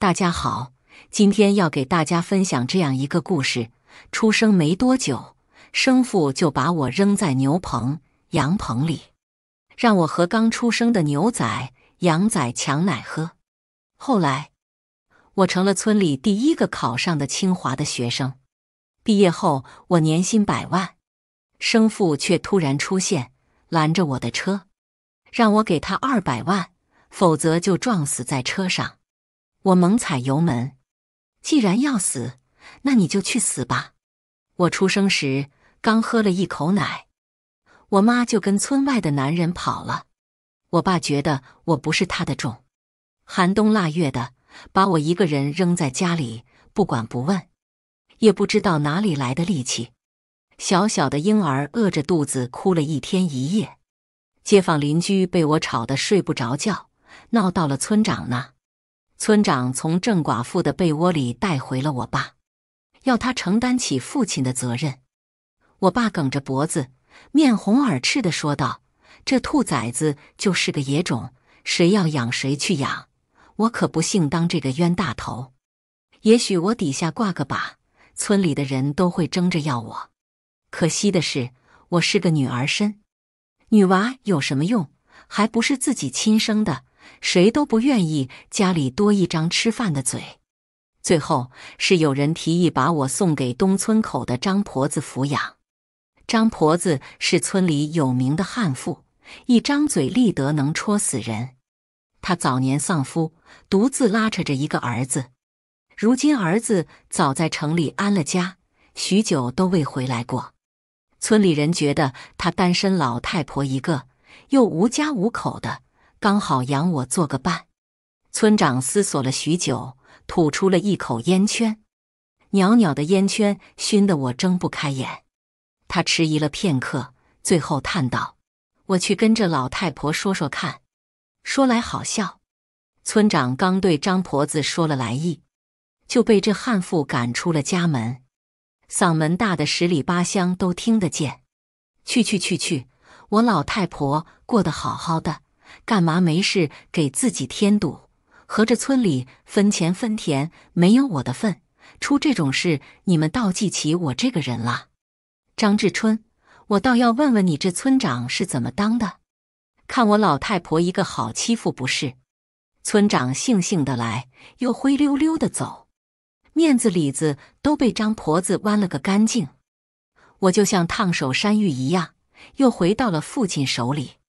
大家好，今天要给大家分享这样一个故事：出生没多久，生父就把我扔在牛棚、羊棚里，让我和刚出生的牛仔、羊仔抢奶喝。后来，我成了村里第一个考上的清华的学生。毕业后，我年薪百万，生父却突然出现，拦着我的车，让我给他二百万，否则就撞死在车上。我猛踩油门，既然要死，那你就去死吧！我出生时刚喝了一口奶，我妈就跟村外的男人跑了。我爸觉得我不是他的种，寒冬腊月的，把我一个人扔在家里，不管不问，也不知道哪里来的力气，小小的婴儿饿着肚子哭了一天一夜，街坊邻居被我吵得睡不着觉，闹到了村长那。村长从郑寡妇的被窝里带回了我爸，要他承担起父亲的责任。我爸梗着脖子，面红耳赤的说道：“这兔崽子就是个野种，谁要养谁去养，我可不幸当这个冤大头。也许我底下挂个把，村里的人都会争着要我。可惜的是，我是个女儿身，女娃有什么用？还不是自己亲生的。”谁都不愿意家里多一张吃饭的嘴。最后是有人提议把我送给东村口的张婆子抚养。张婆子是村里有名的悍妇，一张嘴立德能戳死人。她早年丧夫，独自拉扯着一个儿子。如今儿子早在城里安了家，许久都未回来过。村里人觉得她单身老太婆一个，又无家无口的。刚好养我做个伴。村长思索了许久，吐出了一口烟圈，袅袅的烟圈熏得我睁不开眼。他迟疑了片刻，最后叹道：“我去跟这老太婆说说看。”说来好笑，村长刚对张婆子说了来意，就被这悍妇赶出了家门，嗓门大的十里八乡都听得见。“去去去去，我老太婆过得好好的。”干嘛没事给自己添堵？合着村里分钱分田没有我的份？出这种事你们倒记起我这个人了？张志春，我倒要问问你，这村长是怎么当的？看我老太婆一个好欺负不是？村长悻悻的来，又灰溜溜的走，面子里子都被张婆子剜了个干净。我就像烫手山芋一样，又回到了父亲手里。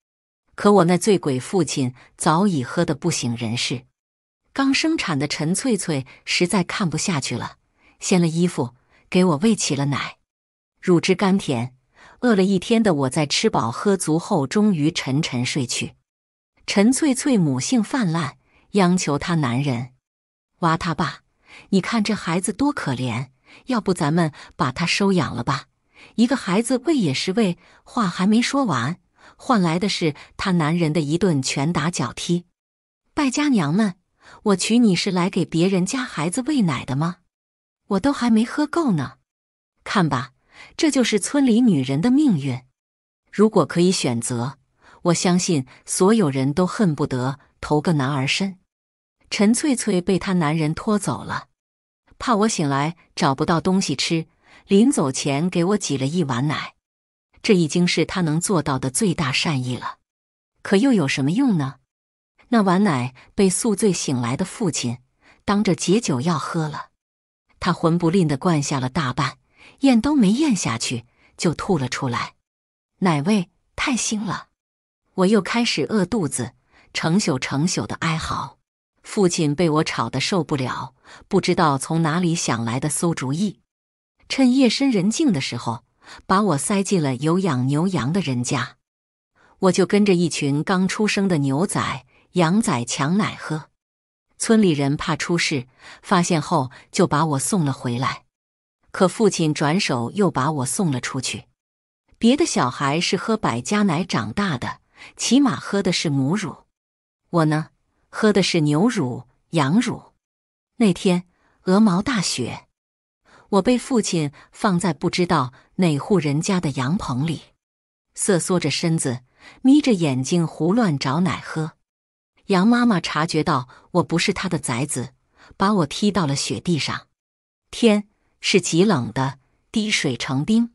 可我那醉鬼父亲早已喝得不省人事，刚生产的陈翠翠实在看不下去了，掀了衣服给我喂起了奶，乳汁甘甜。饿了一天的我在吃饱喝足后，终于沉沉睡去。陈翠翠母性泛滥，央求她男人：“娃他爸，你看这孩子多可怜，要不咱们把他收养了吧？一个孩子喂也是喂。”话还没说完。换来的是他男人的一顿拳打脚踢。败家娘们，我娶你是来给别人家孩子喂奶的吗？我都还没喝够呢。看吧，这就是村里女人的命运。如果可以选择，我相信所有人都恨不得投个男儿身。陈翠翠被她男人拖走了，怕我醒来找不到东西吃，临走前给我挤了一碗奶。这已经是他能做到的最大善意了，可又有什么用呢？那碗奶被宿醉醒来的父亲当着解酒药喝了，他魂不吝的灌下了大半，咽都没咽下去就吐了出来，奶味太腥了，我又开始饿肚子，成宿成宿的哀嚎。父亲被我吵得受不了，不知道从哪里想来的馊主意，趁夜深人静的时候。把我塞进了有养牛羊的人家，我就跟着一群刚出生的牛仔、羊仔抢奶喝。村里人怕出事，发现后就把我送了回来。可父亲转手又把我送了出去。别的小孩是喝百家奶长大的，起码喝的是母乳。我呢，喝的是牛乳、羊乳。那天鹅毛大雪。我被父亲放在不知道哪户人家的羊棚里，瑟缩着身子，眯着眼睛胡乱找奶喝。羊妈妈察觉到我不是她的崽子，把我踢到了雪地上。天是极冷的，滴水成冰，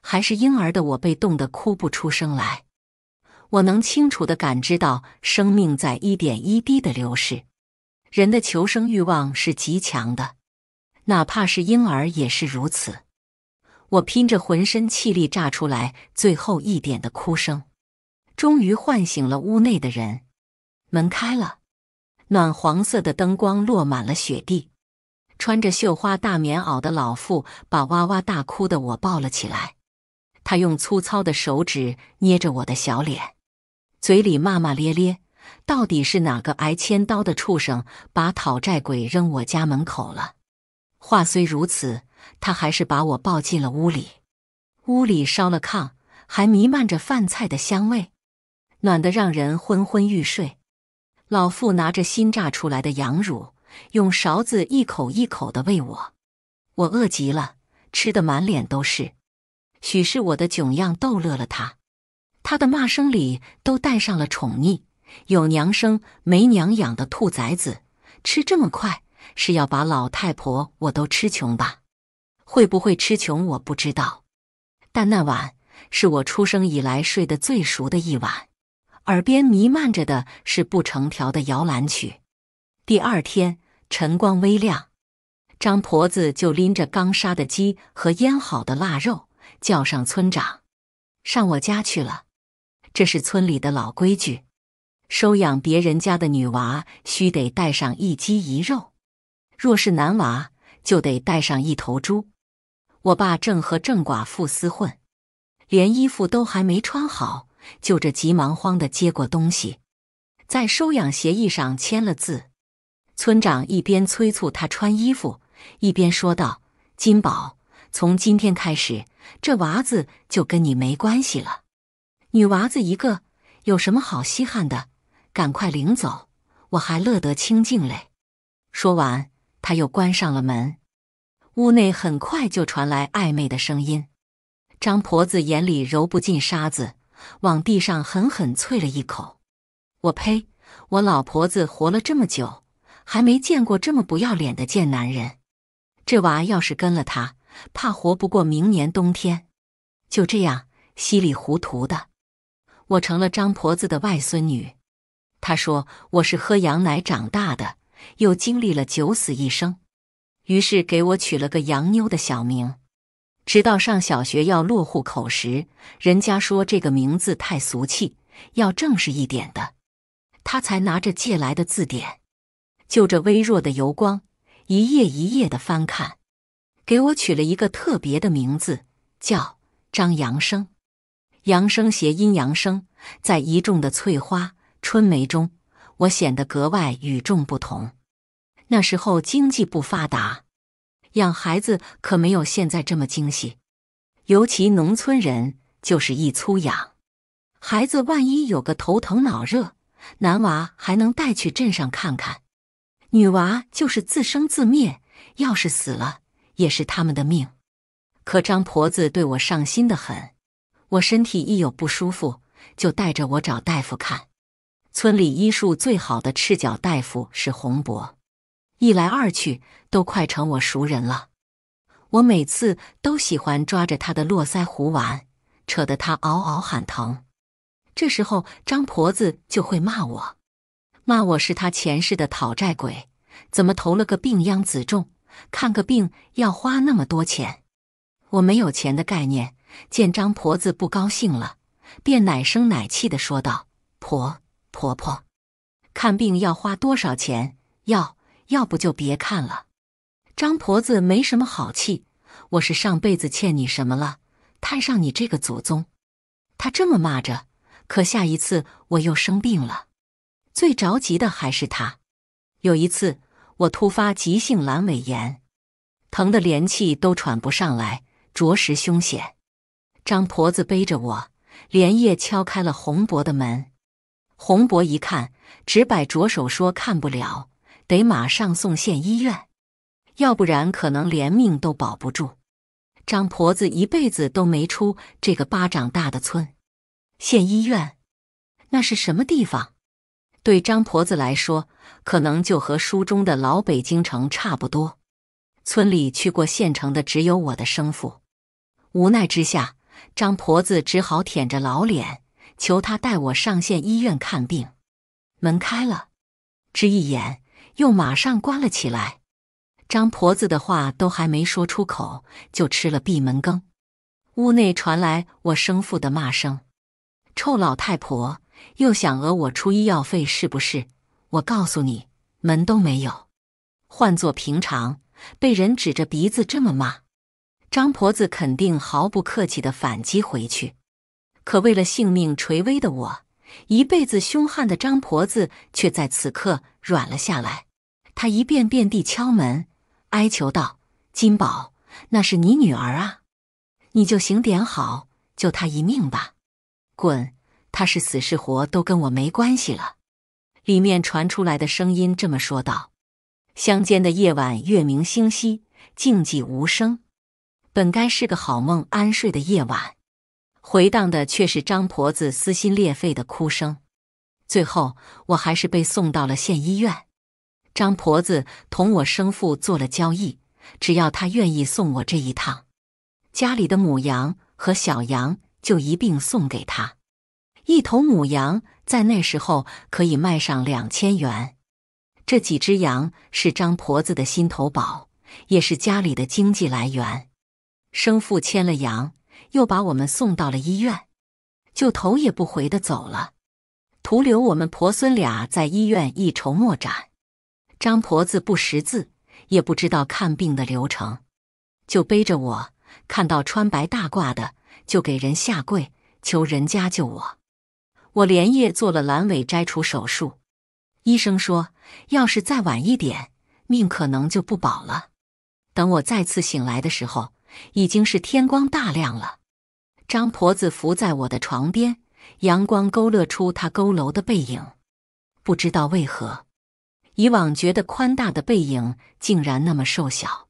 还是婴儿的我被冻得哭不出声来。我能清楚的感知到生命在一点一滴的流逝。人的求生欲望是极强的。哪怕是婴儿也是如此。我拼着浑身气力，炸出来最后一点的哭声，终于唤醒了屋内的人。门开了，暖黄色的灯光落满了雪地。穿着绣花大棉袄的老妇把哇哇大哭的我抱了起来。她用粗糙的手指捏着我的小脸，嘴里骂骂咧咧：“到底是哪个挨千刀的畜生把讨债鬼扔我家门口了？”话虽如此，他还是把我抱进了屋里。屋里烧了炕，还弥漫着饭菜的香味，暖得让人昏昏欲睡。老妇拿着新榨出来的羊乳，用勺子一口一口的喂我。我饿极了，吃的满脸都是。许是我的窘样逗乐了他，他的骂声里都带上了宠溺：“有娘生没娘养的兔崽子，吃这么快！”是要把老太婆我都吃穷吧？会不会吃穷我不知道。但那晚是我出生以来睡得最熟的一晚，耳边弥漫着的是不成条的摇篮曲。第二天晨光微亮，张婆子就拎着刚杀的鸡和腌好的腊肉，叫上村长，上我家去了。这是村里的老规矩，收养别人家的女娃，须得带上一鸡一肉。若是男娃，就得带上一头猪。我爸正和郑寡妇厮混，连衣服都还没穿好，就着急忙慌的接过东西，在收养协议上签了字。村长一边催促他穿衣服，一边说道：“金宝，从今天开始，这娃子就跟你没关系了。女娃子一个，有什么好稀罕的？赶快领走，我还乐得清静嘞。”说完。他又关上了门，屋内很快就传来暧昧的声音。张婆子眼里揉不进沙子，往地上狠狠啐了一口：“我呸！我老婆子活了这么久，还没见过这么不要脸的贱男人。这娃要是跟了他，怕活不过明年冬天。就这样稀里糊涂的，我成了张婆子的外孙女。她说我是喝羊奶长大的。”又经历了九死一生，于是给我取了个洋妞的小名。直到上小学要落户口时，人家说这个名字太俗气，要正式一点的。他才拿着借来的字典，就着微弱的油光，一页一页的翻看，给我取了一个特别的名字，叫张扬生。阳生谐阴阳生，在一众的翠花、春梅中。我显得格外与众不同。那时候经济不发达，养孩子可没有现在这么精细，尤其农村人就是一粗养。孩子万一有个头疼脑热，男娃还能带去镇上看看，女娃就是自生自灭。要是死了，也是他们的命。可张婆子对我上心的很，我身体一有不舒服，就带着我找大夫看。村里医术最好的赤脚大夫是洪伯，一来二去都快成我熟人了。我每次都喜欢抓着他的络腮胡玩，扯得他嗷嗷喊疼。这时候张婆子就会骂我，骂我是他前世的讨债鬼，怎么投了个病秧子种，看个病要花那么多钱。我没有钱的概念，见张婆子不高兴了，便奶声奶气的说道：“婆。”婆婆，看病要花多少钱？要要不就别看了。张婆子没什么好气，我是上辈子欠你什么了，摊上你这个祖宗。她这么骂着，可下一次我又生病了，最着急的还是她。有一次我突发急性阑尾炎，疼得连气都喘不上来，着实凶险。张婆子背着我，连夜敲开了红博的门。洪博一看，直摆着手说：“看不了，得马上送县医院，要不然可能连命都保不住。”张婆子一辈子都没出这个巴掌大的村，县医院那是什么地方？对张婆子来说，可能就和书中的老北京城差不多。村里去过县城的只有我的生父。无奈之下，张婆子只好舔着老脸。求他带我上县医院看病，门开了，只一眼又马上关了起来。张婆子的话都还没说出口，就吃了闭门羹。屋内传来我生父的骂声：“臭老太婆，又想讹我出医药费是不是？”我告诉你，门都没有。换做平常，被人指着鼻子这么骂，张婆子肯定毫不客气的反击回去。可为了性命垂危的我，一辈子凶悍的张婆子却在此刻软了下来。她一遍遍地敲门，哀求道：“金宝，那是你女儿啊，你就行点好，救她一命吧。”“滚，她是死是活都跟我没关系了。”里面传出来的声音这么说道。乡间的夜晚，月明星稀，静寂无声，本该是个好梦安睡的夜晚。回荡的却是张婆子撕心裂肺的哭声。最后，我还是被送到了县医院。张婆子同我生父做了交易，只要他愿意送我这一趟，家里的母羊和小羊就一并送给他。一头母羊在那时候可以卖上两千元。这几只羊是张婆子的心头宝，也是家里的经济来源。生父牵了羊。又把我们送到了医院，就头也不回的走了，徒留我们婆孙俩在医院一筹莫展。张婆子不识字，也不知道看病的流程，就背着我，看到穿白大褂的就给人下跪求人家救我。我连夜做了阑尾摘除手术，医生说要是再晚一点，命可能就不保了。等我再次醒来的时候，已经是天光大亮了。张婆子伏在我的床边，阳光勾勒出她佝偻的背影。不知道为何，以往觉得宽大的背影竟然那么瘦小。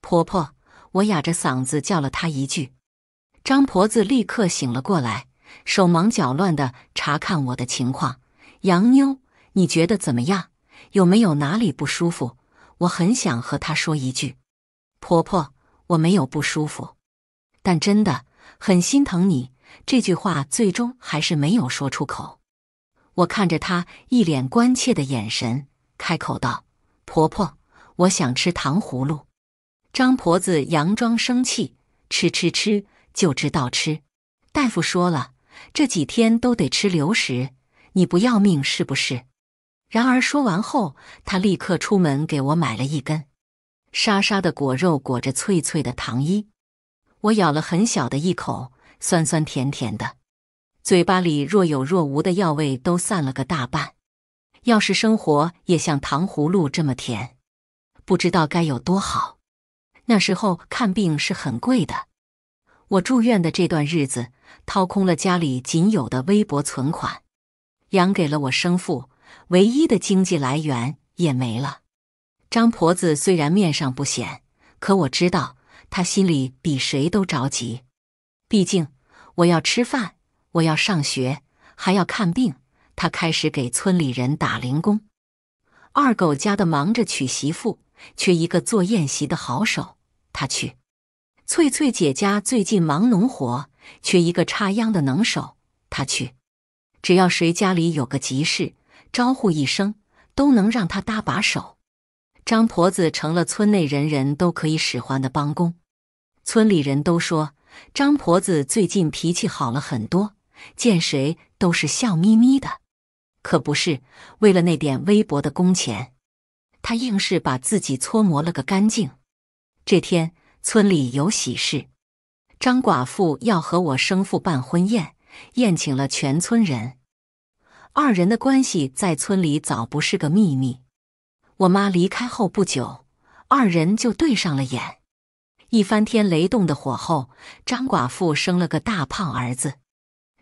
婆婆，我哑着嗓子叫了她一句。张婆子立刻醒了过来，手忙脚乱的查看我的情况。杨妞，你觉得怎么样？有没有哪里不舒服？我很想和她说一句，婆婆，我没有不舒服。但真的。很心疼你这句话，最终还是没有说出口。我看着她一脸关切的眼神，开口道：“婆婆，我想吃糖葫芦。”张婆子佯装生气：“吃吃吃，就知道吃！大夫说了，这几天都得吃流食，你不要命是不是？”然而说完后，她立刻出门给我买了一根，沙沙的果肉裹着脆脆的糖衣。我咬了很小的一口，酸酸甜甜的，嘴巴里若有若无的药味都散了个大半。要是生活也像糖葫芦这么甜，不知道该有多好。那时候看病是很贵的，我住院的这段日子，掏空了家里仅有的微薄存款，养给了我生父唯一的经济来源也没了。张婆子虽然面上不显，可我知道。他心里比谁都着急，毕竟我要吃饭，我要上学，还要看病。他开始给村里人打零工。二狗家的忙着娶媳妇，缺一个做宴席的好手，他去；翠翠姐家最近忙农活，缺一个插秧的能手，他去。只要谁家里有个急事，招呼一声，都能让他搭把手。张婆子成了村内人人都可以使唤的帮工，村里人都说张婆子最近脾气好了很多，见谁都是笑眯眯的。可不是为了那点微薄的工钱，她硬是把自己搓磨了个干净。这天村里有喜事，张寡妇要和我生父办婚宴，宴请了全村人。二人的关系在村里早不是个秘密。我妈离开后不久，二人就对上了眼，一番天雷动的火后，张寡妇生了个大胖儿子，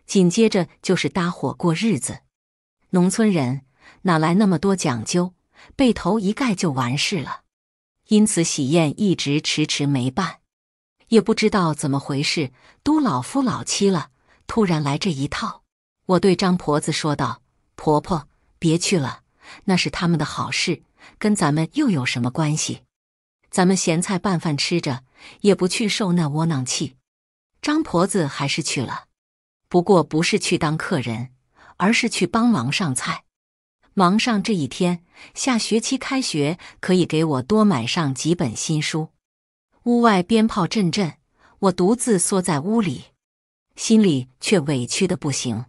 紧接着就是搭伙过日子。农村人哪来那么多讲究？被头一盖就完事了，因此喜宴一直迟迟没办，也不知道怎么回事，都老夫老妻了，突然来这一套。我对张婆子说道：“婆婆，别去了，那是他们的好事。”跟咱们又有什么关系？咱们咸菜拌饭吃着，也不去受那窝囊气。张婆子还是去了，不过不是去当客人，而是去帮忙上菜。忙上这一天，下学期开学可以给我多买上几本新书。屋外鞭炮阵阵，我独自缩在屋里，心里却委屈的不行。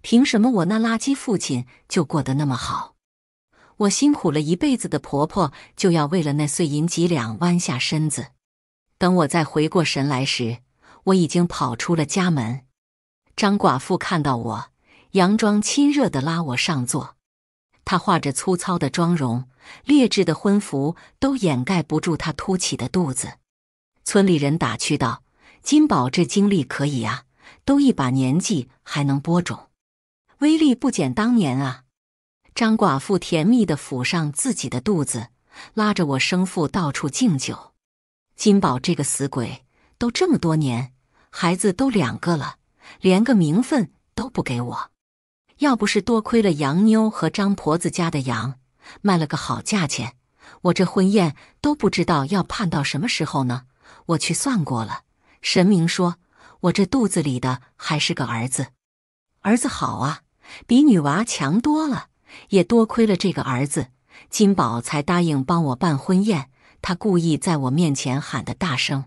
凭什么我那垃圾父亲就过得那么好？我辛苦了一辈子的婆婆就要为了那碎银几两弯下身子。等我再回过神来时，我已经跑出了家门。张寡妇看到我，佯装亲热的拉我上座。她画着粗糙的妆容，劣质的婚服都掩盖不住她凸起的肚子。村里人打趣道：“金宝这精力可以啊，都一把年纪还能播种，威力不减当年啊。”张寡妇甜蜜地抚上自己的肚子，拉着我生父到处敬酒。金宝这个死鬼，都这么多年，孩子都两个了，连个名分都不给我。要不是多亏了杨妞和张婆子家的羊卖了个好价钱，我这婚宴都不知道要盼到什么时候呢。我去算过了，神明说我这肚子里的还是个儿子，儿子好啊，比女娃强多了。也多亏了这个儿子，金宝才答应帮我办婚宴。他故意在我面前喊得大声，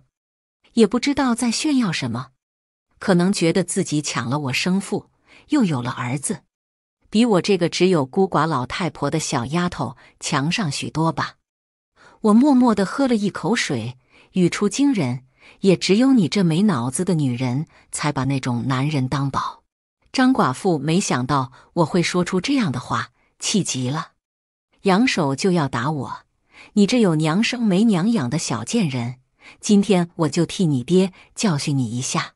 也不知道在炫耀什么。可能觉得自己抢了我生父，又有了儿子，比我这个只有孤寡老太婆的小丫头强上许多吧。我默默的喝了一口水，语出惊人：“也只有你这没脑子的女人才把那种男人当宝。”张寡妇没想到我会说出这样的话。气极了，扬手就要打我。你这有娘生没娘养的小贱人，今天我就替你爹教训你一下。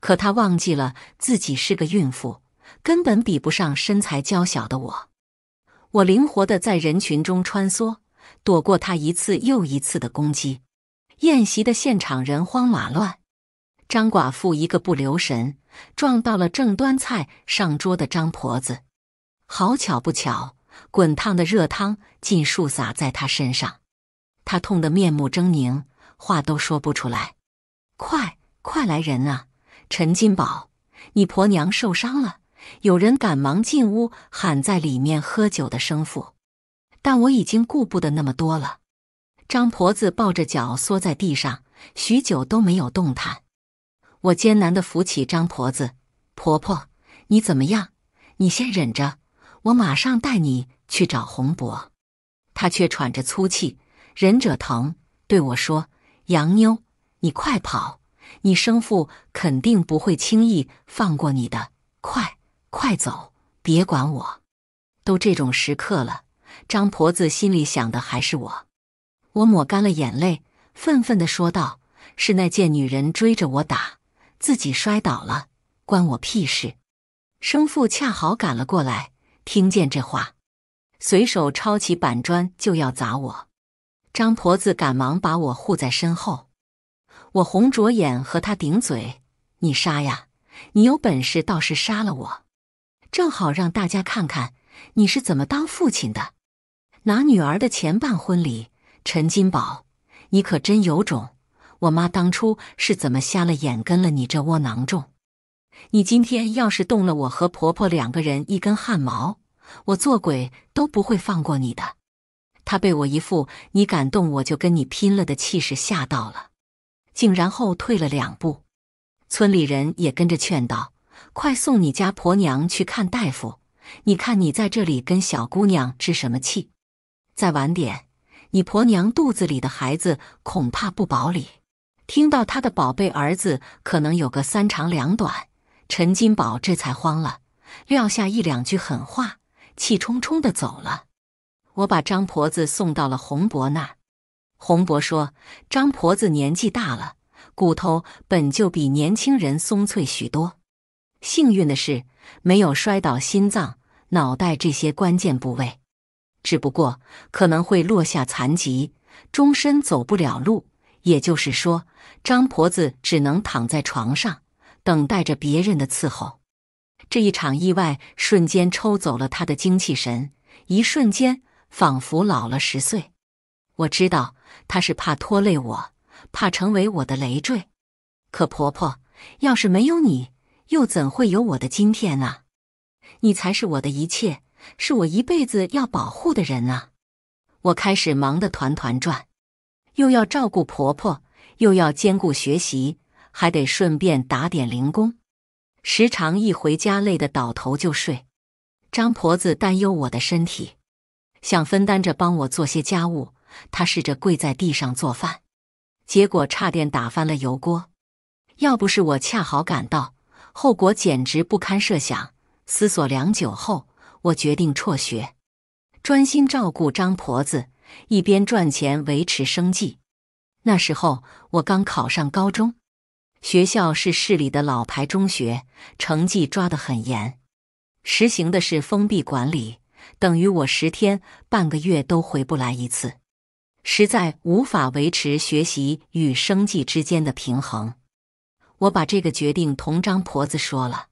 可他忘记了自己是个孕妇，根本比不上身材娇小的我。我灵活的在人群中穿梭，躲过他一次又一次的攻击。宴席的现场人慌马乱，张寡妇一个不留神撞到了正端菜上桌的张婆子。好巧不巧，滚烫的热汤尽数洒在她身上，她痛得面目狰狞，话都说不出来。快，快来人啊！陈金宝，你婆娘受伤了。有人赶忙进屋喊在里面喝酒的生父。但我已经顾不得那么多了。张婆子抱着脚缩在地上，许久都没有动弹。我艰难地扶起张婆子，婆婆，你怎么样？你先忍着。我马上带你去找洪伯，他却喘着粗气，忍着疼对我说：“杨妞，你快跑！你生父肯定不会轻易放过你的，快快走，别管我！都这种时刻了，张婆子心里想的还是我。”我抹干了眼泪，愤愤的说道：“是那贱女人追着我打，自己摔倒了，关我屁事！”生父恰好赶了过来。听见这话，随手抄起板砖就要砸我。张婆子赶忙把我护在身后。我红着眼和他顶嘴：“你杀呀！你有本事倒是杀了我，正好让大家看看你是怎么当父亲的，拿女儿的钱办婚礼。陈金宝，你可真有种！我妈当初是怎么瞎了眼跟了你这窝囊种？”你今天要是动了我和婆婆两个人一根汗毛，我做鬼都不会放过你的。他被我一副你敢动我就跟你拼了的气势吓到了，竟然后退了两步。村里人也跟着劝道：“快送你家婆娘去看大夫，你看你在这里跟小姑娘置什么气？再晚点，你婆娘肚子里的孩子恐怕不保哩。”听到他的宝贝儿子可能有个三长两短。陈金宝这才慌了，撂下一两句狠话，气冲冲的走了。我把张婆子送到了洪伯那。洪伯说：“张婆子年纪大了，骨头本就比年轻人松脆许多。幸运的是，没有摔倒心脏、脑袋这些关键部位，只不过可能会落下残疾，终身走不了路。也就是说，张婆子只能躺在床上。”等待着别人的伺候，这一场意外瞬间抽走了她的精气神，一瞬间仿佛老了十岁。我知道她是怕拖累我，怕成为我的累赘。可婆婆，要是没有你，又怎会有我的今天啊？你才是我的一切，是我一辈子要保护的人啊！我开始忙得团团转，又要照顾婆婆，又要兼顾学习。还得顺便打点零工，时常一回家累得倒头就睡。张婆子担忧我的身体，想分担着帮我做些家务。她试着跪在地上做饭，结果差点打翻了油锅。要不是我恰好赶到，后果简直不堪设想。思索良久后，我决定辍学，专心照顾张婆子，一边赚钱维持生计。那时候我刚考上高中。学校是市里的老牌中学，成绩抓得很严，实行的是封闭管理，等于我十天半个月都回不来一次，实在无法维持学习与生计之间的平衡。我把这个决定同张婆子说了，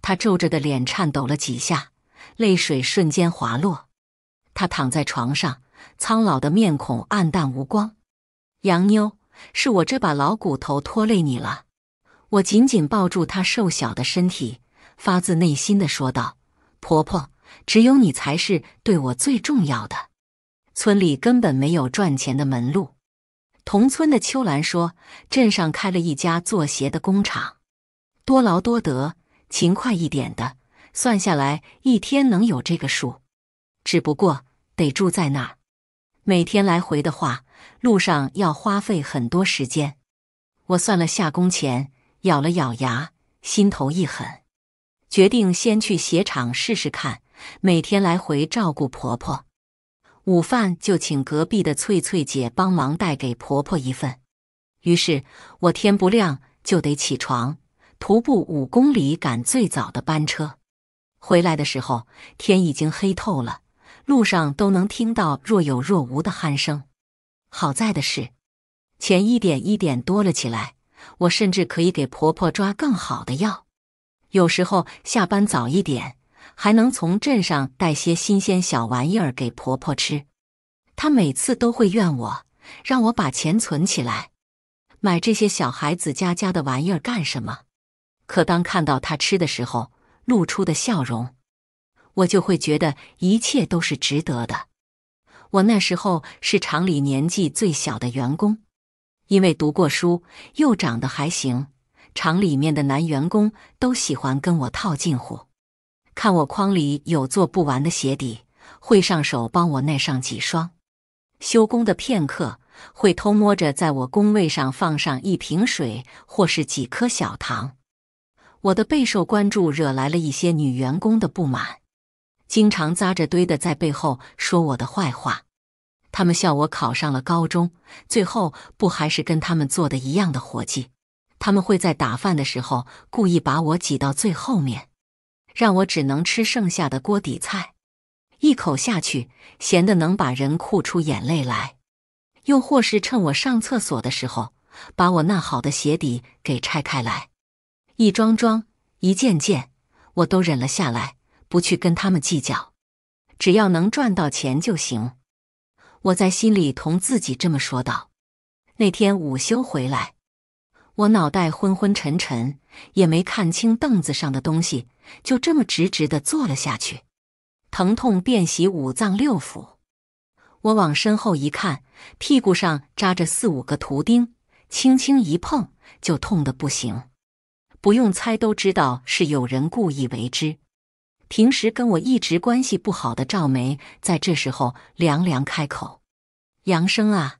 她皱着的脸颤抖了几下，泪水瞬间滑落。她躺在床上，苍老的面孔暗淡无光，杨妞。是我这把老骨头拖累你了，我紧紧抱住她瘦小的身体，发自内心的说道：“婆婆，只有你才是对我最重要的。村里根本没有赚钱的门路。同村的秋兰说，镇上开了一家做鞋的工厂，多劳多得，勤快一点的，算下来一天能有这个数。只不过得住在那儿，每天来回的话。”路上要花费很多时间，我算了下工钱，咬了咬牙，心头一狠，决定先去鞋厂试试看。每天来回照顾婆婆，午饭就请隔壁的翠翠姐帮忙带给婆婆一份。于是，我天不亮就得起床，徒步五公里赶最早的班车。回来的时候，天已经黑透了，路上都能听到若有若无的鼾声。好在的是，钱一点一点多了起来，我甚至可以给婆婆抓更好的药。有时候下班早一点，还能从镇上带些新鲜小玩意儿给婆婆吃。她每次都会怨我，让我把钱存起来，买这些小孩子家家的玩意儿干什么？可当看到她吃的时候露出的笑容，我就会觉得一切都是值得的。我那时候是厂里年纪最小的员工，因为读过书又长得还行，厂里面的男员工都喜欢跟我套近乎。看我筐里有做不完的鞋底，会上手帮我耐上几双。修工的片刻，会偷摸着在我工位上放上一瓶水或是几颗小糖。我的备受关注，惹来了一些女员工的不满。经常扎着堆的在背后说我的坏话，他们笑我考上了高中，最后不还是跟他们做的一样的活计？他们会在打饭的时候故意把我挤到最后面，让我只能吃剩下的锅底菜，一口下去咸的能把人哭出眼泪来；又或是趁我上厕所的时候，把我那好的鞋底给拆开来，一桩桩一件件，我都忍了下来。不去跟他们计较，只要能赚到钱就行。我在心里同自己这么说道。那天午休回来，我脑袋昏昏沉沉，也没看清凳子上的东西，就这么直直的坐了下去，疼痛遍袭五脏六腑。我往身后一看，屁股上扎着四五个图钉，轻轻一碰就痛的不行。不用猜都知道是有人故意为之。平时跟我一直关系不好的赵梅在这时候凉凉开口：“杨生啊，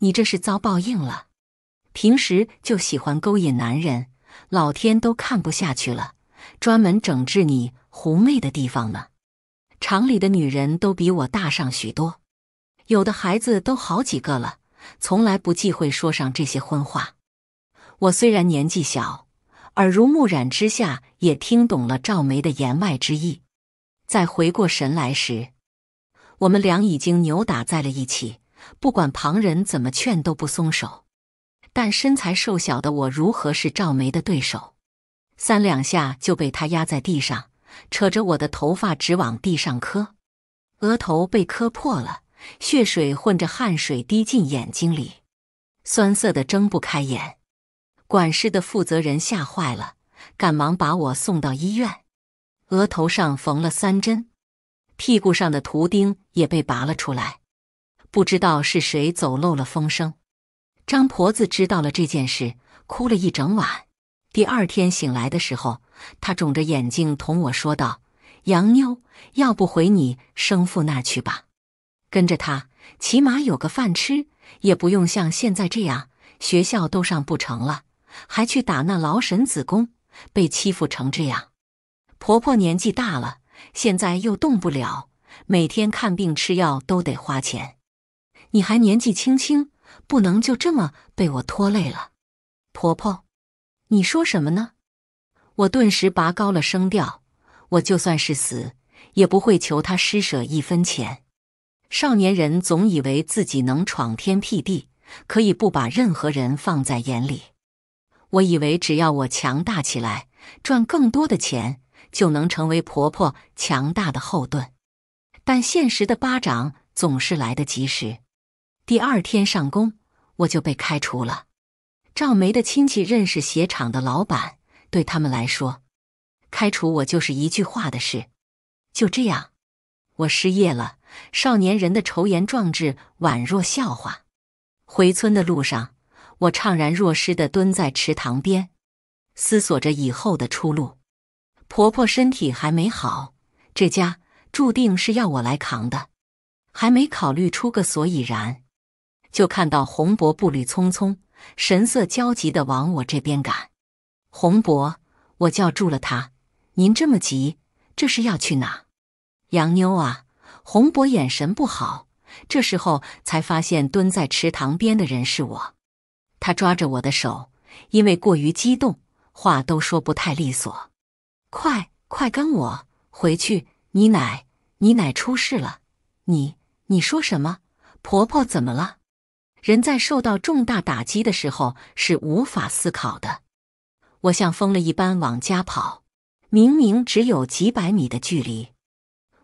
你这是遭报应了。平时就喜欢勾引男人，老天都看不下去了，专门整治你狐媚的地方呢。厂里的女人都比我大上许多，有的孩子都好几个了，从来不忌讳说上这些荤话。我虽然年纪小。”耳濡目染之下，也听懂了赵梅的言外之意。在回过神来时，我们俩已经扭打在了一起，不管旁人怎么劝都不松手。但身材瘦小的我如何是赵梅的对手？三两下就被她压在地上，扯着我的头发直往地上磕，额头被磕破了，血水混着汗水滴进眼睛里，酸涩的睁不开眼。管事的负责人吓坏了，赶忙把我送到医院，额头上缝了三针，屁股上的图钉也被拔了出来。不知道是谁走漏了风声，张婆子知道了这件事，哭了一整晚。第二天醒来的时候，她肿着眼睛同我说道：“杨妞，要不回你生父那去吧，跟着他起码有个饭吃，也不用像现在这样，学校都上不成了。”还去打那劳神子宫，被欺负成这样。婆婆年纪大了，现在又动不了，每天看病吃药都得花钱。你还年纪轻轻，不能就这么被我拖累了。婆婆，你说什么呢？我顿时拔高了声调，我就算是死，也不会求他施舍一分钱。少年人总以为自己能闯天辟地，可以不把任何人放在眼里。我以为只要我强大起来，赚更多的钱，就能成为婆婆强大的后盾。但现实的巴掌总是来得及时。第二天上工，我就被开除了。赵梅的亲戚认识鞋厂的老板，对他们来说，开除我就是一句话的事。就这样，我失业了。少年人的愁颜壮志宛若笑话。回村的路上。我怅然若失地蹲在池塘边，思索着以后的出路。婆婆身体还没好，这家注定是要我来扛的。还没考虑出个所以然，就看到洪伯步履匆匆，神色焦急地往我这边赶。洪伯，我叫住了他：“您这么急，这是要去哪？”杨妞啊，洪伯眼神不好，这时候才发现蹲在池塘边的人是我。他抓着我的手，因为过于激动，话都说不太利索。快，快跟我回去！你奶，你奶出事了！你，你说什么？婆婆怎么了？人在受到重大打击的时候是无法思考的。我像疯了一般往家跑，明明只有几百米的距离，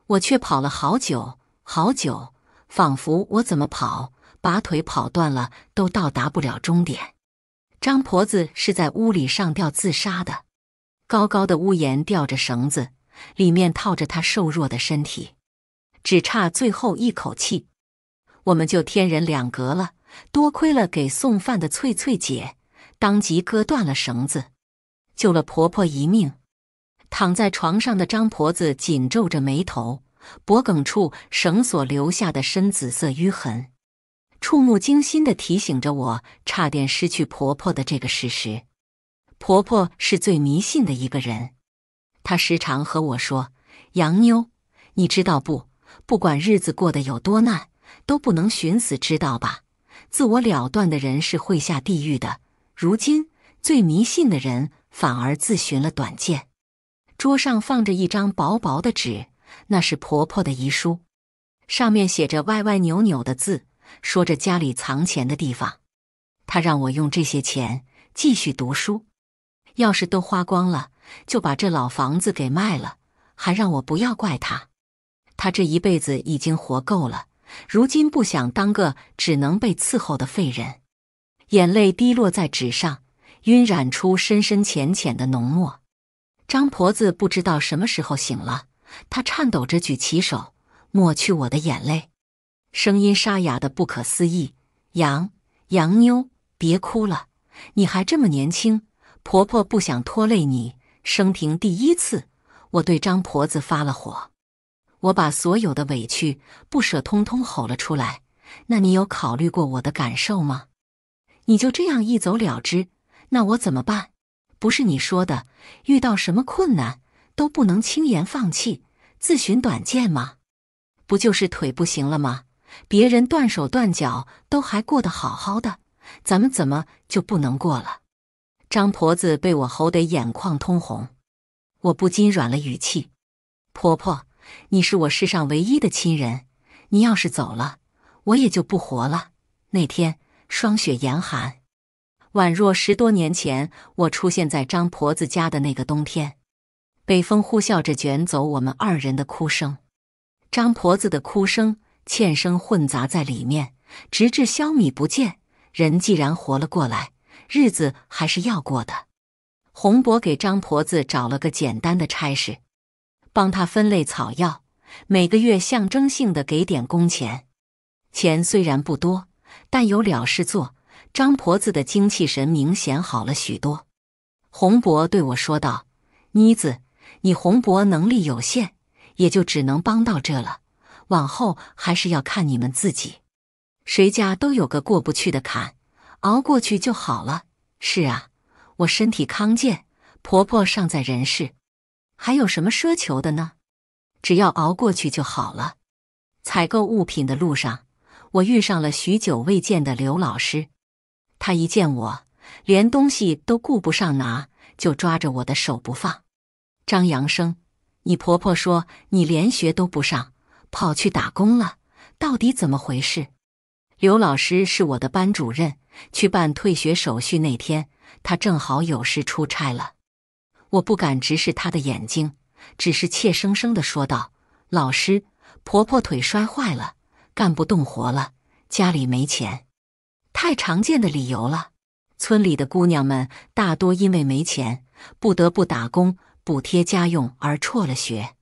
我却跑了好久好久，仿佛我怎么跑。把腿跑断了都到达不了终点。张婆子是在屋里上吊自杀的，高高的屋檐吊着绳子，里面套着她瘦弱的身体，只差最后一口气，我们就天人两隔了。多亏了给送饭的翠翠姐，当即割断了绳子，救了婆婆一命。躺在床上的张婆子紧皱着眉头，脖颈处绳索留下的深紫色淤痕。触目惊心的提醒着我，差点失去婆婆的这个事实。婆婆是最迷信的一个人，她时常和我说：“洋妞，你知道不？不管日子过得有多难，都不能寻死，知道吧？自我了断的人是会下地狱的。如今最迷信的人反而自寻了短见。”桌上放着一张薄薄的纸，那是婆婆的遗书，上面写着歪歪扭扭的字。说着家里藏钱的地方，他让我用这些钱继续读书，要是都花光了，就把这老房子给卖了，还让我不要怪他。他这一辈子已经活够了，如今不想当个只能被伺候的废人。眼泪滴落在纸上，晕染出深深浅浅的浓墨。张婆子不知道什么时候醒了，她颤抖着举起手，抹去我的眼泪。声音沙哑的不可思议，杨杨妞，别哭了，你还这么年轻，婆婆不想拖累你。生平第一次，我对张婆子发了火，我把所有的委屈、不舍通通吼了出来。那你有考虑过我的感受吗？你就这样一走了之，那我怎么办？不是你说的，遇到什么困难都不能轻言放弃，自寻短见吗？不就是腿不行了吗？别人断手断脚都还过得好好的，咱们怎么就不能过了？张婆子被我吼得眼眶通红，我不禁软了语气：“婆婆，你是我世上唯一的亲人，你要是走了，我也就不活了。”那天霜雪严寒，宛若十多年前我出现在张婆子家的那个冬天，北风呼啸着卷走我们二人的哭声，张婆子的哭声。欠生混杂在里面，直至消弭不见。人既然活了过来，日子还是要过的。洪伯给张婆子找了个简单的差事，帮他分类草药，每个月象征性的给点工钱。钱虽然不多，但有了事做，张婆子的精气神明显好了许多。洪伯对我说道：“妮子，你洪伯能力有限，也就只能帮到这了。”往后还是要看你们自己，谁家都有个过不去的坎，熬过去就好了。是啊，我身体康健，婆婆尚在人世，还有什么奢求的呢？只要熬过去就好了。采购物品的路上，我遇上了许久未见的刘老师，他一见我，连东西都顾不上拿，就抓着我的手不放。张扬生，你婆婆说你连学都不上。跑去打工了，到底怎么回事？刘老师是我的班主任，去办退学手续那天，他正好有事出差了。我不敢直视他的眼睛，只是怯生生的说道：“老师，婆婆腿摔坏了，干不动活了，家里没钱，太常见的理由了。村里的姑娘们大多因为没钱，不得不打工补贴家用而辍了学。”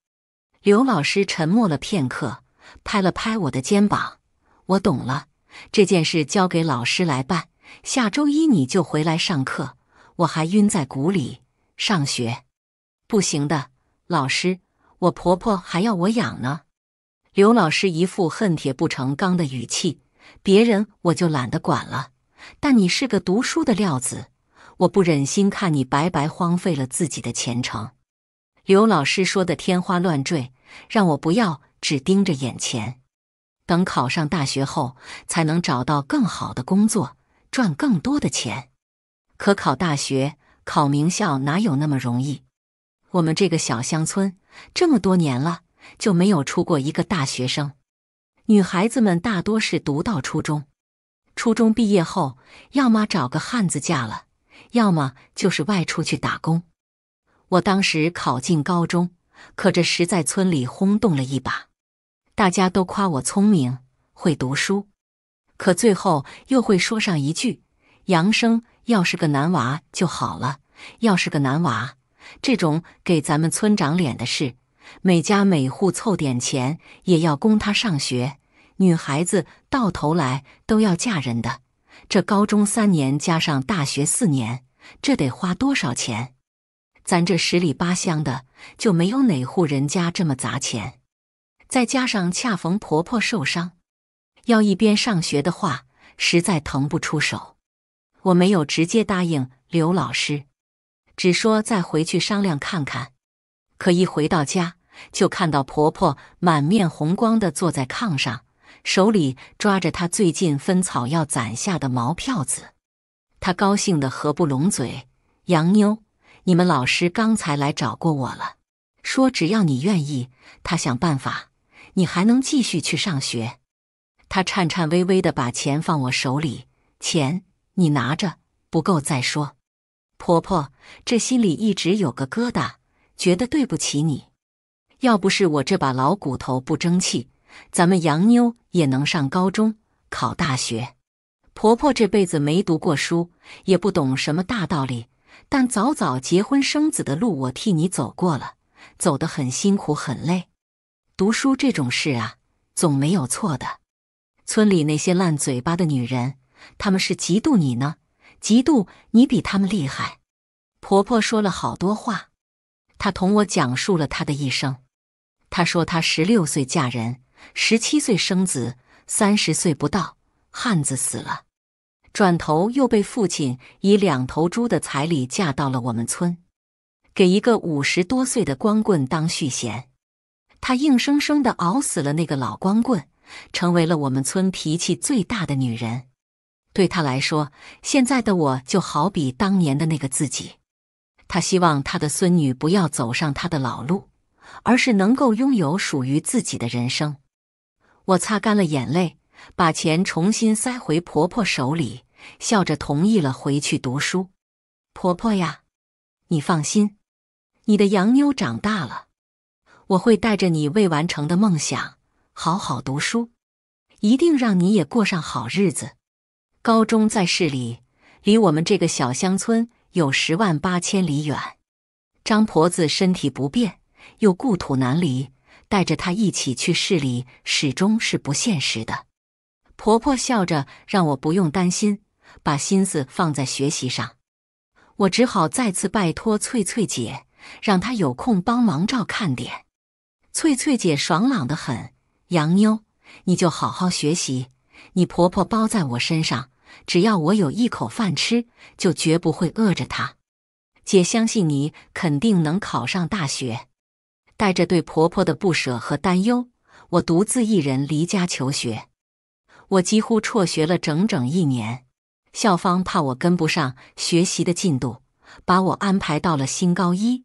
刘老师沉默了片刻，拍了拍我的肩膀：“我懂了，这件事交给老师来办。下周一你就回来上课。我还晕在鼓里，上学不行的。老师，我婆婆还要我养呢。”刘老师一副恨铁不成钢的语气：“别人我就懒得管了，但你是个读书的料子，我不忍心看你白白荒废了自己的前程。”刘老师说的天花乱坠，让我不要只盯着眼前，等考上大学后才能找到更好的工作，赚更多的钱。可考大学、考名校哪有那么容易？我们这个小乡村这么多年了就没有出过一个大学生，女孩子们大多是读到初中，初中毕业后要么找个汉子嫁了，要么就是外出去打工。我当时考进高中，可这实在村里轰动了一把，大家都夸我聪明会读书，可最后又会说上一句：“杨生要是个男娃就好了，要是个男娃，这种给咱们村长脸的事，每家每户凑点钱也要供他上学。女孩子到头来都要嫁人的，这高中三年加上大学四年，这得花多少钱？”咱这十里八乡的就没有哪户人家这么砸钱，再加上恰逢婆婆受伤，要一边上学的话，实在腾不出手。我没有直接答应刘老师，只说再回去商量看看。可一回到家，就看到婆婆满面红光的坐在炕上，手里抓着她最近分草要攒下的毛票子，她高兴的合不拢嘴，杨妞。你们老师刚才来找过我了，说只要你愿意，他想办法，你还能继续去上学。他颤颤巍巍的把钱放我手里，钱你拿着，不够再说。婆婆，这心里一直有个疙瘩，觉得对不起你。要不是我这把老骨头不争气，咱们洋妞也能上高中，考大学。婆婆这辈子没读过书，也不懂什么大道理。但早早结婚生子的路，我替你走过了，走得很辛苦，很累。读书这种事啊，总没有错的。村里那些烂嘴巴的女人，他们是嫉妒你呢，嫉妒你比他们厉害。婆婆说了好多话，她同我讲述了她的一生。她说她十六岁嫁人，十七岁生子，三十岁不到汉子死了。转头又被父亲以两头猪的彩礼嫁到了我们村，给一个五十多岁的光棍当续弦。她硬生生的熬死了那个老光棍，成为了我们村脾气最大的女人。对她来说，现在的我就好比当年的那个自己。她希望她的孙女不要走上她的老路，而是能够拥有属于自己的人生。我擦干了眼泪。把钱重新塞回婆婆手里，笑着同意了回去读书。婆婆呀，你放心，你的洋妞长大了，我会带着你未完成的梦想好好读书，一定让你也过上好日子。高中在市里，离我们这个小乡村有十万八千里远。张婆子身体不便，又故土难离，带着她一起去市里，始终是不现实的。婆婆笑着让我不用担心，把心思放在学习上。我只好再次拜托翠翠姐，让她有空帮忙照看点。翠翠姐爽朗的很，杨妞，你就好好学习，你婆婆包在我身上，只要我有一口饭吃，就绝不会饿着她。姐相信你肯定能考上大学。带着对婆婆的不舍和担忧，我独自一人离家求学。我几乎辍学了整整一年，校方怕我跟不上学习的进度，把我安排到了新高一。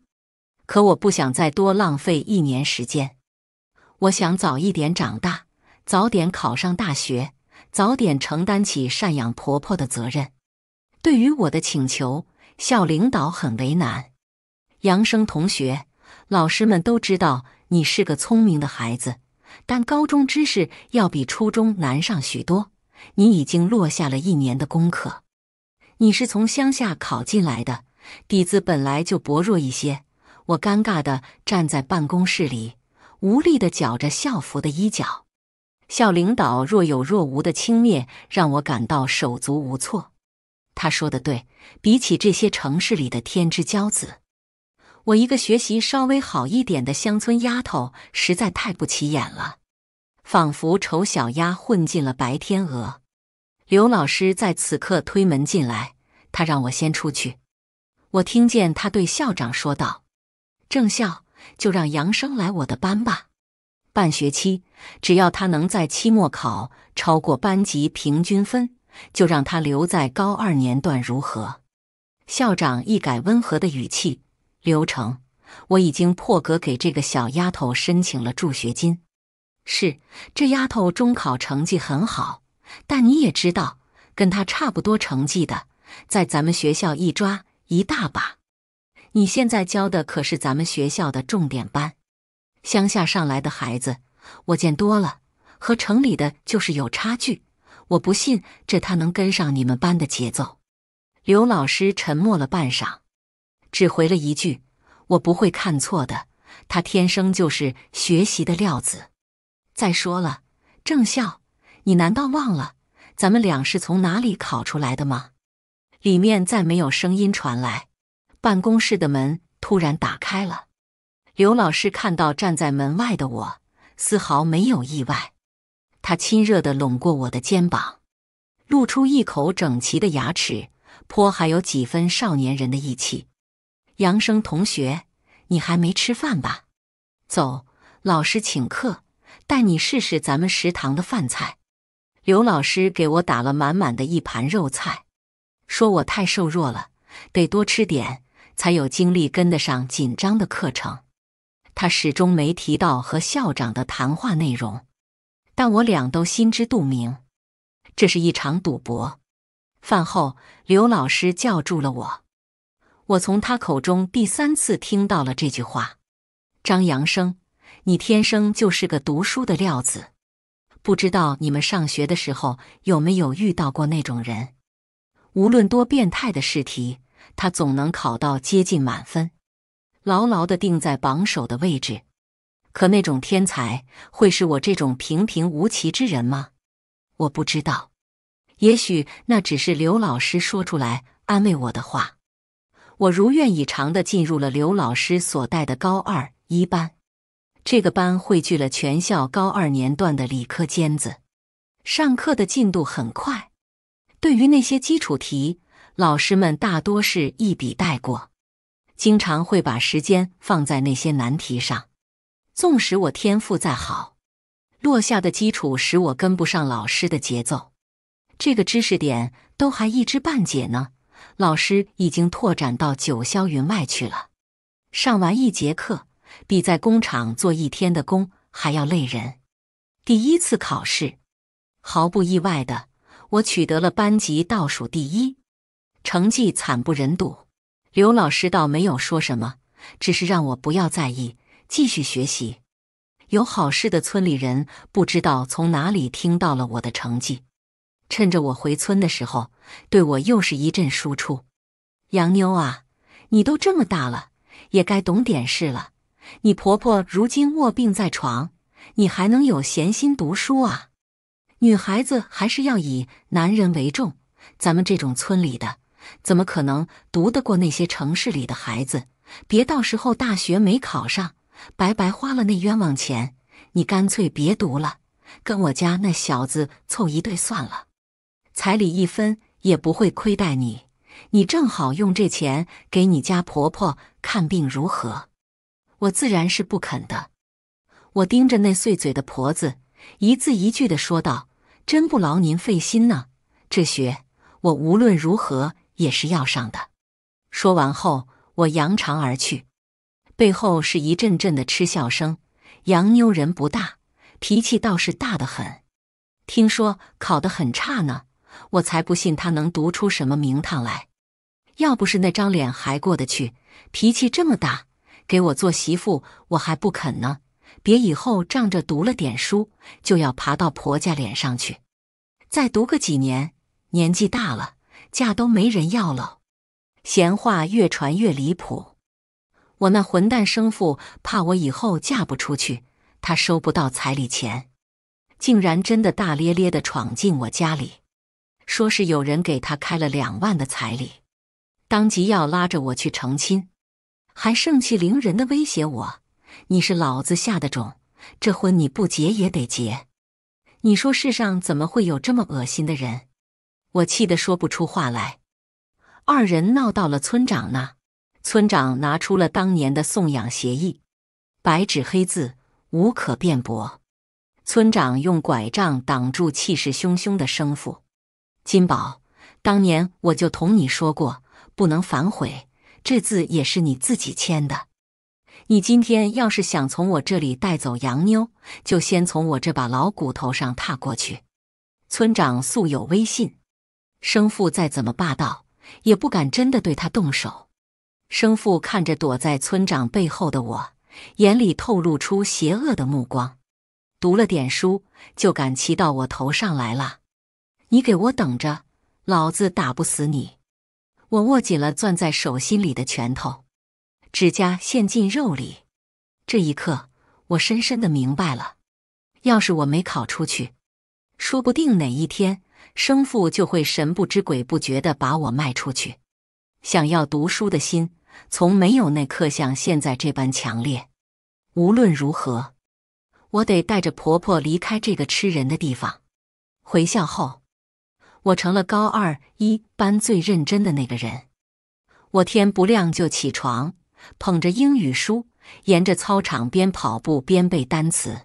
可我不想再多浪费一年时间，我想早一点长大，早点考上大学，早点承担起赡养婆婆的责任。对于我的请求，校领导很为难。杨生同学，老师们都知道你是个聪明的孩子。但高中知识要比初中难上许多，你已经落下了一年的功课。你是从乡下考进来的，底子本来就薄弱一些。我尴尬的站在办公室里，无力的绞着校服的衣角。校领导若有若无的轻蔑让我感到手足无措。他说的对，比起这些城市里的天之骄子。我一个学习稍微好一点的乡村丫头实在太不起眼了，仿佛丑小鸭混进了白天鹅。刘老师在此刻推门进来，他让我先出去。我听见他对校长说道：“正校，就让杨生来我的班吧。半学期，只要他能在期末考超过班级平均分，就让他留在高二年段，如何？”校长一改温和的语气。刘成，我已经破格给这个小丫头申请了助学金。是，这丫头中考成绩很好，但你也知道，跟她差不多成绩的，在咱们学校一抓一大把。你现在教的可是咱们学校的重点班，乡下上来的孩子我见多了，和城里的就是有差距。我不信这她能跟上你们班的节奏。刘老师沉默了半晌。只回了一句：“我不会看错的，他天生就是学习的料子。”再说了，郑校，你难道忘了咱们俩是从哪里考出来的吗？里面再没有声音传来，办公室的门突然打开了。刘老师看到站在门外的我，丝毫没有意外，他亲热地拢过我的肩膀，露出一口整齐的牙齿，颇还有几分少年人的意气。杨生同学，你还没吃饭吧？走，老师请客，带你试试咱们食堂的饭菜。刘老师给我打了满满的一盘肉菜，说我太瘦弱了，得多吃点，才有精力跟得上紧张的课程。他始终没提到和校长的谈话内容，但我俩都心知肚明，这是一场赌博。饭后，刘老师叫住了我。我从他口中第三次听到了这句话：“张扬生，你天生就是个读书的料子。不知道你们上学的时候有没有遇到过那种人？无论多变态的试题，他总能考到接近满分，牢牢的定在榜首的位置。可那种天才会是我这种平平无奇之人吗？我不知道。也许那只是刘老师说出来安慰我的话。”我如愿以偿地进入了刘老师所带的高二一班，这个班汇聚了全校高二年段的理科尖子。上课的进度很快，对于那些基础题，老师们大多是一笔带过，经常会把时间放在那些难题上。纵使我天赋再好，落下的基础使我跟不上老师的节奏，这个知识点都还一知半解呢。老师已经拓展到九霄云外去了。上完一节课，比在工厂做一天的工还要累人。第一次考试，毫不意外的，我取得了班级倒数第一，成绩惨不忍睹。刘老师倒没有说什么，只是让我不要在意，继续学习。有好事的村里人不知道从哪里听到了我的成绩。趁着我回村的时候，对我又是一阵输出。杨妞啊，你都这么大了，也该懂点事了。你婆婆如今卧病在床，你还能有闲心读书啊？女孩子还是要以男人为重。咱们这种村里的，怎么可能读得过那些城市里的孩子？别到时候大学没考上，白白花了那冤枉钱。你干脆别读了，跟我家那小子凑一对算了。彩礼一分也不会亏待你，你正好用这钱给你家婆婆看病，如何？我自然是不肯的。我盯着那碎嘴的婆子，一字一句的说道：“真不劳您费心呢，这学我无论如何也是要上的。”说完后，我扬长而去，背后是一阵阵的嗤笑声。洋妞人不大，脾气倒是大的很。听说考得很差呢。我才不信他能读出什么名堂来。要不是那张脸还过得去，脾气这么大，给我做媳妇我还不肯呢。别以后仗着读了点书就要爬到婆家脸上去，再读个几年，年纪大了，嫁都没人要了。闲话越传越离谱。我那混蛋生父怕我以后嫁不出去，他收不到彩礼钱，竟然真的大咧咧的闯进我家里。说是有人给他开了两万的彩礼，当即要拉着我去成亲，还盛气凌人的威胁我：“你是老子下的种，这婚你不结也得结。”你说世上怎么会有这么恶心的人？我气得说不出话来。二人闹到了村长那，村长拿出了当年的送养协议，白纸黑字，无可辩驳。村长用拐杖挡住气势汹汹的生父。金宝，当年我就同你说过，不能反悔。这字也是你自己签的。你今天要是想从我这里带走洋妞，就先从我这把老骨头上踏过去。村长素有威信，生父再怎么霸道，也不敢真的对他动手。生父看着躲在村长背后的我，眼里透露出邪恶的目光。读了点书，就敢骑到我头上来了。你给我等着，老子打不死你！我握紧了攥在手心里的拳头，指甲陷进肉里。这一刻，我深深的明白了：要是我没考出去，说不定哪一天生父就会神不知鬼不觉的把我卖出去。想要读书的心，从没有那刻像现在这般强烈。无论如何，我得带着婆婆离开这个吃人的地方。回校后。我成了高二一班最认真的那个人。我天不亮就起床，捧着英语书，沿着操场边跑步边背单词。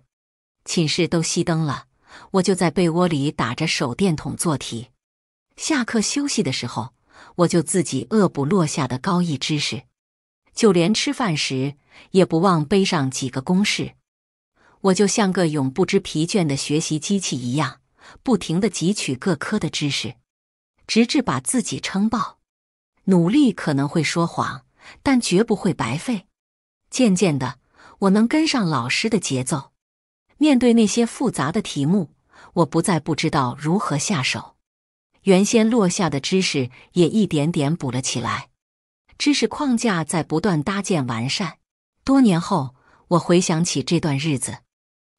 寝室都熄灯了，我就在被窝里打着手电筒做题。下课休息的时候，我就自己恶补落下的高一知识。就连吃饭时也不忘背上几个公式。我就像个永不知疲倦的学习机器一样。不停的汲取各科的知识，直至把自己撑爆。努力可能会说谎，但绝不会白费。渐渐的，我能跟上老师的节奏。面对那些复杂的题目，我不再不知道如何下手。原先落下的知识也一点点补了起来，知识框架在不断搭建完善。多年后，我回想起这段日子。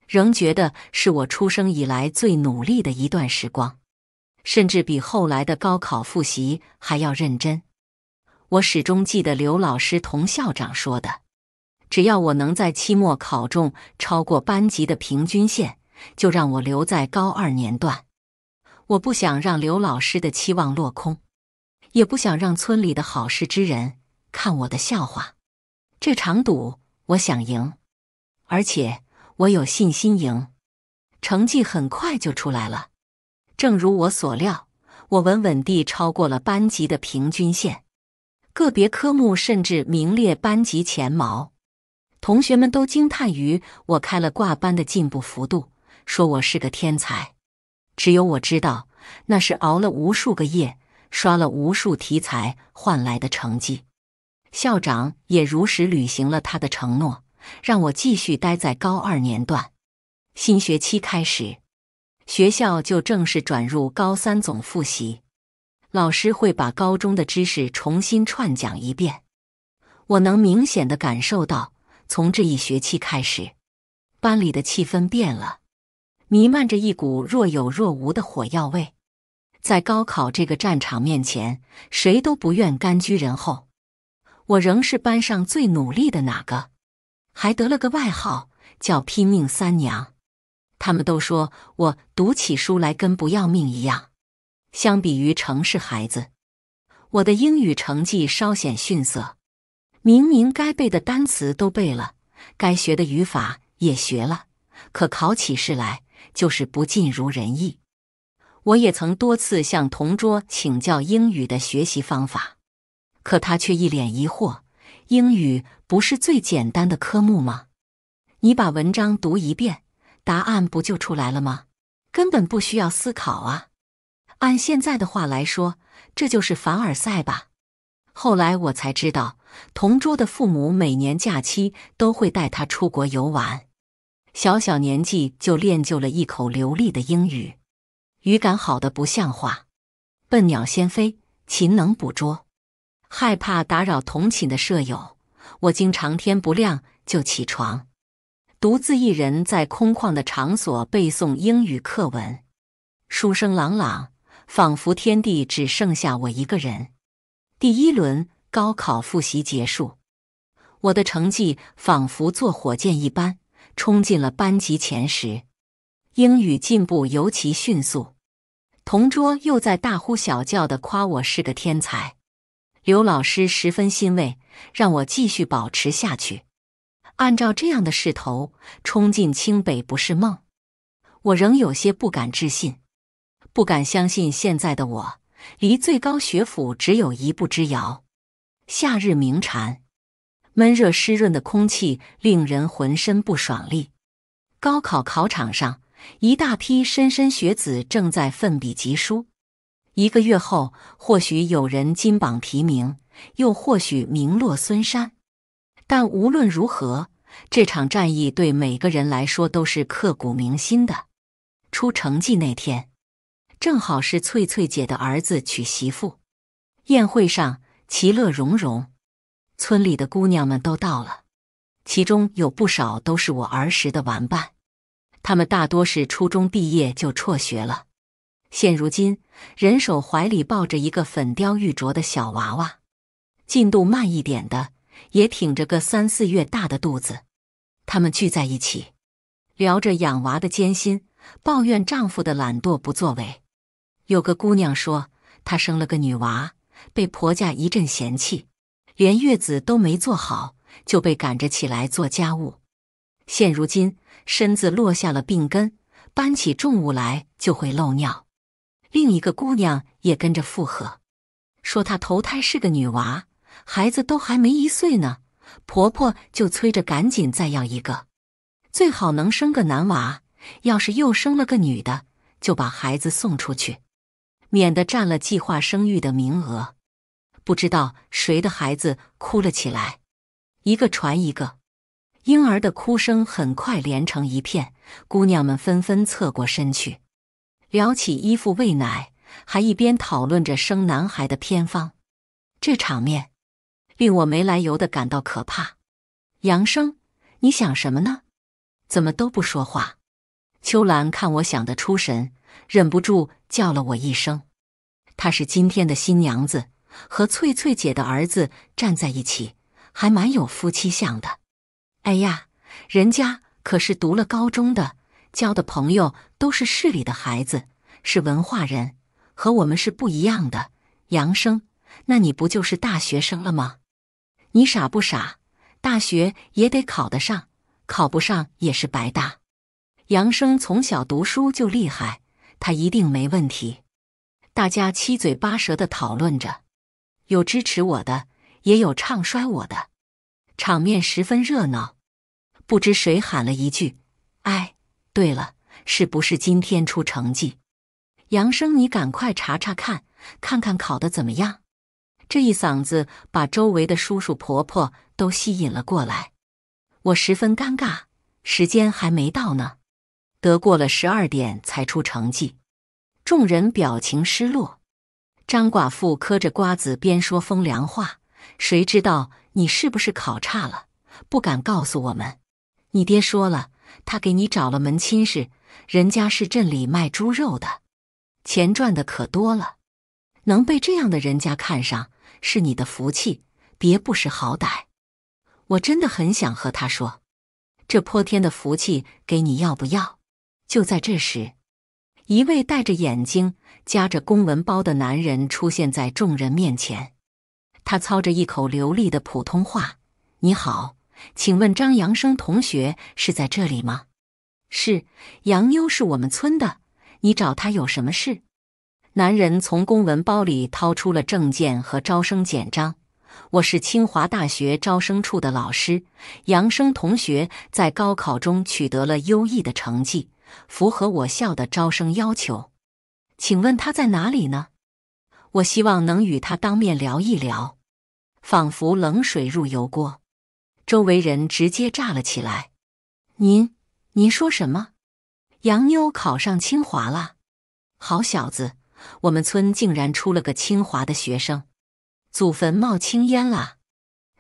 仍觉得是我出生以来最努力的一段时光，甚至比后来的高考复习还要认真。我始终记得刘老师同校长说的：“只要我能在期末考中超过班级的平均线，就让我留在高二年段。”我不想让刘老师的期望落空，也不想让村里的好事之人看我的笑话。这场赌，我想赢，而且。我有信心赢，成绩很快就出来了。正如我所料，我稳稳地超过了班级的平均线，个别科目甚至名列班级前茅。同学们都惊叹于我开了挂般的进步幅度，说我是个天才。只有我知道，那是熬了无数个夜，刷了无数题材换来的成绩。校长也如实履行了他的承诺。让我继续待在高二年段。新学期开始，学校就正式转入高三总复习，老师会把高中的知识重新串讲一遍。我能明显的感受到，从这一学期开始，班里的气氛变了，弥漫着一股若有若无的火药味。在高考这个战场面前，谁都不愿甘居人后。我仍是班上最努力的哪个。还得了个外号叫“拼命三娘”，他们都说我读起书来跟不要命一样。相比于城市孩子，我的英语成绩稍显逊色。明明该背的单词都背了，该学的语法也学了，可考起试来就是不尽如人意。我也曾多次向同桌请教英语的学习方法，可他却一脸疑惑。英语不是最简单的科目吗？你把文章读一遍，答案不就出来了吗？根本不需要思考啊！按现在的话来说，这就是凡尔赛吧。后来我才知道，同桌的父母每年假期都会带他出国游玩，小小年纪就练就了一口流利的英语，语感好的不像话。笨鸟先飞，勤能捕捉。害怕打扰同寝的舍友，我经常天不亮就起床，独自一人在空旷的场所背诵英语课文，书声朗朗，仿佛天地只剩下我一个人。第一轮高考复习结束，我的成绩仿佛坐火箭一般冲进了班级前十，英语进步尤其迅速，同桌又在大呼小叫的夸我是个天才。刘老师十分欣慰，让我继续保持下去。按照这样的势头，冲进清北不是梦。我仍有些不敢置信，不敢相信现在的我离最高学府只有一步之遥。夏日鸣蝉，闷热湿润的空气令人浑身不爽利。高考考场上，一大批莘莘学子正在奋笔疾书。一个月后，或许有人金榜题名，又或许名落孙山。但无论如何，这场战役对每个人来说都是刻骨铭心的。出成绩那天，正好是翠翠姐的儿子娶媳妇，宴会上其乐融融，村里的姑娘们都到了，其中有不少都是我儿时的玩伴，他们大多是初中毕业就辍学了。现如今，人手怀里抱着一个粉雕玉琢的小娃娃，进度慢一点的也挺着个三四月大的肚子。他们聚在一起，聊着养娃的艰辛，抱怨丈夫的懒惰不作为。有个姑娘说，她生了个女娃，被婆家一阵嫌弃，连月子都没做好就被赶着起来做家务。现如今，身子落下了病根，搬起重物来就会漏尿。另一个姑娘也跟着附和，说她投胎是个女娃，孩子都还没一岁呢，婆婆就催着赶紧再要一个，最好能生个男娃。要是又生了个女的，就把孩子送出去，免得占了计划生育的名额。不知道谁的孩子哭了起来，一个传一个，婴儿的哭声很快连成一片，姑娘们纷纷侧过身去。撩起衣服喂奶，还一边讨论着生男孩的偏方，这场面令我没来由的感到可怕。杨生，你想什么呢？怎么都不说话？秋兰看我想得出神，忍不住叫了我一声。她是今天的新娘子，和翠翠姐的儿子站在一起，还蛮有夫妻相的。哎呀，人家可是读了高中的。交的朋友都是市里的孩子，是文化人，和我们是不一样的。杨生，那你不就是大学生了吗？你傻不傻？大学也得考得上，考不上也是白搭。杨生从小读书就厉害，他一定没问题。大家七嘴八舌的讨论着，有支持我的，也有唱衰我的，场面十分热闹。不知谁喊了一句：“哎。”对了，是不是今天出成绩？杨生，你赶快查查看，看看考的怎么样？这一嗓子把周围的叔叔婆婆都吸引了过来。我十分尴尬，时间还没到呢，得过了十二点才出成绩。众人表情失落。张寡妇嗑着瓜子边说风凉话：“谁知道你是不是考差了？不敢告诉我们。你爹说了。”他给你找了门亲事，人家是镇里卖猪肉的，钱赚的可多了，能被这样的人家看上是你的福气，别不识好歹。我真的很想和他说，这泼天的福气给你要不要？就在这时，一位戴着眼镜、夹着公文包的男人出现在众人面前，他操着一口流利的普通话：“你好。”请问张杨生同学是在这里吗？是，杨妞是我们村的。你找他有什么事？男人从公文包里掏出了证件和招生简章。我是清华大学招生处的老师。杨生同学在高考中取得了优异的成绩，符合我校的招生要求。请问他在哪里呢？我希望能与他当面聊一聊。仿佛冷水入油锅。周围人直接炸了起来！您您说什么？杨妞考上清华了！好小子，我们村竟然出了个清华的学生，祖坟冒青烟了！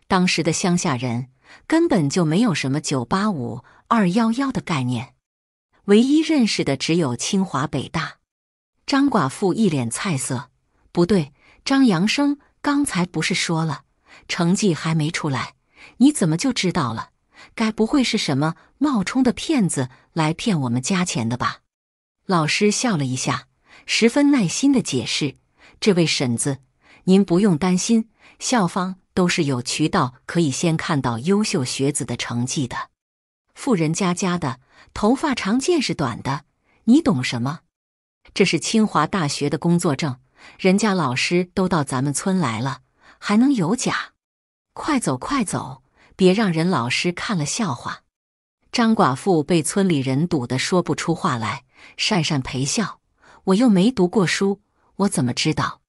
当时的乡下人根本就没有什么九八五、二幺幺的概念，唯一认识的只有清华、北大。张寡妇一脸菜色。不对，张杨生刚才不是说了，成绩还没出来。你怎么就知道了？该不会是什么冒充的骗子来骗我们加钱的吧？老师笑了一下，十分耐心的解释：“这位婶子，您不用担心，校方都是有渠道可以先看到优秀学子的成绩的。富人家家的头发长，见识短的，你懂什么？这是清华大学的工作证，人家老师都到咱们村来了，还能有假？快走，快走！”别让人老师看了笑话。张寡妇被村里人堵得说不出话来，讪讪陪笑。我又没读过书，我怎么知道？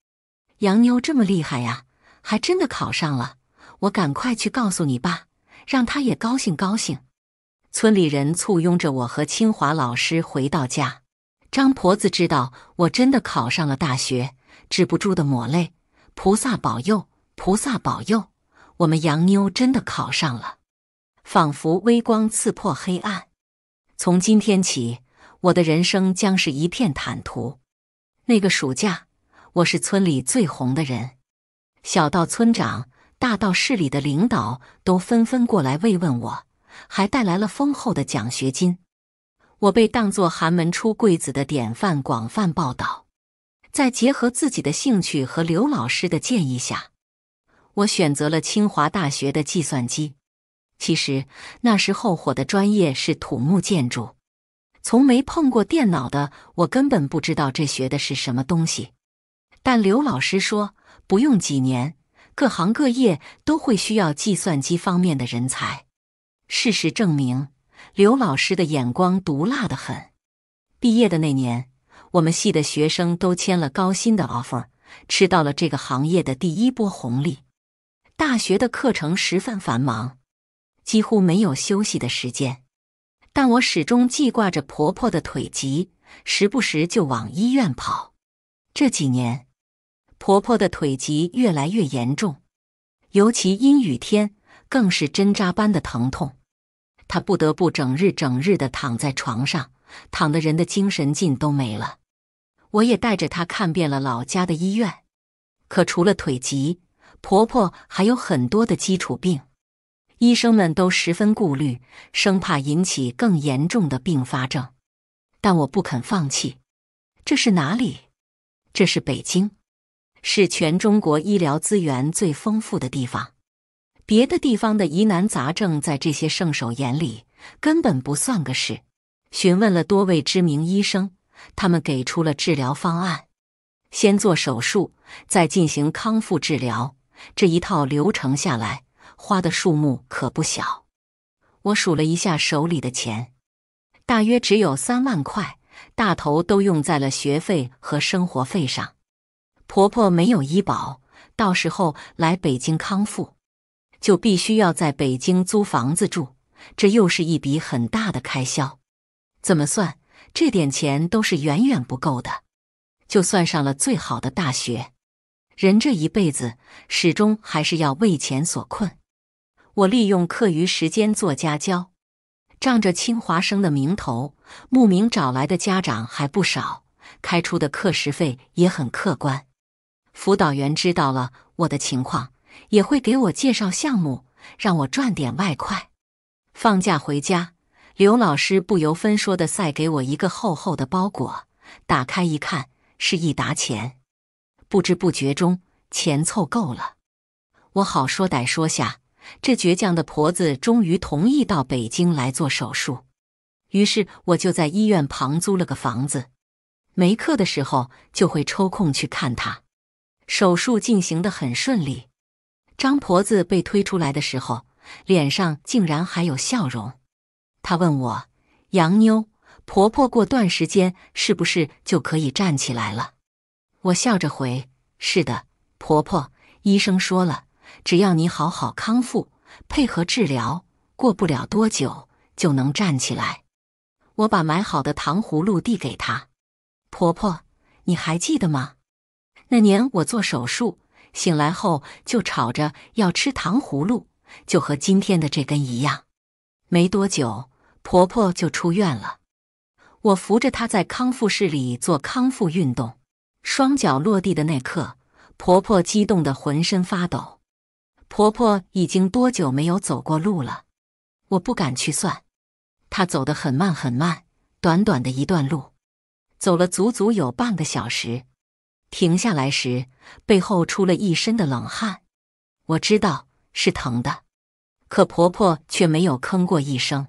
杨妞这么厉害呀，还真的考上了。我赶快去告诉你爸，让他也高兴高兴。村里人簇拥着我和清华老师回到家。张婆子知道我真的考上了大学，止不住的抹泪。菩萨保佑，菩萨保佑。我们洋妞真的考上了，仿佛微光刺破黑暗。从今天起，我的人生将是一片坦途。那个暑假，我是村里最红的人，小到村长，大到市里的领导都纷纷过来慰问我，还带来了丰厚的奖学金。我被当作寒门出贵子的典范广泛报道。在结合自己的兴趣和刘老师的建议下。我选择了清华大学的计算机。其实那时候火的专业是土木建筑，从没碰过电脑的我根本不知道这学的是什么东西。但刘老师说，不用几年，各行各业都会需要计算机方面的人才。事实证明，刘老师的眼光毒辣得很。毕业的那年，我们系的学生都签了高薪的 offer，吃到了这个行业的第一波红利。大学的课程十分繁忙，几乎没有休息的时间。但我始终记挂着婆婆的腿疾，时不时就往医院跑。这几年，婆婆的腿疾越来越严重，尤其阴雨天更是针扎般的疼痛。她不得不整日整日的躺在床上，躺的人的精神劲都没了。我也带着她看遍了老家的医院，可除了腿疾。婆婆还有很多的基础病，医生们都十分顾虑，生怕引起更严重的并发症。但我不肯放弃。这是哪里？这是北京，是全中国医疗资源最丰富的地方。别的地方的疑难杂症，在这些圣手眼里根本不算个事。询问了多位知名医生，他们给出了治疗方案：先做手术，再进行康复治疗。这一套流程下来，花的数目可不小。我数了一下手里的钱，大约只有三万块，大头都用在了学费和生活费上。婆婆没有医保，到时候来北京康复，就必须要在北京租房子住，这又是一笔很大的开销。怎么算，这点钱都是远远不够的。就算上了最好的大学。人这一辈子始终还是要为钱所困。我利用课余时间做家教，仗着清华生的名头，慕名找来的家长还不少，开出的课时费也很客观。辅导员知道了我的情况，也会给我介绍项目，让我赚点外快。放假回家，刘老师不由分说的塞给我一个厚厚的包裹，打开一看，是一沓钱。不知不觉中，钱凑够了。我好说歹说下，这倔强的婆子终于同意到北京来做手术。于是我就在医院旁租了个房子，没课的时候就会抽空去看她。手术进行的很顺利，张婆子被推出来的时候，脸上竟然还有笑容。她问我：“洋妞，婆婆过段时间是不是就可以站起来了？”我笑着回：“是的，婆婆，医生说了，只要你好好康复，配合治疗，过不了多久就能站起来。”我把买好的糖葫芦递给她：“婆婆，你还记得吗？那年我做手术，醒来后就吵着要吃糖葫芦，就和今天的这根一样。”没多久，婆婆就出院了。我扶着她在康复室里做康复运动。双脚落地的那刻，婆婆激动得浑身发抖。婆婆已经多久没有走过路了？我不敢去算。她走得很慢很慢，短短的一段路，走了足足有半个小时。停下来时，背后出了一身的冷汗。我知道是疼的，可婆婆却没有吭过一声。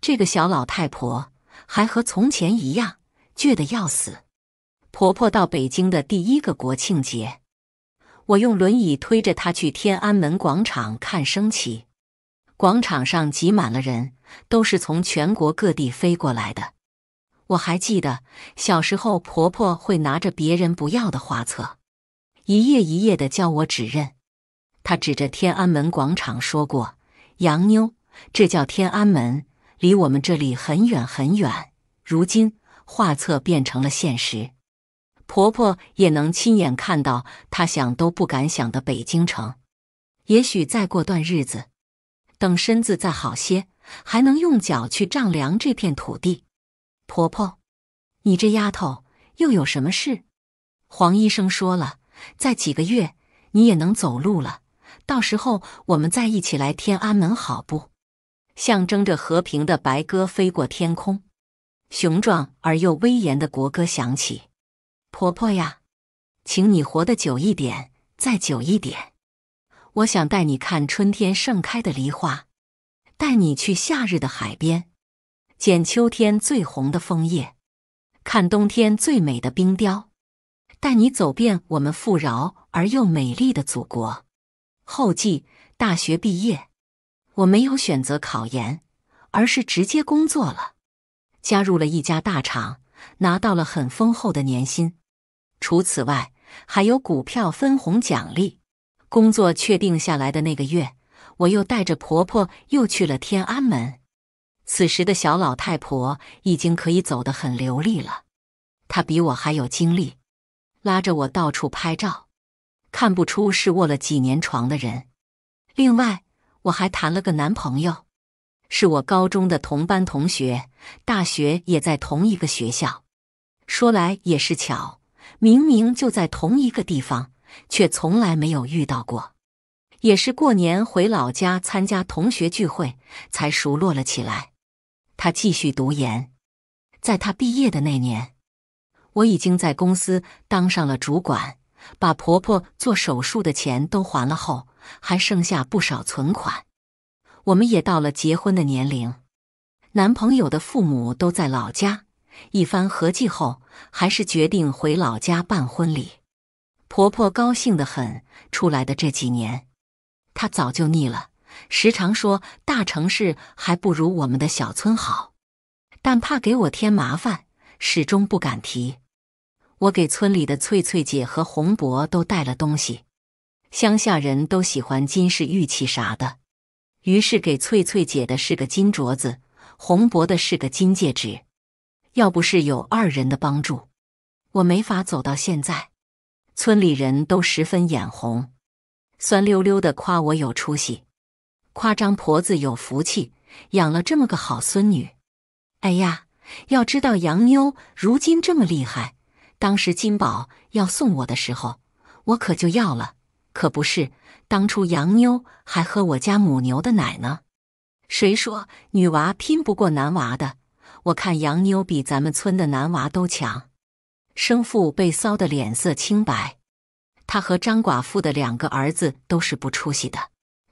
这个小老太婆还和从前一样倔得要死。婆婆到北京的第一个国庆节，我用轮椅推着她去天安门广场看升旗。广场上挤满了人，都是从全国各地飞过来的。我还记得小时候，婆婆会拿着别人不要的画册，一页一页的教我指认。她指着天安门广场说过：“洋妞，这叫天安门，离我们这里很远很远。”如今，画册变成了现实。婆婆也能亲眼看到她想都不敢想的北京城。也许再过段日子，等身子再好些，还能用脚去丈量这片土地。婆婆，你这丫头又有什么事？黄医生说了，再几个月你也能走路了。到时候我们再一起来天安门，好不？象征着和平的白鸽飞过天空，雄壮而又威严的国歌响起。婆婆呀，请你活得久一点，再久一点。我想带你看春天盛开的梨花，带你去夏日的海边，捡秋天最红的枫叶，看冬天最美的冰雕，带你走遍我们富饶而又美丽的祖国。后记：大学毕业，我没有选择考研，而是直接工作了，加入了一家大厂。拿到了很丰厚的年薪，除此外，还有股票分红奖励。工作确定下来的那个月，我又带着婆婆又去了天安门。此时的小老太婆已经可以走得很流利了，她比我还有精力，拉着我到处拍照，看不出是卧了几年床的人。另外，我还谈了个男朋友。是我高中的同班同学，大学也在同一个学校。说来也是巧，明明就在同一个地方，却从来没有遇到过。也是过年回老家参加同学聚会才熟络了起来。他继续读研，在他毕业的那年，我已经在公司当上了主管。把婆婆做手术的钱都还了后，还剩下不少存款。我们也到了结婚的年龄，男朋友的父母都在老家。一番合计后，还是决定回老家办婚礼。婆婆高兴得很，出来的这几年，她早就腻了，时常说大城市还不如我们的小村好，但怕给我添麻烦，始终不敢提。我给村里的翠翠姐和红伯都带了东西，乡下人都喜欢金饰玉器啥的。于是给翠翠姐的是个金镯子，红脖的是个金戒指。要不是有二人的帮助，我没法走到现在。村里人都十分眼红，酸溜溜的夸我有出息，夸张婆子有福气，养了这么个好孙女。哎呀，要知道洋妞如今这么厉害，当时金宝要送我的时候，我可就要了，可不是。当初洋妞还喝我家母牛的奶呢，谁说女娃拼不过男娃的？我看洋妞比咱们村的男娃都强。生父被臊的脸色青白，他和张寡妇的两个儿子都是不出息的，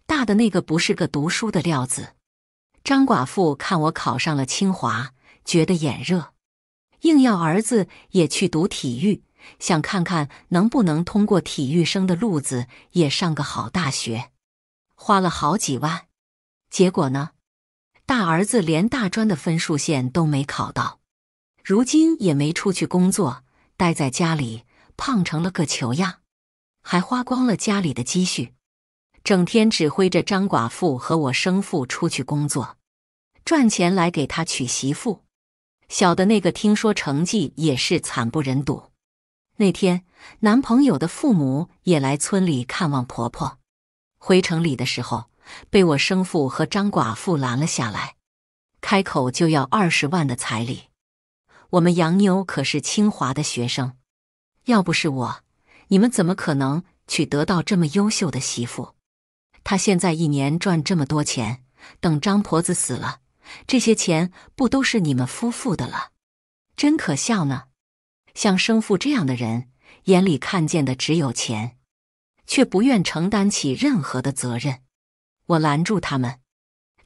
大的那个不是个读书的料子。张寡妇看我考上了清华，觉得眼热，硬要儿子也去读体育。想看看能不能通过体育生的路子也上个好大学，花了好几万，结果呢，大儿子连大专的分数线都没考到，如今也没出去工作，待在家里胖成了个球样，还花光了家里的积蓄，整天指挥着张寡妇和我生父出去工作，赚钱来给他娶媳妇。小的那个听说成绩也是惨不忍睹。那天，男朋友的父母也来村里看望婆婆。回城里的时候，被我生父和张寡妇拦了下来，开口就要二十万的彩礼。我们洋妞可是清华的学生，要不是我，你们怎么可能娶得到这么优秀的媳妇？她现在一年赚这么多钱，等张婆子死了，这些钱不都是你们夫妇的了？真可笑呢！像生父这样的人，眼里看见的只有钱，却不愿承担起任何的责任。我拦住他们，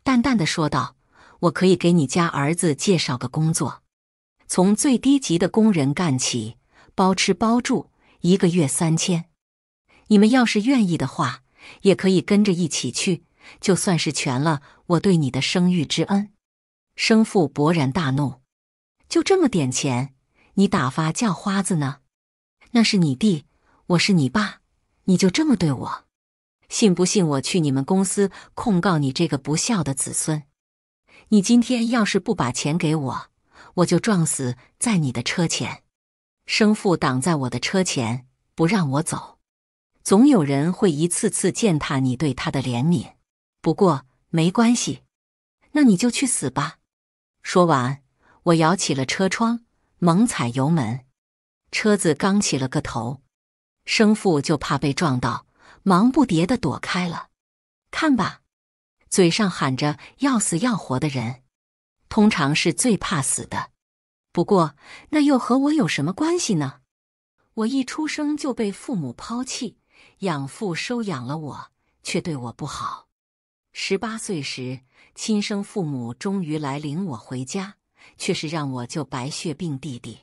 淡淡的说道：“我可以给你家儿子介绍个工作，从最低级的工人干起，包吃包住，一个月三千。你们要是愿意的话，也可以跟着一起去，就算是全了我对你的生育之恩。”生父勃然大怒：“就这么点钱！”你打发叫花子呢？那是你弟，我是你爸，你就这么对我？信不信我去你们公司控告你这个不孝的子孙？你今天要是不把钱给我，我就撞死在你的车前。生父挡在我的车前，不让我走。总有人会一次次践踏你对他的怜悯。不过没关系，那你就去死吧！说完，我摇起了车窗。猛踩油门，车子刚起了个头，生父就怕被撞到，忙不迭的躲开了。看吧，嘴上喊着要死要活的人，通常是最怕死的。不过，那又和我有什么关系呢？我一出生就被父母抛弃，养父收养了我，却对我不好。十八岁时，亲生父母终于来领我回家。却是让我救白血病弟弟。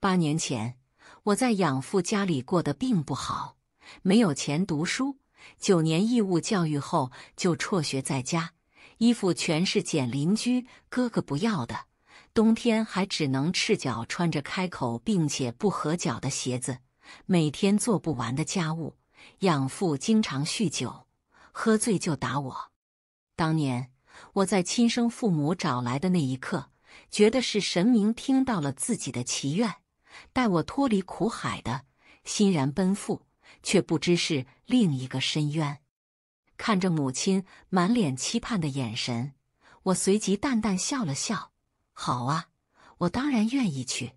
八年前，我在养父家里过得并不好，没有钱读书。九年义务教育后就辍学在家，衣服全是捡邻居哥哥不要的，冬天还只能赤脚穿着开口并且不合脚的鞋子。每天做不完的家务，养父经常酗酒，喝醉就打我。当年我在亲生父母找来的那一刻。觉得是神明听到了自己的祈愿，带我脱离苦海的，欣然奔赴，却不知是另一个深渊。看着母亲满脸期盼的眼神，我随即淡淡笑了笑：“好啊，我当然愿意去。”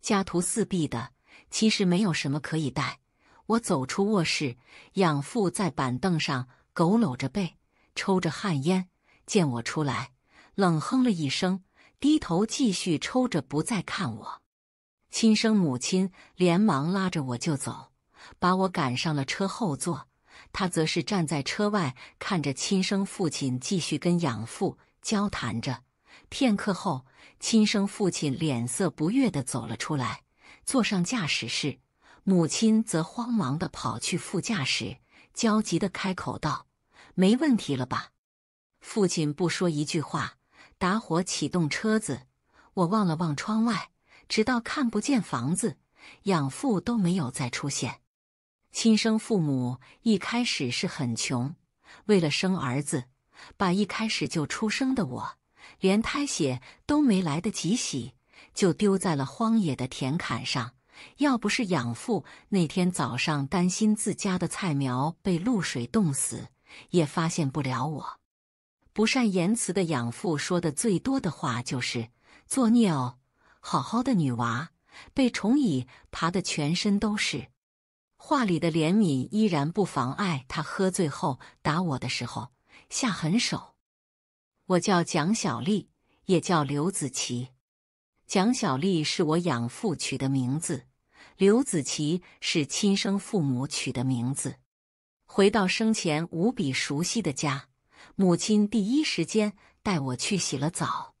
家徒四壁的，其实没有什么可以带。我走出卧室，养父在板凳上佝偻着背，抽着旱烟，见我出来，冷哼了一声。低头继续抽着，不再看我。亲生母亲连忙拉着我就走，把我赶上了车后座。他则是站在车外看着亲生父亲继续跟养父交谈着。片刻后，亲生父亲脸色不悦的走了出来，坐上驾驶室。母亲则慌忙的跑去副驾驶，焦急的开口道：“没问题了吧？”父亲不说一句话。打火启动车子，我望了望窗外，直到看不见房子，养父都没有再出现。亲生父母一开始是很穷，为了生儿子，把一开始就出生的我，连胎血都没来得及洗，就丢在了荒野的田坎上。要不是养父那天早上担心自家的菜苗被露水冻死，也发现不了我。不善言辞的养父说的最多的话就是“作孽哦，好好的女娃被虫蚁爬的全身都是”。话里的怜悯依然不妨碍他喝醉后打我的时候下狠手。我叫蒋小丽，也叫刘子琪。蒋小丽是我养父取的名字，刘子琪是亲生父母取的名字。回到生前无比熟悉的家。母亲第一时间带我去洗了澡，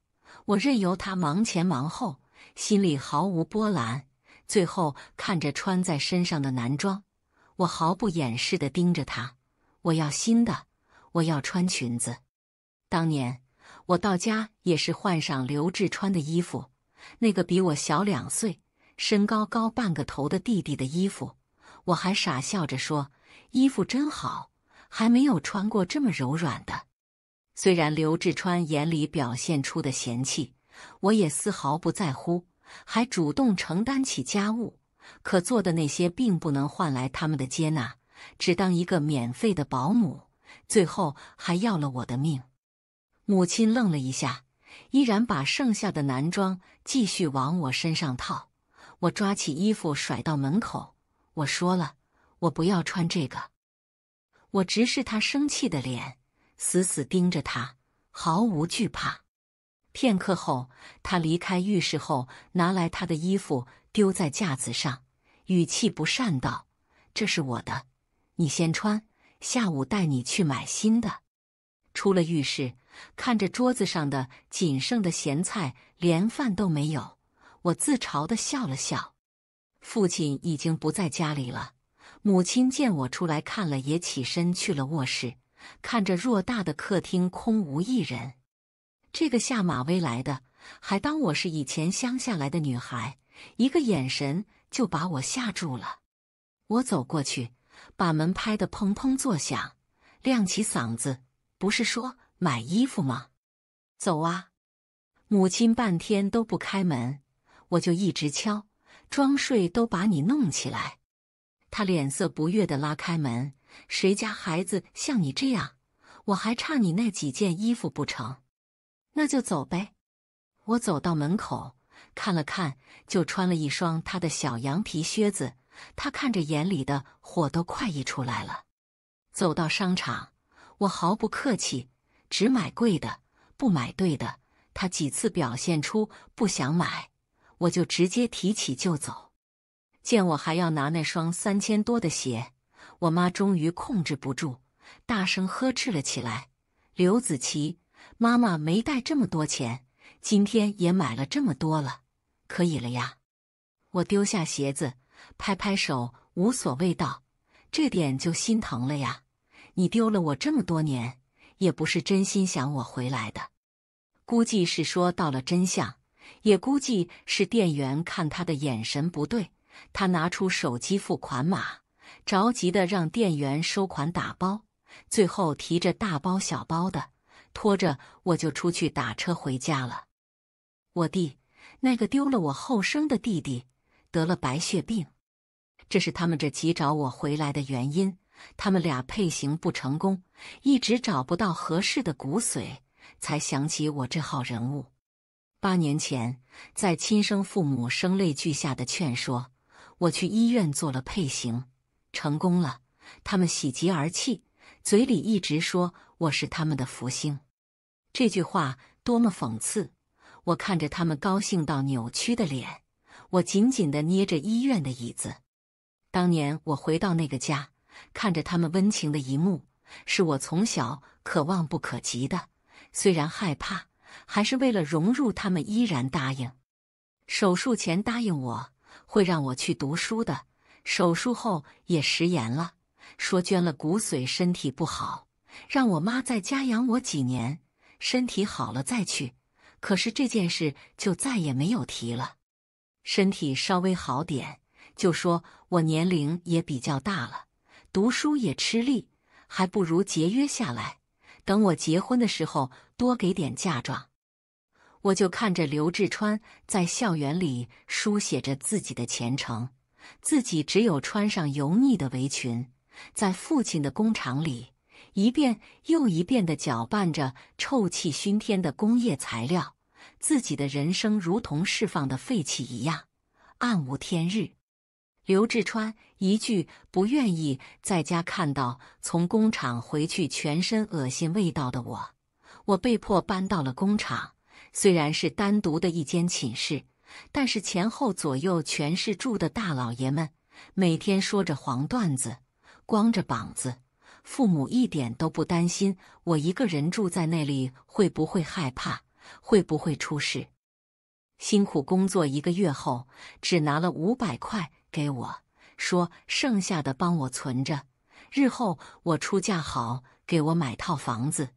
我任由她忙前忙后，心里毫无波澜。最后看着穿在身上的男装，我毫不掩饰地盯着他：“我要新的，我要穿裙子。”当年我到家也是换上刘志穿的衣服，那个比我小两岁、身高高半个头的弟弟的衣服，我还傻笑着说：“衣服真好，还没有穿过这么柔软的。”虽然刘志川眼里表现出的嫌弃，我也丝毫不在乎，还主动承担起家务，可做的那些并不能换来他们的接纳，只当一个免费的保姆，最后还要了我的命。母亲愣了一下，依然把剩下的男装继续往我身上套。我抓起衣服甩到门口，我说了，我不要穿这个。我直视他生气的脸。死死盯着他，毫无惧怕。片刻后，他离开浴室后，拿来他的衣服丢在架子上，语气不善道：“这是我的，你先穿，下午带你去买新的。”出了浴室，看着桌子上的仅剩的咸菜，连饭都没有，我自嘲的笑了笑。父亲已经不在家里了，母亲见我出来看了，也起身去了卧室。看着偌大的客厅空无一人，这个下马威来的还当我是以前乡下来的女孩，一个眼神就把我吓住了。我走过去，把门拍得砰砰作响，亮起嗓子：“不是说买衣服吗？走啊！”母亲半天都不开门，我就一直敲，装睡都把你弄起来。她脸色不悦地拉开门。谁家孩子像你这样？我还差你那几件衣服不成？那就走呗。我走到门口看了看，就穿了一双他的小羊皮靴子。他看着眼里的火都快溢出来了。走到商场，我毫不客气，只买贵的，不买对的。他几次表现出不想买，我就直接提起就走。见我还要拿那双三千多的鞋。我妈终于控制不住，大声呵斥了起来：“刘子琪，妈妈没带这么多钱，今天也买了这么多了，可以了呀。”我丢下鞋子，拍拍手，无所谓道：“这点就心疼了呀，你丢了我这么多年，也不是真心想我回来的，估计是说到了真相，也估计是店员看他的眼神不对，他拿出手机付款码。”着急的让店员收款打包，最后提着大包小包的，拖着我就出去打车回家了。我弟，那个丢了我后生的弟弟，得了白血病，这是他们这急找我回来的原因。他们俩配型不成功，一直找不到合适的骨髓，才想起我这号人物。八年前，在亲生父母声泪俱下的劝说，我去医院做了配型。成功了，他们喜极而泣，嘴里一直说我是他们的福星。这句话多么讽刺！我看着他们高兴到扭曲的脸，我紧紧地捏着医院的椅子。当年我回到那个家，看着他们温情的一幕，是我从小可望不可及的。虽然害怕，还是为了融入他们，依然答应。手术前答应我会让我去读书的。手术后也食言了，说捐了骨髓身体不好，让我妈在家养我几年，身体好了再去。可是这件事就再也没有提了。身体稍微好点，就说我年龄也比较大了，读书也吃力，还不如节约下来，等我结婚的时候多给点嫁妆。我就看着刘志川在校园里书写着自己的前程。自己只有穿上油腻的围裙，在父亲的工厂里一遍又一遍地搅拌着臭气熏天的工业材料，自己的人生如同释放的废气一样，暗无天日。刘志川一句不愿意在家，看到从工厂回去全身恶心味道的我，我被迫搬到了工厂，虽然是单独的一间寝室。但是前后左右全是住的大老爷们，每天说着黄段子，光着膀子，父母一点都不担心我一个人住在那里会不会害怕，会不会出事。辛苦工作一个月后，只拿了五百块给我，说剩下的帮我存着，日后我出嫁好给我买套房子。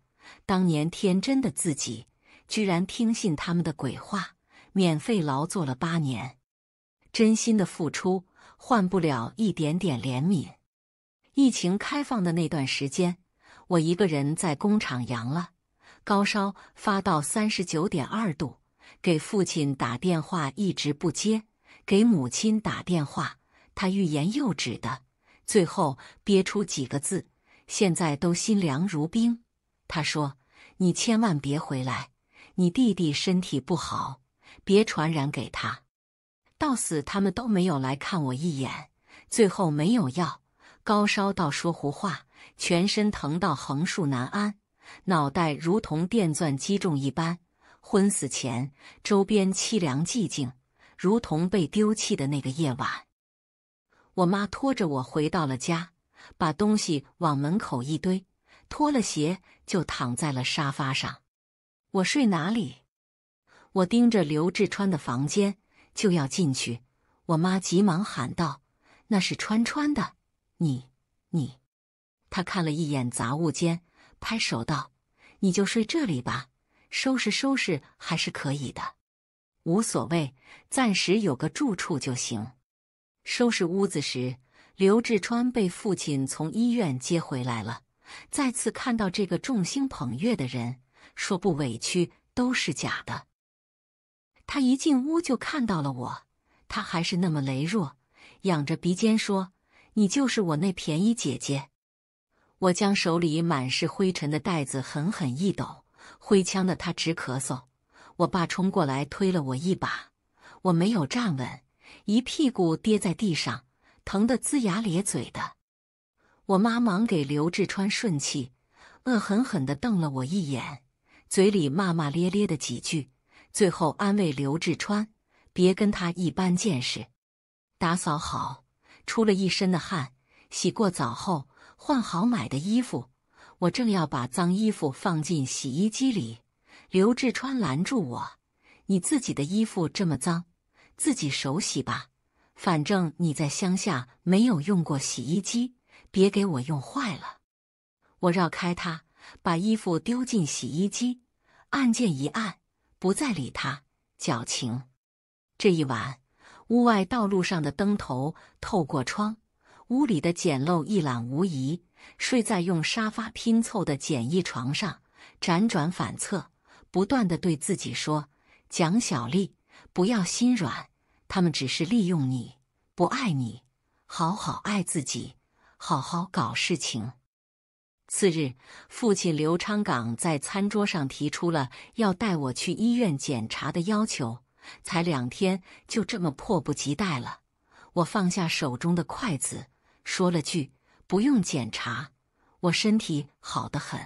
当年天真的自己，居然听信他们的鬼话。免费劳作了八年，真心的付出换不了一点点怜悯。疫情开放的那段时间，我一个人在工厂阳了，高烧发到三十九点二度。给父亲打电话一直不接，给母亲打电话，他欲言又止的，最后憋出几个字：现在都心凉如冰。他说：“你千万别回来，你弟弟身体不好。”别传染给他。到死，他们都没有来看我一眼。最后没有药，高烧到说胡话，全身疼到横竖难安，脑袋如同电钻击中一般。昏死前，周边凄凉寂静，如同被丢弃的那个夜晚。我妈拖着我回到了家，把东西往门口一堆，脱了鞋就躺在了沙发上。我睡哪里？我盯着刘志川的房间，就要进去，我妈急忙喊道：“那是川川的，你你。”他看了一眼杂物间，拍手道：“你就睡这里吧，收拾收拾还是可以的，无所谓，暂时有个住处就行。”收拾屋子时，刘志川被父亲从医院接回来了，再次看到这个众星捧月的人，说不委屈都是假的。他一进屋就看到了我，他还是那么羸弱，仰着鼻尖说：“你就是我那便宜姐姐。”我将手里满是灰尘的袋子狠狠一抖，挥枪的他直咳嗽。我爸冲过来推了我一把，我没有站稳，一屁股跌在地上，疼得龇牙咧嘴的。我妈忙给刘志川顺气，恶狠狠地瞪了我一眼，嘴里骂骂咧咧的几句。最后安慰刘志川，别跟他一般见识。打扫好，出了一身的汗，洗过澡后换好买的衣服。我正要把脏衣服放进洗衣机里，刘志川拦住我：“你自己的衣服这么脏，自己手洗吧。反正你在乡下没有用过洗衣机，别给我用坏了。”我绕开他，把衣服丢进洗衣机，按键一按。不再理他，矫情。这一晚，屋外道路上的灯头透过窗，屋里的简陋一览无遗。睡在用沙发拼凑的简易床上，辗转反侧，不断的对自己说：“蒋小丽，不要心软，他们只是利用你，不爱你，好好爱自己，好好搞事情。”次日，父亲刘昌岗在餐桌上提出了要带我去医院检查的要求。才两天，就这么迫不及待了。我放下手中的筷子，说了句：“不用检查，我身体好得很。”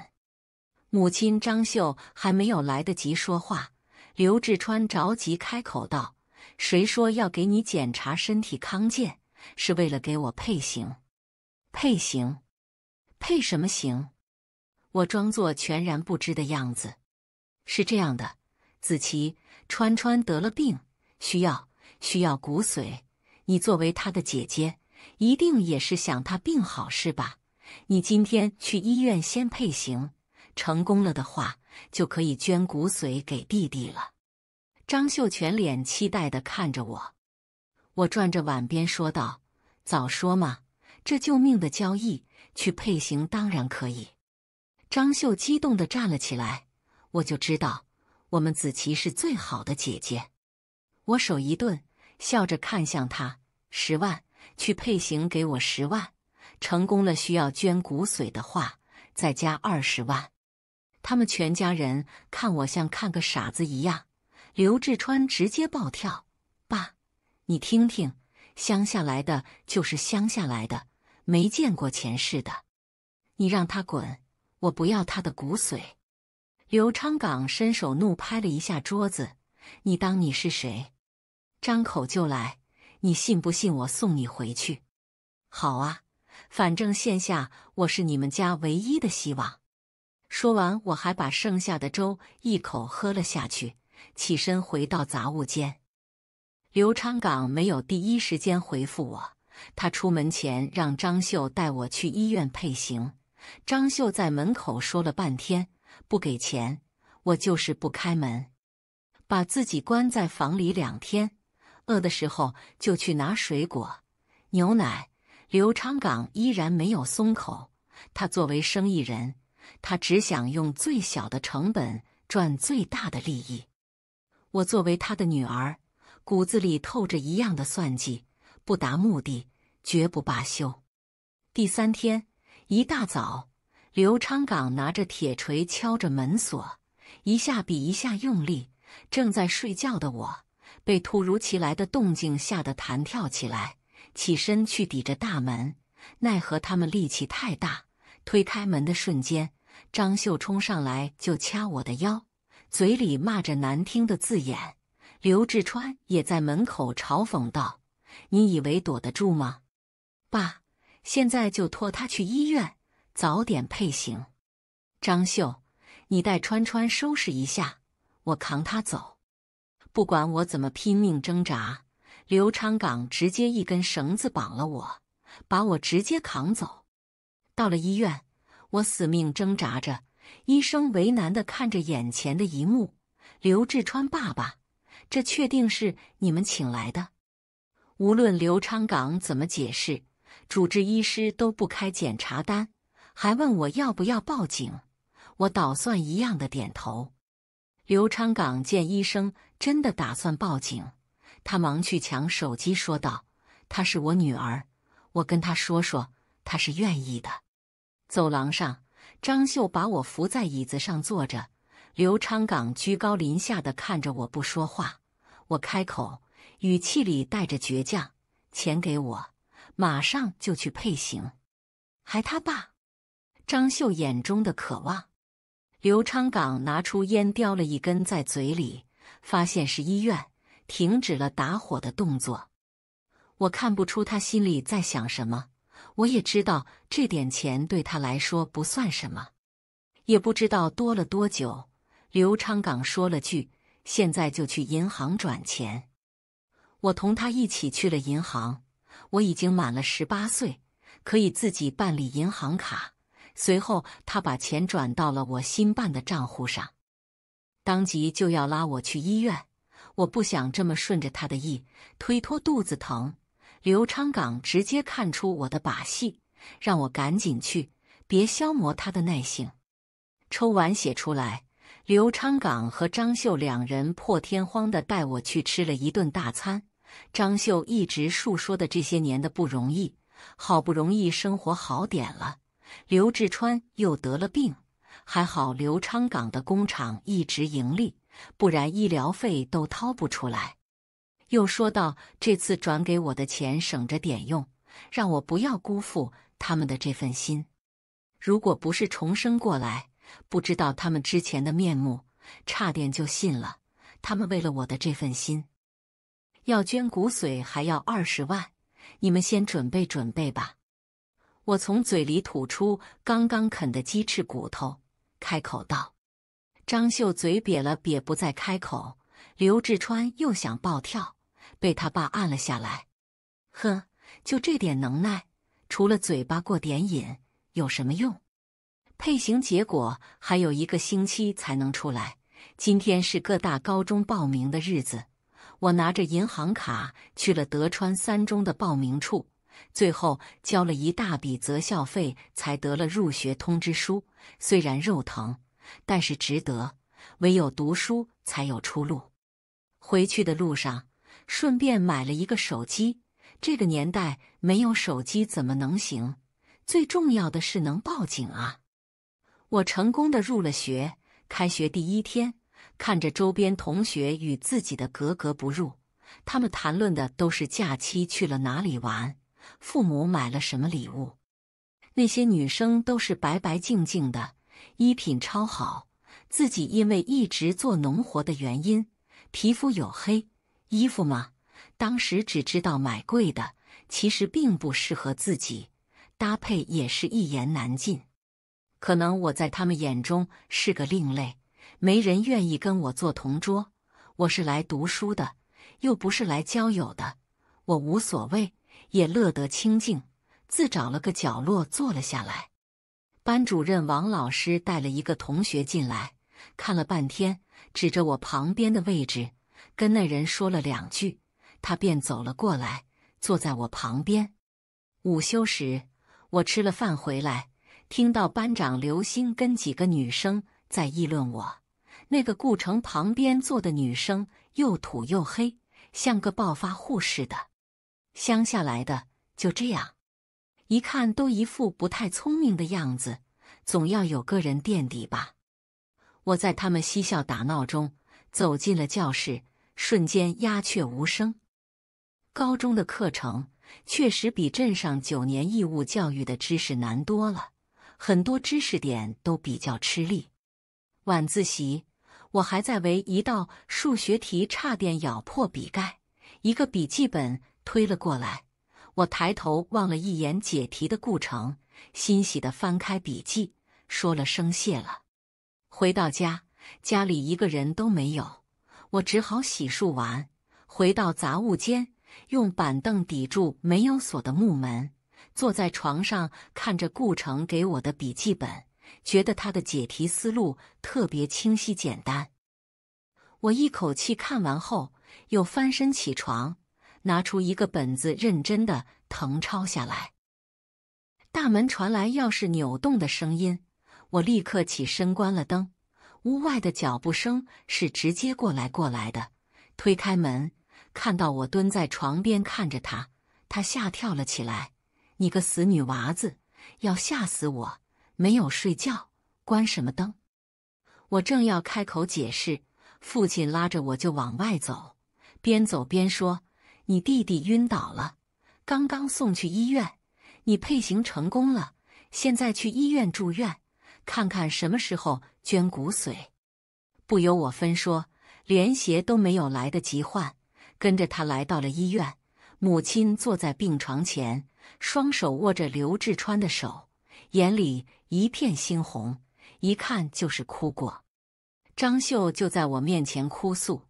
母亲张秀还没有来得及说话，刘志川着急开口道：“谁说要给你检查身体康健？是为了给我配型，配型。”配什么型？我装作全然不知的样子。是这样的，子琪川川得了病，需要需要骨髓。你作为他的姐姐，一定也是想他病好是吧？你今天去医院先配型，成功了的话，就可以捐骨髓给弟弟了。张秀全脸期待的看着我，我转着碗边说道：“早说嘛，这救命的交易。”去配型当然可以，张秀激动地站了起来。我就知道，我们子琪是最好的姐姐。我手一顿，笑着看向他：“十万，去配型给我十万。成功了，需要捐骨髓的话，再加二十万。”他们全家人看我像看个傻子一样。刘志川直接暴跳：“爸，你听听，乡下来的，就是乡下来的。”没见过前世的，你让他滚！我不要他的骨髓。刘昌岗伸手怒拍了一下桌子：“你当你是谁？张口就来！你信不信我送你回去？”好啊，反正现下我是你们家唯一的希望。说完，我还把剩下的粥一口喝了下去，起身回到杂物间。刘昌岗没有第一时间回复我。他出门前让张秀带我去医院配型。张秀在门口说了半天，不给钱，我就是不开门，把自己关在房里两天。饿的时候就去拿水果、牛奶。刘昌岗依然没有松口。他作为生意人，他只想用最小的成本赚最大的利益。我作为他的女儿，骨子里透着一样的算计。不达目的，绝不罢休。第三天一大早，刘昌岗拿着铁锤敲着门锁，一下比一下用力。正在睡觉的我，被突如其来的动静吓得弹跳起来，起身去抵着大门。奈何他们力气太大，推开门的瞬间，张秀冲上来就掐我的腰，嘴里骂着难听的字眼。刘志川也在门口嘲讽道。你以为躲得住吗，爸？现在就拖他去医院，早点配型。张秀，你带川川收拾一下，我扛他走。不管我怎么拼命挣扎，刘昌岗直接一根绳子绑了我，把我直接扛走。到了医院，我死命挣扎着，医生为难的看着眼前的一幕。刘志川爸爸，这确定是你们请来的？无论刘昌岗怎么解释，主治医师都不开检查单，还问我要不要报警。我倒算一样的点头。刘昌岗见医生真的打算报警，他忙去抢手机，说道：“她是我女儿，我跟她说说，她是愿意的。”走廊上，张秀把我扶在椅子上坐着，刘昌岗居高临下的看着我，不说话。我开口。语气里带着倔强，钱给我，马上就去配型。还他爸，张秀眼中的渴望。刘昌岗拿出烟，叼了一根在嘴里，发现是医院，停止了打火的动作。我看不出他心里在想什么，我也知道这点钱对他来说不算什么，也不知道多了多久。刘昌岗说了句：“现在就去银行转钱。”我同他一起去了银行，我已经满了十八岁，可以自己办理银行卡。随后，他把钱转到了我新办的账户上，当即就要拉我去医院。我不想这么顺着他的意，推脱肚子疼。刘昌岗直接看出我的把戏，让我赶紧去，别消磨他的耐性。抽完血出来，刘昌岗和张秀两人破天荒的带我去吃了一顿大餐。张秀一直述说的这些年的不容易，好不容易生活好点了，刘志川又得了病，还好刘昌岗的工厂一直盈利，不然医疗费都掏不出来。又说到这次转给我的钱，省着点用，让我不要辜负他们的这份心。如果不是重生过来，不知道他们之前的面目，差点就信了他们为了我的这份心。要捐骨髓还要二十万，你们先准备准备吧。我从嘴里吐出刚刚啃的鸡翅骨头，开口道：“张秀嘴瘪了瘪，不再开口。刘志川又想暴跳，被他爸按了下来。哼，就这点能耐，除了嘴巴过点瘾，有什么用？配型结果还有一个星期才能出来，今天是各大高中报名的日子。”我拿着银行卡去了德川三中的报名处，最后交了一大笔择校费，才得了入学通知书。虽然肉疼，但是值得。唯有读书才有出路。回去的路上，顺便买了一个手机。这个年代没有手机怎么能行？最重要的是能报警啊！我成功的入了学。开学第一天。看着周边同学与自己的格格不入，他们谈论的都是假期去了哪里玩，父母买了什么礼物。那些女生都是白白净净的，衣品超好。自己因为一直做农活的原因，皮肤黝黑，衣服嘛，当时只知道买贵的，其实并不适合自己，搭配也是一言难尽。可能我在他们眼中是个另类。没人愿意跟我做同桌，我是来读书的，又不是来交友的，我无所谓，也乐得清静，自找了个角落坐了下来。班主任王老师带了一个同学进来，看了半天，指着我旁边的位置，跟那人说了两句，他便走了过来，坐在我旁边。午休时，我吃了饭回来，听到班长刘星跟几个女生在议论我。那个顾城旁边坐的女生又土又黑，像个暴发户似的，乡下来的就这样，一看都一副不太聪明的样子，总要有个人垫底吧。我在他们嬉笑打闹中走进了教室，瞬间鸦雀无声。高中的课程确实比镇上九年义务教育的知识难多了，很多知识点都比较吃力。晚自习。我还在为一道数学题差点咬破笔盖，一个笔记本推了过来。我抬头望了一眼解题的顾城，欣喜的翻开笔记，说了声谢了。回到家，家里一个人都没有，我只好洗漱完，回到杂物间，用板凳抵住没有锁的木门，坐在床上看着顾城给我的笔记本。觉得他的解题思路特别清晰简单，我一口气看完后，又翻身起床，拿出一个本子，认真的誊抄下来。大门传来钥匙扭动的声音，我立刻起身关了灯。屋外的脚步声是直接过来过来的。推开门，看到我蹲在床边看着他，他吓跳了起来：“你个死女娃子，要吓死我！”没有睡觉，关什么灯？我正要开口解释，父亲拉着我就往外走，边走边说：“你弟弟晕倒了，刚刚送去医院，你配型成功了，现在去医院住院，看看什么时候捐骨髓。”不由我分说，连鞋都没有来得及换，跟着他来到了医院。母亲坐在病床前，双手握着刘志川的手，眼里。一片猩红，一看就是哭过。张秀就在我面前哭诉，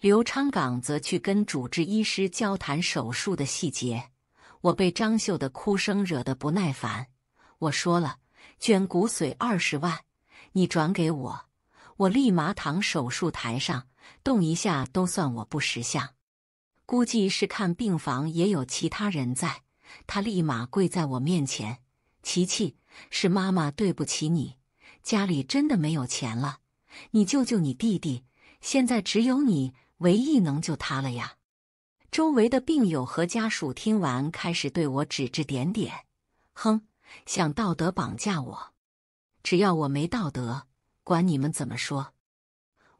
刘昌岗则去跟主治医师交谈手术的细节。我被张秀的哭声惹得不耐烦，我说了：“捐骨髓二十万，你转给我。”我立马躺手术台上，动一下都算我不识相。估计是看病房也有其他人在，他立马跪在我面前。琪琪，是妈妈对不起你，家里真的没有钱了，你救救你弟弟，现在只有你唯一能救他了呀！周围的病友和家属听完，开始对我指指点点，哼，想道德绑架我，只要我没道德，管你们怎么说。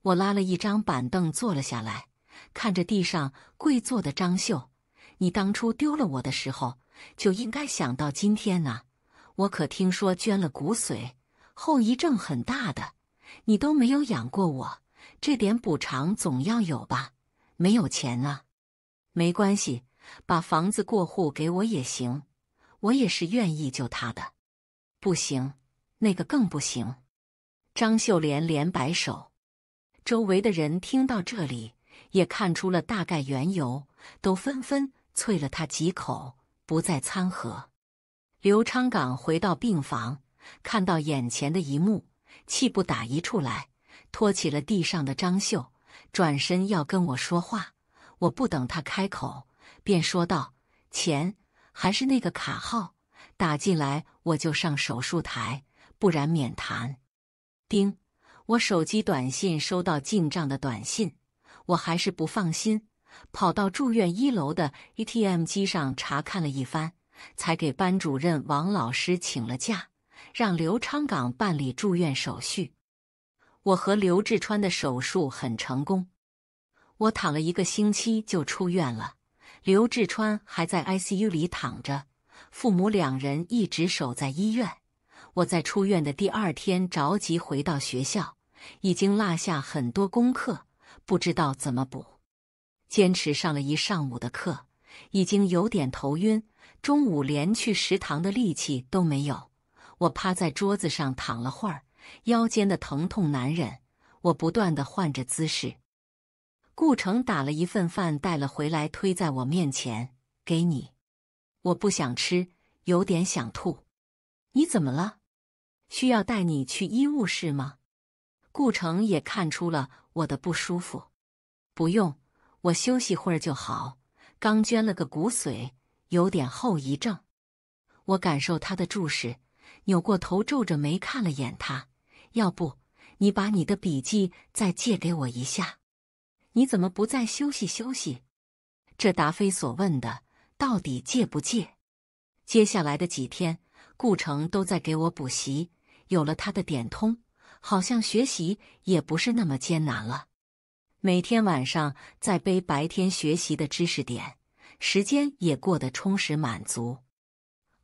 我拉了一张板凳坐了下来，看着地上跪坐的张秀，你当初丢了我的时候，就应该想到今天啊！我可听说捐了骨髓后遗症很大的，你都没有养过我，这点补偿总要有吧？没有钱啊？没关系，把房子过户给我也行，我也是愿意救他的。不行，那个更不行。张秀莲连摆手，周围的人听到这里也看出了大概缘由，都纷纷啐了他几口，不再掺和。刘昌岗回到病房，看到眼前的一幕，气不打一处来，拖起了地上的张秀，转身要跟我说话。我不等他开口，便说道：“钱还是那个卡号，打进来我就上手术台，不然免谈。”叮，我手机短信收到进账的短信，我还是不放心，跑到住院一楼的 ATM 机上查看了一番。才给班主任王老师请了假，让刘昌岗办理住院手续。我和刘志川的手术很成功，我躺了一个星期就出院了。刘志川还在 ICU 里躺着，父母两人一直守在医院。我在出院的第二天着急回到学校，已经落下很多功课，不知道怎么补。坚持上了一上午的课，已经有点头晕。中午连去食堂的力气都没有，我趴在桌子上躺了会儿，腰间的疼痛难忍，我不断的换着姿势。顾城打了一份饭带了回来，推在我面前：“给你。”我不想吃，有点想吐。你怎么了？需要带你去医务室吗？顾城也看出了我的不舒服。不用，我休息会儿就好。刚捐了个骨髓。有点后遗症，我感受他的注视，扭过头皱着眉看了眼他。要不你把你的笔记再借给我一下？你怎么不再休息休息？这答非所问的，到底借不借？接下来的几天，顾城都在给我补习。有了他的点通，好像学习也不是那么艰难了。每天晚上在背白天学习的知识点。时间也过得充实满足，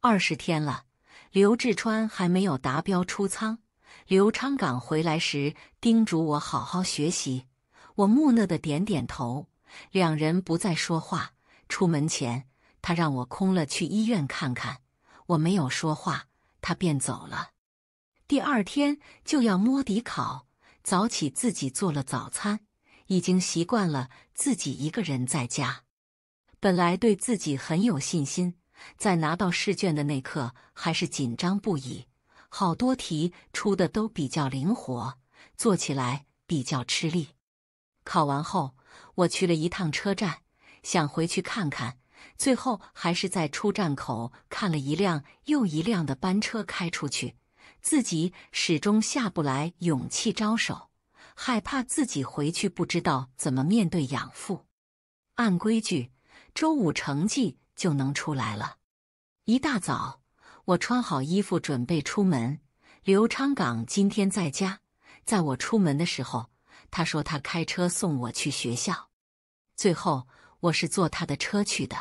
二十天了，刘志川还没有达标出仓。刘昌岗回来时叮嘱我好好学习，我木讷的点点头。两人不再说话。出门前，他让我空了去医院看看。我没有说话，他便走了。第二天就要摸底考，早起自己做了早餐，已经习惯了自己一个人在家。本来对自己很有信心，在拿到试卷的那刻还是紧张不已。好多题出的都比较灵活，做起来比较吃力。考完后，我去了一趟车站，想回去看看，最后还是在出站口看了一辆又一辆的班车开出去，自己始终下不来勇气招手，害怕自己回去不知道怎么面对养父。按规矩。周五成绩就能出来了。一大早，我穿好衣服准备出门。刘昌岗今天在家，在我出门的时候，他说他开车送我去学校。最后我是坐他的车去的。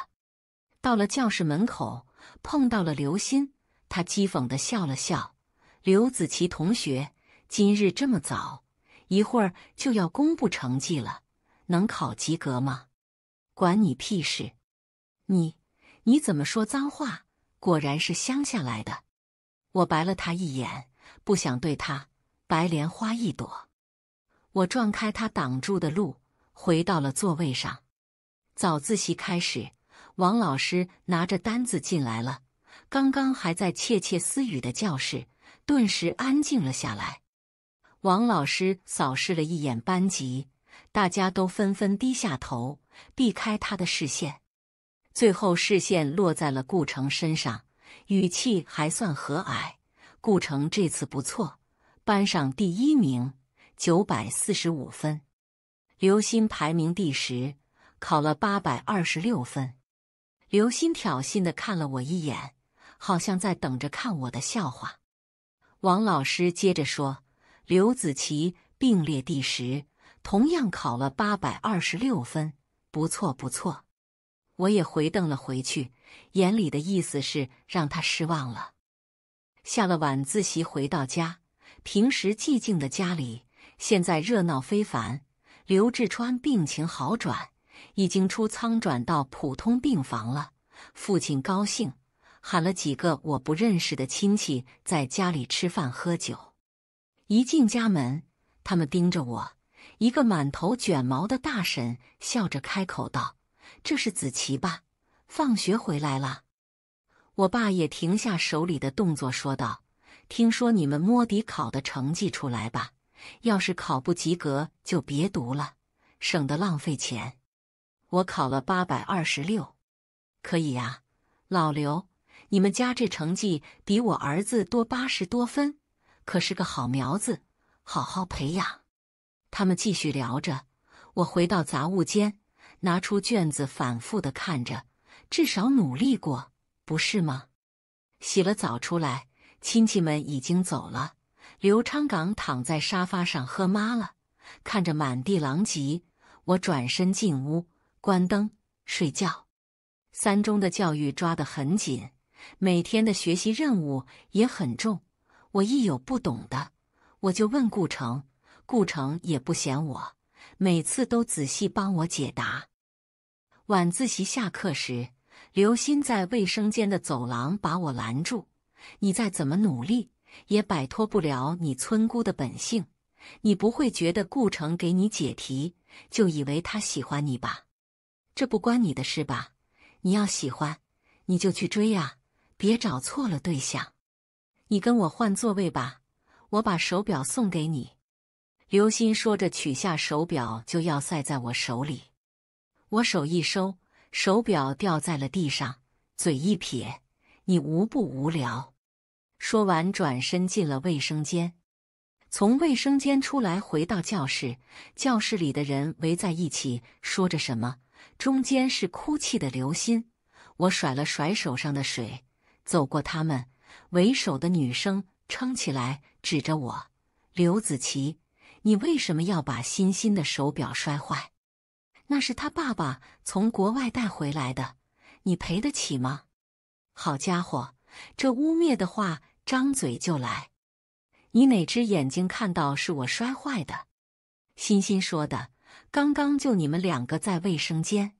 到了教室门口，碰到了刘鑫，他讥讽地笑了笑：“刘子琪同学，今日这么早，一会儿就要公布成绩了，能考及格吗？”管你屁事！你你怎么说脏话？果然是乡下来的。我白了他一眼，不想对他白莲花一朵。我撞开他挡住的路，回到了座位上。早自习开始，王老师拿着单子进来了。刚刚还在窃窃私语的教室，顿时安静了下来。王老师扫视了一眼班级。大家都纷纷低下头，避开他的视线。最后视线落在了顾城身上，语气还算和蔼。顾城这次不错，班上第一名，九百四十五分。刘鑫排名第十，考了八百二十六分。刘鑫挑衅的看了我一眼，好像在等着看我的笑话。王老师接着说：“刘子琪并列第十。”同样考了八百二十六分，不错不错。我也回瞪了回去，眼里的意思是让他失望了。下了晚自习回到家，平时寂静的家里现在热闹非凡。刘志川病情好转，已经出仓转到普通病房了。父亲高兴，喊了几个我不认识的亲戚在家里吃饭喝酒。一进家门，他们盯着我。一个满头卷毛的大婶笑着开口道：“这是子琪吧？放学回来了。”我爸也停下手里的动作说道：“听说你们摸底考的成绩出来吧？要是考不及格就别读了，省得浪费钱。”我考了八百二十六，可以呀，老刘，你们家这成绩比我儿子多八十多分，可是个好苗子，好好培养。他们继续聊着，我回到杂物间，拿出卷子，反复的看着，至少努力过，不是吗？洗了澡出来，亲戚们已经走了。刘昌岗躺在沙发上喝妈了，看着满地狼藉，我转身进屋，关灯睡觉。三中的教育抓得很紧，每天的学习任务也很重。我一有不懂的，我就问顾城。顾城也不嫌我，每次都仔细帮我解答。晚自习下课时，刘鑫在卫生间的走廊把我拦住：“你再怎么努力，也摆脱不了你村姑的本性。你不会觉得顾城给你解题，就以为他喜欢你吧？这不关你的事吧？你要喜欢，你就去追啊，别找错了对象。你跟我换座位吧，我把手表送给你。”刘鑫说着，取下手表就要塞在我手里，我手一收，手表掉在了地上。嘴一撇：“你无不无聊。”说完，转身进了卫生间。从卫生间出来，回到教室，教室里的人围在一起说着什么，中间是哭泣的刘鑫。我甩了甩手上的水，走过他们，为首的女生撑起来指着我：“刘子琪。”你为什么要把欣欣的手表摔坏？那是他爸爸从国外带回来的，你赔得起吗？好家伙，这污蔑的话张嘴就来！你哪只眼睛看到是我摔坏的？欣欣说的，刚刚就你们两个在卫生间。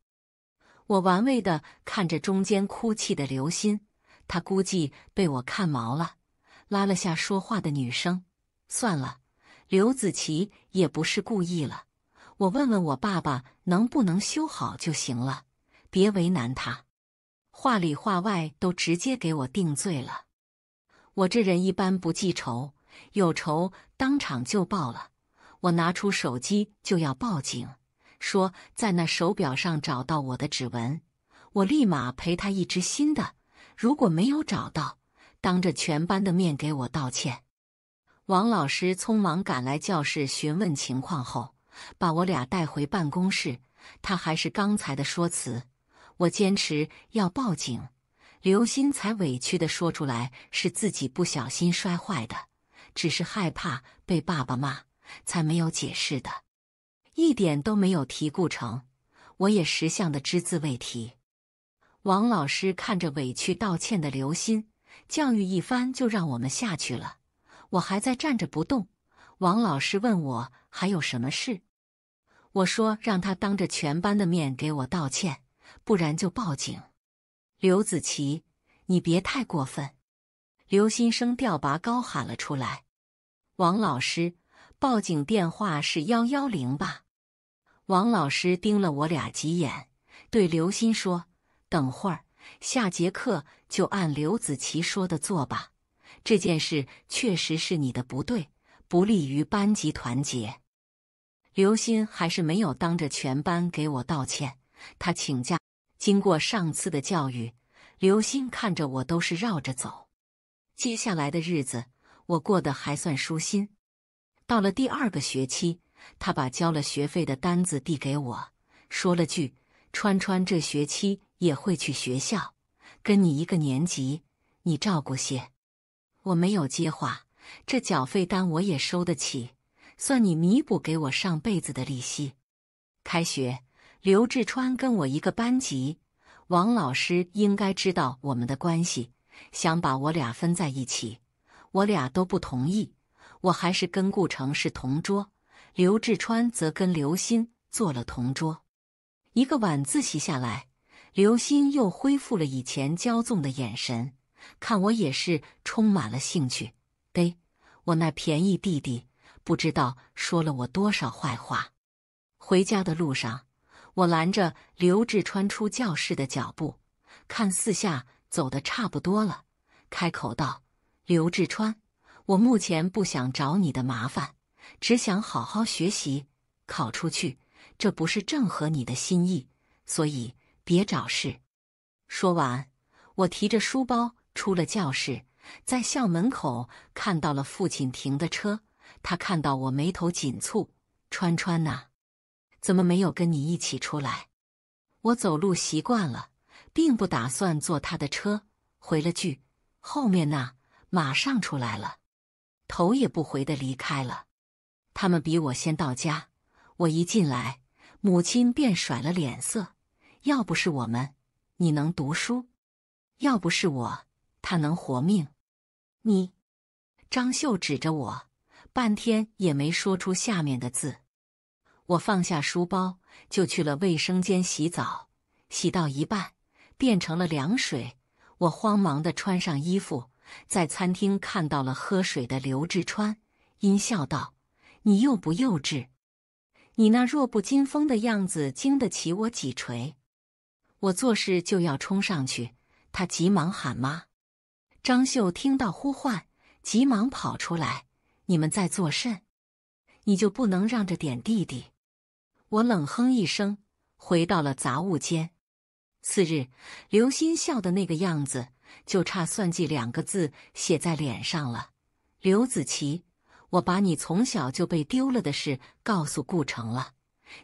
我玩味的看着中间哭泣的刘鑫，他估计被我看毛了，拉了下说话的女生。算了。刘子琪也不是故意了，我问问我爸爸能不能修好就行了，别为难他。话里话外都直接给我定罪了。我这人一般不记仇，有仇当场就报了。我拿出手机就要报警，说在那手表上找到我的指纹，我立马赔他一只新的。如果没有找到，当着全班的面给我道歉。王老师匆忙赶来教室询问情况后，把我俩带回办公室。他还是刚才的说辞。我坚持要报警，刘鑫才委屈的说出来是自己不小心摔坏的，只是害怕被爸爸骂，才没有解释的，一点都没有提顾城。我也识相的只字未提。王老师看着委屈道歉的刘鑫，教育一番就让我们下去了。我还在站着不动。王老师问我还有什么事，我说让他当着全班的面给我道歉，不然就报警。刘子琪，你别太过分！刘新生调拔高喊了出来。王老师，报警电话是幺幺零吧？王老师盯了我俩几眼，对刘鑫说：“等会儿，下节课就按刘子琪说的做吧。”这件事确实是你的不对，不利于班级团结。刘鑫还是没有当着全班给我道歉。他请假。经过上次的教育，刘鑫看着我都是绕着走。接下来的日子，我过得还算舒心。到了第二个学期，他把交了学费的单子递给我，说了句：“川川这学期也会去学校，跟你一个年级，你照顾些。”我没有接话，这缴费单我也收得起，算你弥补给我上辈子的利息。开学，刘志川跟我一个班级，王老师应该知道我们的关系，想把我俩分在一起，我俩都不同意。我还是跟顾城是同桌，刘志川则跟刘鑫做了同桌。一个晚自习下来，刘鑫又恢复了以前骄纵的眼神。看我也是充满了兴趣，哎，我那便宜弟弟不知道说了我多少坏话。回家的路上，我拦着刘志川出教室的脚步，看四下走的差不多了，开口道：“刘志川，我目前不想找你的麻烦，只想好好学习，考出去，这不是正合你的心意，所以别找事。”说完，我提着书包。出了教室，在校门口看到了父亲停的车，他看到我眉头紧蹙：“川川呐，怎么没有跟你一起出来？”我走路习惯了，并不打算坐他的车，回了句：“后面呢，马上出来了。”头也不回的离开了。他们比我先到家，我一进来，母亲便甩了脸色：“要不是我们，你能读书？要不是我。”他能活命？你张秀指着我，半天也没说出下面的字。我放下书包，就去了卫生间洗澡。洗到一半，变成了凉水。我慌忙的穿上衣服，在餐厅看到了喝水的刘志川，阴笑道：“你幼不幼稚？你那弱不禁风的样子，经得起我几锤？”我做事就要冲上去，他急忙喊妈。张秀听到呼唤，急忙跑出来。你们在作甚？你就不能让着点弟弟？我冷哼一声，回到了杂物间。次日，刘鑫笑的那个样子，就差算计两个字写在脸上了。刘子琪，我把你从小就被丢了的事告诉顾城了。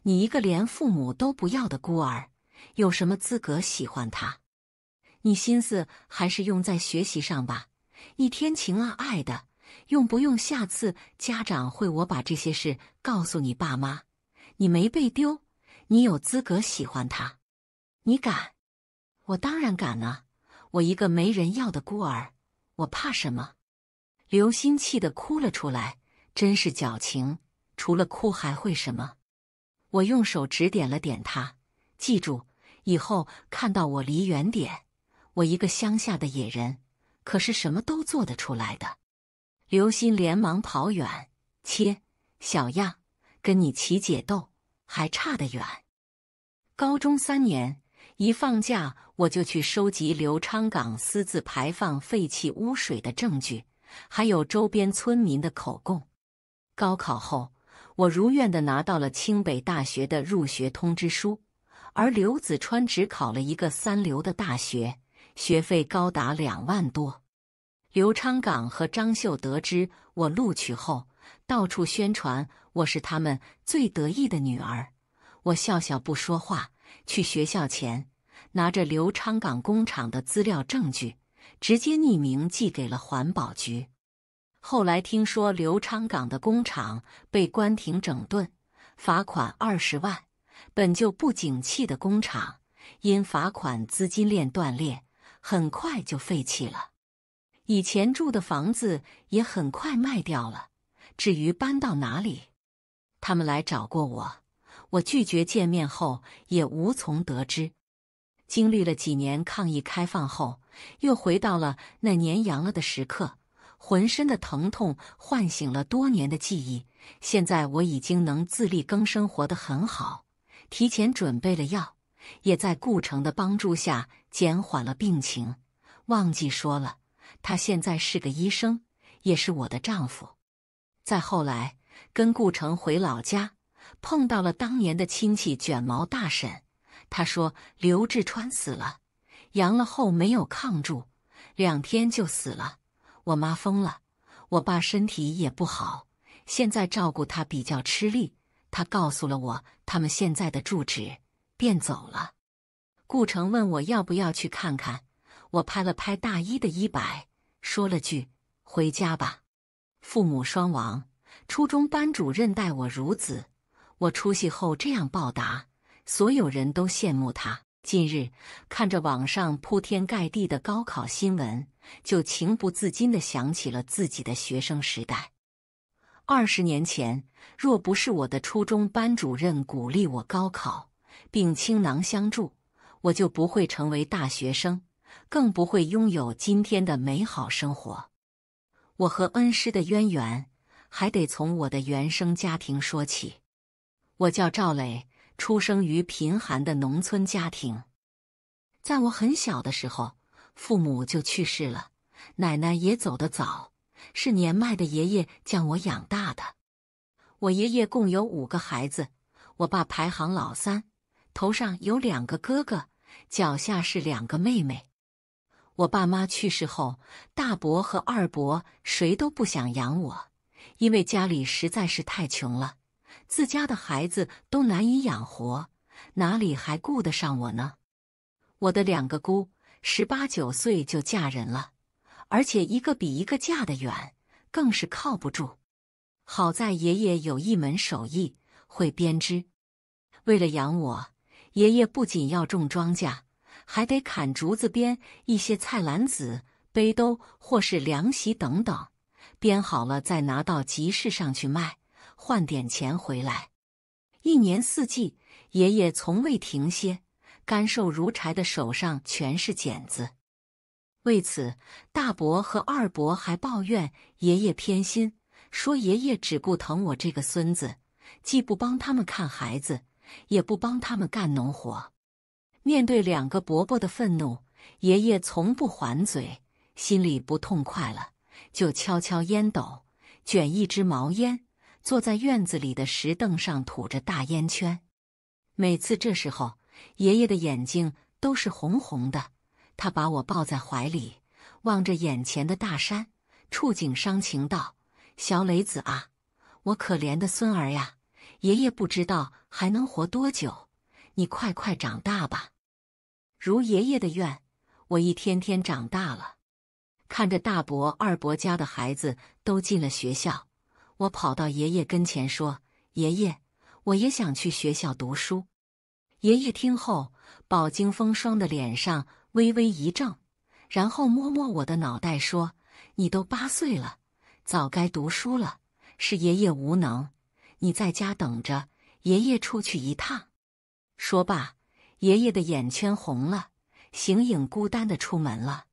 你一个连父母都不要的孤儿，有什么资格喜欢他？你心思还是用在学习上吧。一天晴啊，爱的用不用？下次家长会，我把这些事告诉你爸妈。你没被丢，你有资格喜欢他。你敢？我当然敢啊！我一个没人要的孤儿，我怕什么？刘鑫气得哭了出来，真是矫情。除了哭还会什么？我用手指点了点他，记住，以后看到我离远点。我一个乡下的野人，可是什么都做得出来的。刘鑫连忙跑远，切，小样，跟你起解斗还差得远。高中三年，一放假我就去收集刘昌港私自排放废弃污水的证据，还有周边村民的口供。高考后，我如愿的拿到了清北大学的入学通知书，而刘子川只考了一个三流的大学。学费高达两万多，刘昌岗和张秀得知我录取后，到处宣传我是他们最得意的女儿。我笑笑不说话，去学校前拿着刘昌岗工厂的资料证据，直接匿名寄给了环保局。后来听说刘昌岗的工厂被关停整顿，罚款二十万，本就不景气的工厂因罚款资金链断裂。很快就废弃了，以前住的房子也很快卖掉了。至于搬到哪里，他们来找过我，我拒绝见面后也无从得知。经历了几年抗议开放后，又回到了那年阳了的时刻，浑身的疼痛唤醒了多年的记忆。现在我已经能自力更生，活得很好，提前准备了药。也在顾城的帮助下减缓了病情。忘记说了，他现在是个医生，也是我的丈夫。再后来跟顾城回老家，碰到了当年的亲戚卷毛大婶。他说刘志川死了，阳了后没有抗住，两天就死了。我妈疯了，我爸身体也不好，现在照顾他比较吃力。他告诉了我他们现在的住址。便走了。顾城问我要不要去看看，我拍了拍大衣的衣摆，说了句：“回家吧。”父母双亡，初中班主任待我如子，我出息后这样报答，所有人都羡慕他。近日看着网上铺天盖地的高考新闻，就情不自禁地想起了自己的学生时代。二十年前，若不是我的初中班主任鼓励我高考，并倾囊相助，我就不会成为大学生，更不会拥有今天的美好生活。我和恩师的渊源还得从我的原生家庭说起。我叫赵磊，出生于贫寒的农村家庭。在我很小的时候，父母就去世了，奶奶也走得早，是年迈的爷爷将我养大的。我爷爷共有五个孩子，我爸排行老三。头上有两个哥哥，脚下是两个妹妹。我爸妈去世后，大伯和二伯谁都不想养我，因为家里实在是太穷了，自家的孩子都难以养活，哪里还顾得上我呢？我的两个姑十八九岁就嫁人了，而且一个比一个嫁得远，更是靠不住。好在爷爷有一门手艺，会编织，为了养我。爷爷不仅要种庄稼，还得砍竹子编一些菜篮子、背兜或是凉席等等，编好了再拿到集市上去卖，换点钱回来。一年四季，爷爷从未停歇，干瘦如柴的手上全是茧子。为此，大伯和二伯还抱怨爷爷偏心，说爷爷只顾疼我这个孙子，既不帮他们看孩子。也不帮他们干农活。面对两个伯伯的愤怒，爷爷从不还嘴。心里不痛快了，就敲敲烟斗，卷一支毛烟，坐在院子里的石凳上，吐着大烟圈。每次这时候，爷爷的眼睛都是红红的。他把我抱在怀里，望着眼前的大山，触景伤情，道：“小雷子啊，我可怜的孙儿呀。”爷爷不知道还能活多久，你快快长大吧。如爷爷的愿，我一天天长大了。看着大伯、二伯家的孩子都进了学校，我跑到爷爷跟前说：“爷爷，我也想去学校读书。”爷爷听后，饱经风霜的脸上微微一怔，然后摸摸我的脑袋说：“你都八岁了，早该读书了。是爷爷无能。”你在家等着，爷爷出去一趟。说罢，爷爷的眼圈红了，形影孤单的出门了。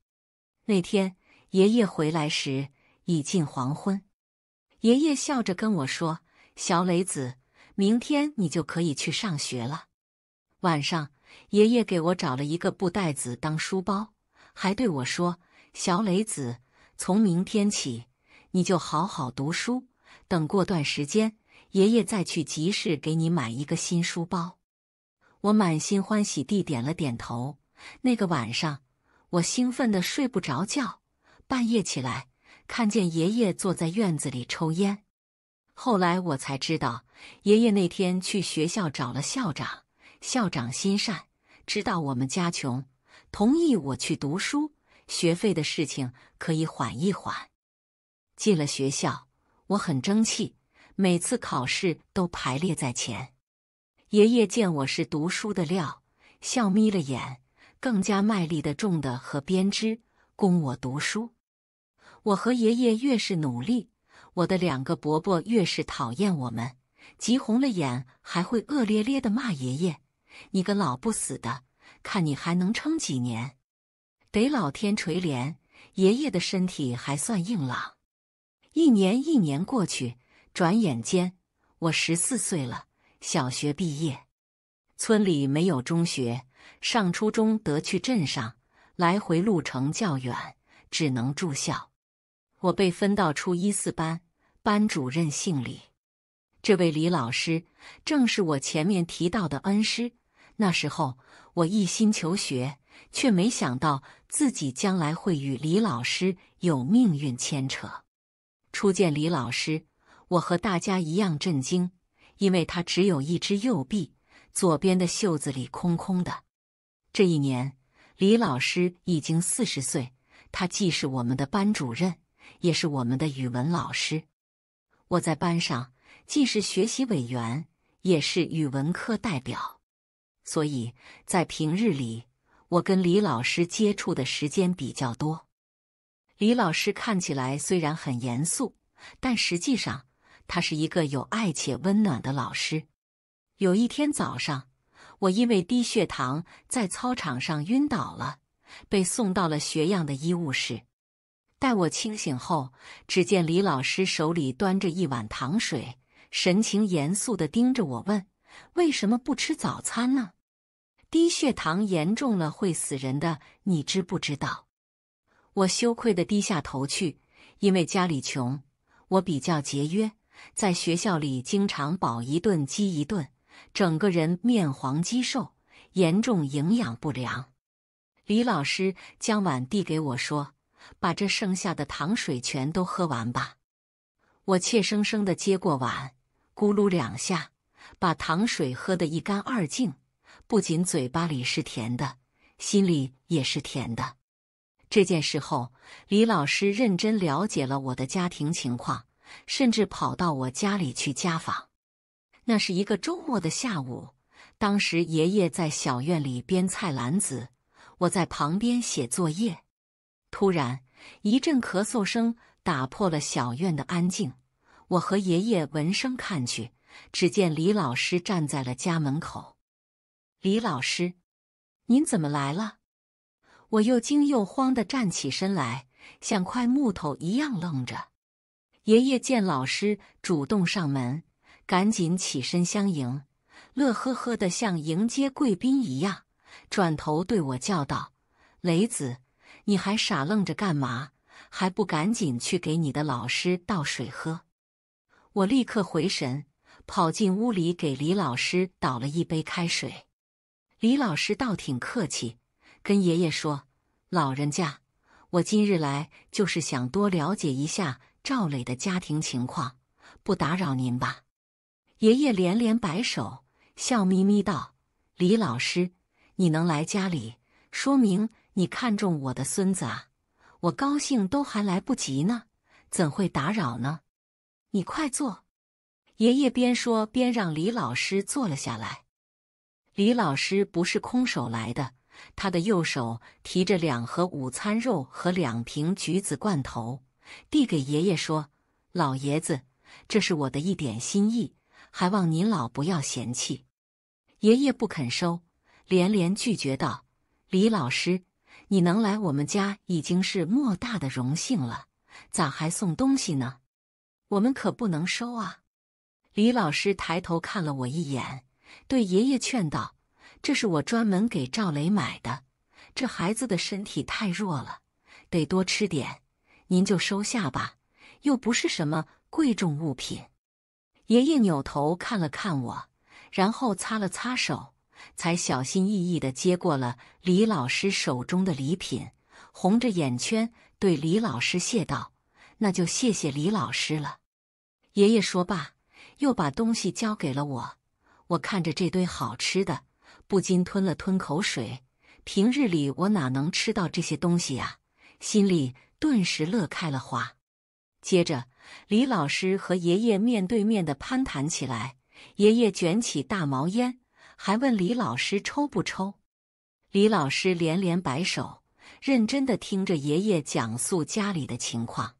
那天，爷爷回来时已近黄昏。爷爷笑着跟我说：“小雷子，明天你就可以去上学了。”晚上，爷爷给我找了一个布袋子当书包，还对我说：“小雷子，从明天起，你就好好读书，等过段时间。”爷爷再去集市给你买一个新书包，我满心欢喜地点了点头。那个晚上，我兴奋的睡不着觉，半夜起来看见爷爷坐在院子里抽烟。后来我才知道，爷爷那天去学校找了校长，校长心善，知道我们家穷，同意我去读书，学费的事情可以缓一缓。进了学校，我很争气。每次考试都排列在前，爷爷见我是读书的料，笑眯了眼，更加卖力的种的和编织，供我读书。我和爷爷越是努力，我的两个伯伯越是讨厌我们，急红了眼，还会恶咧咧的骂爷爷：“你个老不死的，看你还能撑几年！”得老天垂怜，爷爷的身体还算硬朗，一年一年过去。转眼间，我十四岁了，小学毕业。村里没有中学，上初中得去镇上，来回路程较远，只能住校。我被分到初一四班，班主任姓李。这位李老师正是我前面提到的恩师。那时候我一心求学，却没想到自己将来会与李老师有命运牵扯。初见李老师。我和大家一样震惊，因为他只有一只右臂，左边的袖子里空空的。这一年，李老师已经四十岁，他既是我们的班主任，也是我们的语文老师。我在班上既是学习委员，也是语文课代表，所以在平日里，我跟李老师接触的时间比较多。李老师看起来虽然很严肃，但实际上。他是一个有爱且温暖的老师。有一天早上，我因为低血糖在操场上晕倒了，被送到了学样的医务室。待我清醒后，只见李老师手里端着一碗糖水，神情严肃地盯着我问：“为什么不吃早餐呢？低血糖严重了会死人的，你知不知道？”我羞愧地低下头去，因为家里穷，我比较节约。在学校里，经常饱一顿、饥一顿，整个人面黄肌瘦，严重营养不良。李老师将碗递给我说：“把这剩下的糖水全都喝完吧。”我怯生生地接过碗，咕噜两下，把糖水喝得一干二净。不仅嘴巴里是甜的，心里也是甜的。这件事后，李老师认真了解了我的家庭情况。甚至跑到我家里去家访。那是一个周末的下午，当时爷爷在小院里编菜篮子，我在旁边写作业。突然，一阵咳嗽声打破了小院的安静。我和爷爷闻声看去，只见李老师站在了家门口。李老师，您怎么来了？我又惊又慌地站起身来，像块木头一样愣着。爷爷见老师主动上门，赶紧起身相迎，乐呵呵的像迎接贵宾一样。转头对我叫道：“雷子，你还傻愣着干嘛？还不赶紧去给你的老师倒水喝！”我立刻回神，跑进屋里给李老师倒了一杯开水。李老师倒挺客气，跟爷爷说：“老人家，我今日来就是想多了解一下。”赵磊的家庭情况，不打扰您吧。爷爷连连摆手，笑眯眯道：“李老师，你能来家里，说明你看中我的孙子啊，我高兴都还来不及呢，怎会打扰呢？你快坐。”爷爷边说边让李老师坐了下来。李老师不是空手来的，他的右手提着两盒午餐肉和两瓶橘子罐头。递给爷爷说：“老爷子，这是我的一点心意，还望您老不要嫌弃。”爷爷不肯收，连连拒绝道：“李老师，你能来我们家已经是莫大的荣幸了，咋还送东西呢？我们可不能收啊！”李老师抬头看了我一眼，对爷爷劝道：“这是我专门给赵雷买的，这孩子的身体太弱了，得多吃点。”您就收下吧，又不是什么贵重物品。爷爷扭头看了看我，然后擦了擦手，才小心翼翼地接过了李老师手中的礼品，红着眼圈对李老师谢道：“那就谢谢李老师了。”爷爷说罢，又把东西交给了我。我看着这堆好吃的，不禁吞了吞口水。平日里我哪能吃到这些东西呀？心里。顿时乐开了花。接着，李老师和爷爷面对面的攀谈起来。爷爷卷起大毛烟，还问李老师抽不抽。李老师连连摆手，认真的听着爷爷讲述家里的情况。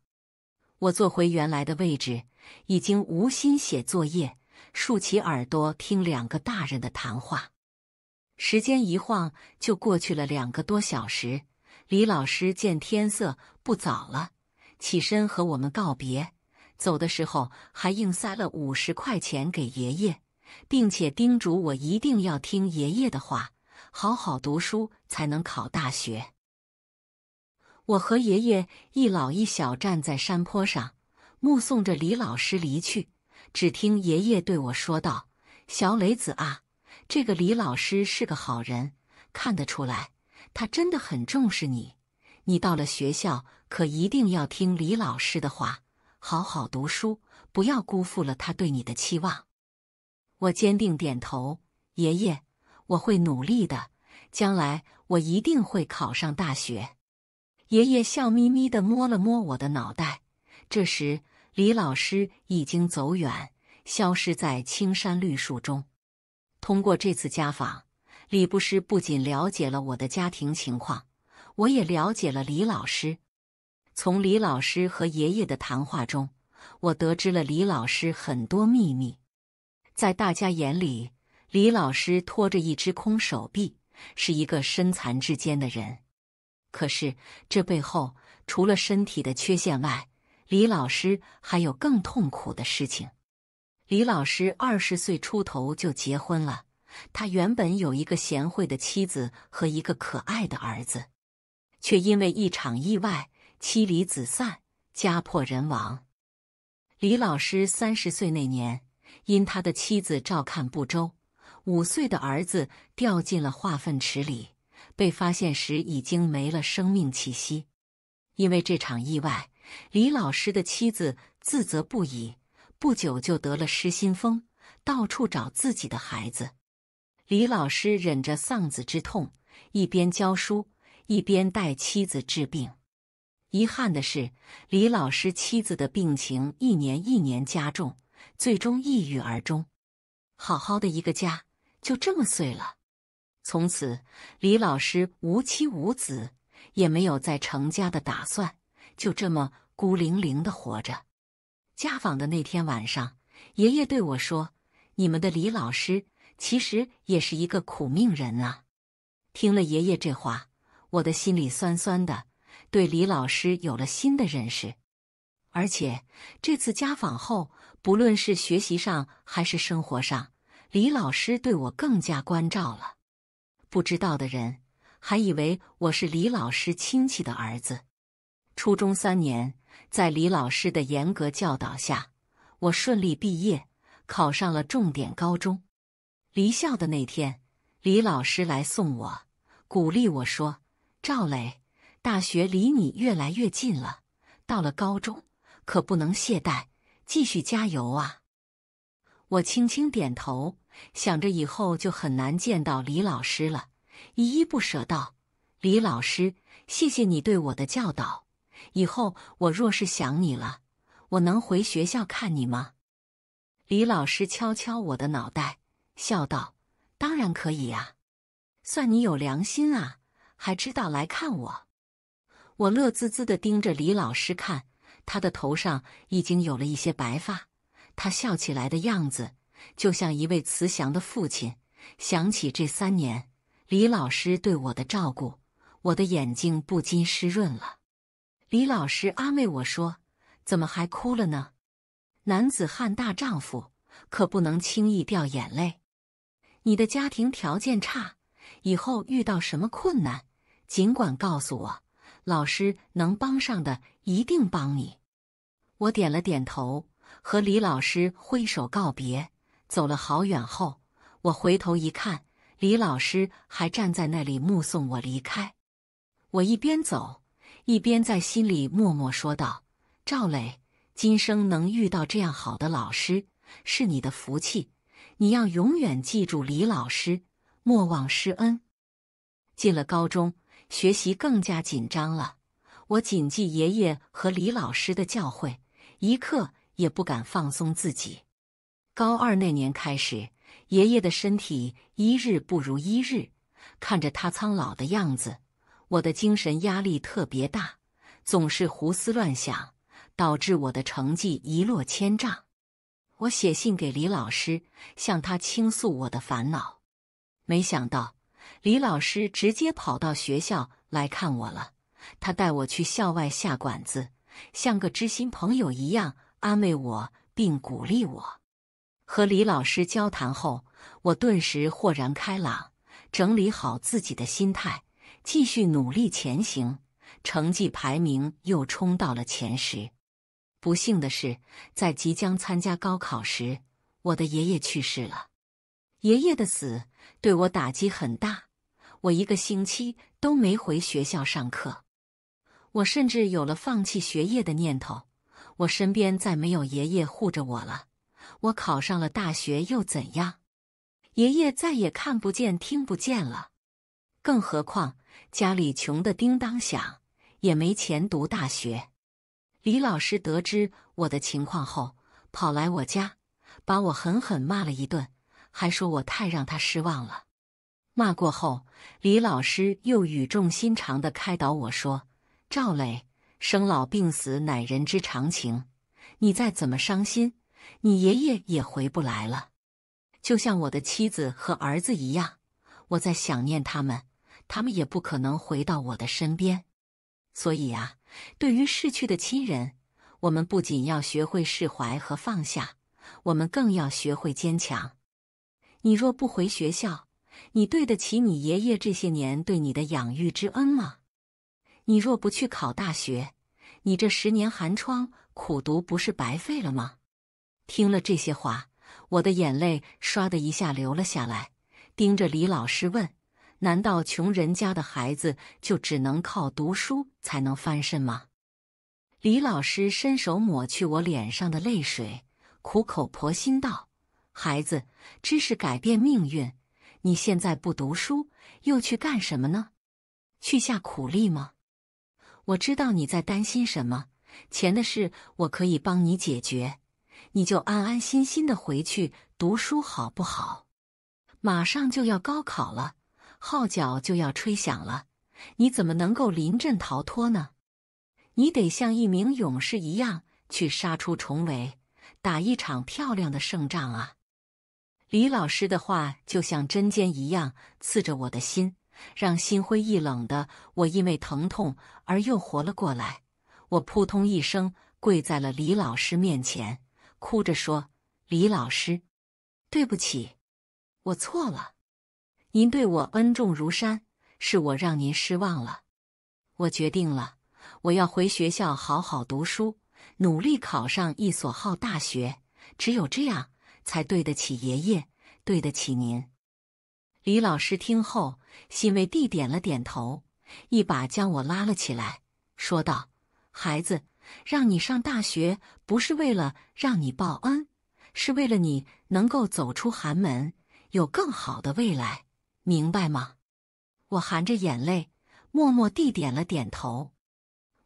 我坐回原来的位置，已经无心写作业，竖起耳朵听两个大人的谈话。时间一晃就过去了两个多小时。李老师见天色不早了，起身和我们告别。走的时候还硬塞了五十块钱给爷爷，并且叮嘱我一定要听爷爷的话，好好读书才能考大学。我和爷爷一老一小站在山坡上，目送着李老师离去。只听爷爷对我说道：“小雷子啊，这个李老师是个好人，看得出来。”他真的很重视你，你到了学校可一定要听李老师的话，好好读书，不要辜负了他对你的期望。我坚定点头，爷爷，我会努力的，将来我一定会考上大学。爷爷笑眯眯的摸了摸我的脑袋。这时，李老师已经走远，消失在青山绿树中。通过这次家访。李布施不仅了解了我的家庭情况，我也了解了李老师。从李老师和爷爷的谈话中，我得知了李老师很多秘密。在大家眼里，李老师拖着一只空手臂，是一个身残志坚的人。可是，这背后除了身体的缺陷外，李老师还有更痛苦的事情。李老师二十岁出头就结婚了。他原本有一个贤惠的妻子和一个可爱的儿子，却因为一场意外，妻离子散，家破人亡。李老师三十岁那年，因他的妻子照看不周，五岁的儿子掉进了化粪池里，被发现时已经没了生命气息。因为这场意外，李老师的妻子自责不已，不久就得了失心疯，到处找自己的孩子。李老师忍着丧子之痛，一边教书，一边带妻子治病。遗憾的是，李老师妻子的病情一年一年加重，最终抑郁而终。好好的一个家就这么碎了。从此，李老师无妻无子，也没有再成家的打算，就这么孤零零的活着。家访的那天晚上，爷爷对我说：“你们的李老师。”其实也是一个苦命人啊！听了爷爷这话，我的心里酸酸的，对李老师有了新的认识。而且这次家访后，不论是学习上还是生活上，李老师对我更加关照了。不知道的人还以为我是李老师亲戚的儿子。初中三年，在李老师的严格教导下，我顺利毕业，考上了重点高中。离校的那天，李老师来送我，鼓励我说：“赵磊，大学离你越来越近了，到了高中可不能懈怠，继续加油啊！”我轻轻点头，想着以后就很难见到李老师了，依依不舍道：“李老师，谢谢你对我的教导，以后我若是想你了，我能回学校看你吗？”李老师敲敲我的脑袋。笑道：“当然可以呀，算你有良心啊，还知道来看我。”我乐滋滋的盯着李老师看，他的头上已经有了一些白发，他笑起来的样子就像一位慈祥的父亲。想起这三年李老师对我的照顾，我的眼睛不禁湿润了。李老师安慰我说：“怎么还哭了呢？男子汉大丈夫可不能轻易掉眼泪。”你的家庭条件差，以后遇到什么困难，尽管告诉我，老师能帮上的一定帮你。我点了点头，和李老师挥手告别，走了好远后，我回头一看，李老师还站在那里目送我离开。我一边走，一边在心里默默说道：“赵磊，今生能遇到这样好的老师，是你的福气。”你要永远记住李老师，莫忘师恩。进了高中，学习更加紧张了。我谨记爷爷和李老师的教诲，一刻也不敢放松自己。高二那年开始，爷爷的身体一日不如一日，看着他苍老的样子，我的精神压力特别大，总是胡思乱想，导致我的成绩一落千丈。我写信给李老师，向他倾诉我的烦恼。没想到，李老师直接跑到学校来看我了。他带我去校外下馆子，像个知心朋友一样安慰我，并鼓励我。和李老师交谈后，我顿时豁然开朗，整理好自己的心态，继续努力前行，成绩排名又冲到了前十。不幸的是，在即将参加高考时，我的爷爷去世了。爷爷的死对我打击很大，我一个星期都没回学校上课。我甚至有了放弃学业的念头。我身边再没有爷爷护着我了。我考上了大学又怎样？爷爷再也看不见、听不见了。更何况家里穷的叮当响，也没钱读大学。李老师得知我的情况后，跑来我家，把我狠狠骂了一顿，还说我太让他失望了。骂过后，李老师又语重心长的开导我说：“赵磊，生老病死乃人之常情，你再怎么伤心，你爷爷也回不来了，就像我的妻子和儿子一样，我在想念他们，他们也不可能回到我的身边。所以呀。”对于逝去的亲人，我们不仅要学会释怀和放下，我们更要学会坚强。你若不回学校，你对得起你爷爷这些年对你的养育之恩吗？你若不去考大学，你这十年寒窗苦读不是白费了吗？听了这些话，我的眼泪唰的一下流了下来，盯着李老师问。难道穷人家的孩子就只能靠读书才能翻身吗？李老师伸手抹去我脸上的泪水，苦口婆心道：“孩子，知识改变命运。你现在不读书，又去干什么呢？去下苦力吗？我知道你在担心什么，钱的事我可以帮你解决，你就安安心心的回去读书好不好？马上就要高考了。”号角就要吹响了，你怎么能够临阵逃脱呢？你得像一名勇士一样去杀出重围，打一场漂亮的胜仗啊！李老师的话就像针尖一样刺着我的心，让心灰意冷的我因为疼痛而又活了过来。我扑通一声跪在了李老师面前，哭着说：“李老师，对不起，我错了。”您对我恩重如山，是我让您失望了。我决定了，我要回学校好好读书，努力考上一所好大学。只有这样，才对得起爷爷，对得起您。李老师听后欣慰地点了点头，一把将我拉了起来，说道：“孩子，让你上大学不是为了让你报恩，是为了你能够走出寒门，有更好的未来。”明白吗？我含着眼泪，默默地点了点头。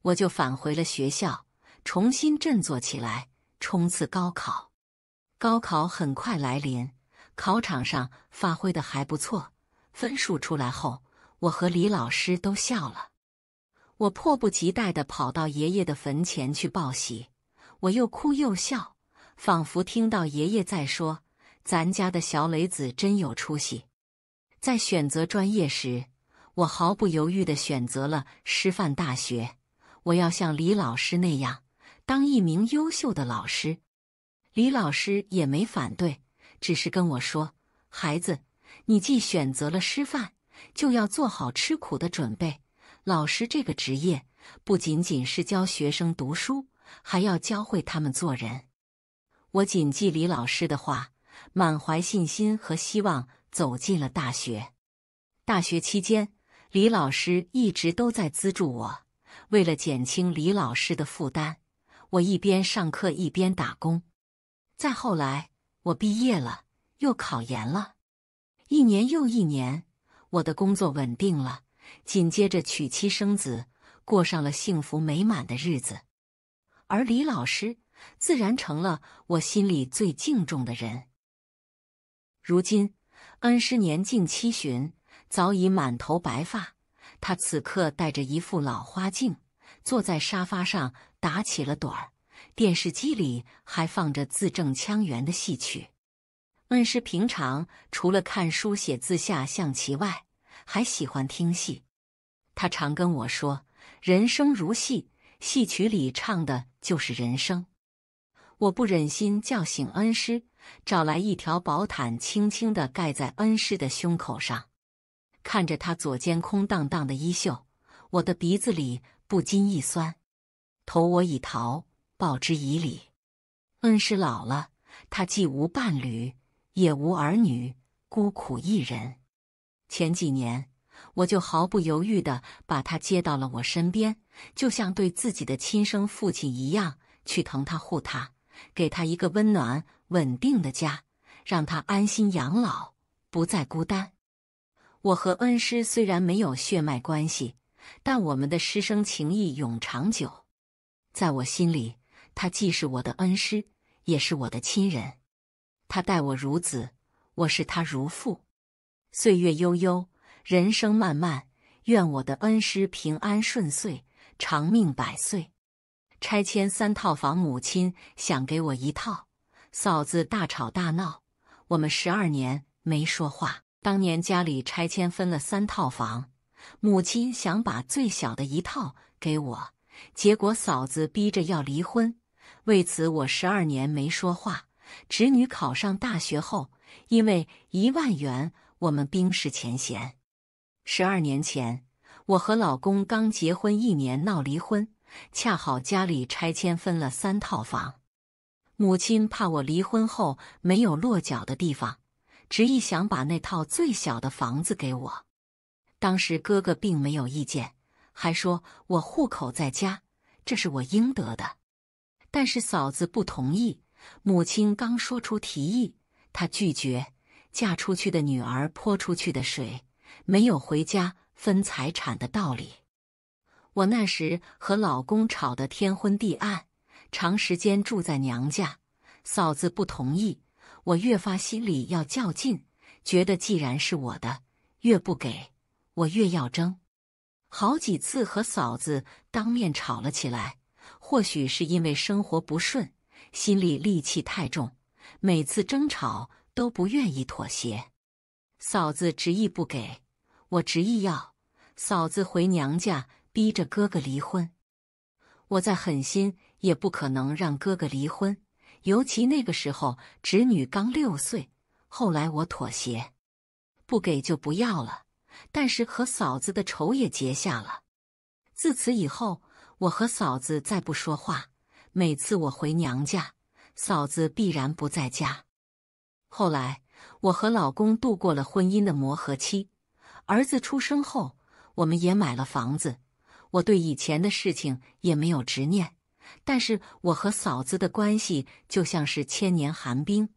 我就返回了学校，重新振作起来，冲刺高考。高考很快来临，考场上发挥的还不错，分数出来后，我和李老师都笑了。我迫不及待地跑到爷爷的坟前去报喜，我又哭又笑，仿佛听到爷爷在说：“咱家的小磊子真有出息。”在选择专业时，我毫不犹豫地选择了师范大学。我要像李老师那样，当一名优秀的老师。李老师也没反对，只是跟我说：“孩子，你既选择了师范，就要做好吃苦的准备。老师这个职业不仅仅是教学生读书，还要教会他们做人。”我谨记李老师的话，满怀信心和希望。走进了大学。大学期间，李老师一直都在资助我。为了减轻李老师的负担，我一边上课一边打工。再后来，我毕业了，又考研了，一年又一年，我的工作稳定了，紧接着娶妻生子，过上了幸福美满的日子。而李老师自然成了我心里最敬重的人。如今。恩师年近七旬，早已满头白发。他此刻戴着一副老花镜，坐在沙发上打起了盹儿。电视机里还放着字正腔圆的戏曲。恩师平常除了看书、写字、下象棋外，还喜欢听戏。他常跟我说：“人生如戏，戏曲里唱的就是人生。”我不忍心叫醒恩师。找来一条薄毯，轻轻地盖在恩师的胸口上。看着他左肩空荡荡的衣袖，我的鼻子里不禁一酸。投我以桃，报之以李。恩师老了，他既无伴侣，也无儿女，孤苦一人。前几年，我就毫不犹豫地把他接到了我身边，就像对自己的亲生父亲一样去疼他、护他，给他一个温暖。稳定的家，让他安心养老，不再孤单。我和恩师虽然没有血脉关系，但我们的师生情谊永长久。在我心里，他既是我的恩师，也是我的亲人。他待我如子，我是他如父。岁月悠悠，人生漫漫，愿我的恩师平安顺遂，长命百岁。拆迁三套房，母亲想给我一套。嫂子大吵大闹，我们十二年没说话。当年家里拆迁分了三套房，母亲想把最小的一套给我，结果嫂子逼着要离婚。为此我十二年没说话。侄女考上大学后，因为一万元，我们冰释前嫌。十二年前，我和老公刚结婚一年闹离婚，恰好家里拆迁分了三套房。母亲怕我离婚后没有落脚的地方，执意想把那套最小的房子给我。当时哥哥并没有意见，还说我户口在家，这是我应得的。但是嫂子不同意，母亲刚说出提议，她拒绝。嫁出去的女儿泼出去的水，没有回家分财产的道理。我那时和老公吵得天昏地暗。长时间住在娘家，嫂子不同意，我越发心里要较劲，觉得既然是我的，越不给我越要争。好几次和嫂子当面吵了起来。或许是因为生活不顺，心里戾气太重，每次争吵都不愿意妥协。嫂子执意不给，我执意要。嫂子回娘家逼着哥哥离婚，我再狠心。也不可能让哥哥离婚，尤其那个时候侄女刚六岁。后来我妥协，不给就不要了，但是和嫂子的仇也结下了。自此以后，我和嫂子再不说话。每次我回娘家，嫂子必然不在家。后来我和老公度过了婚姻的磨合期，儿子出生后，我们也买了房子。我对以前的事情也没有执念。但是我和嫂子的关系就像是千年寒冰，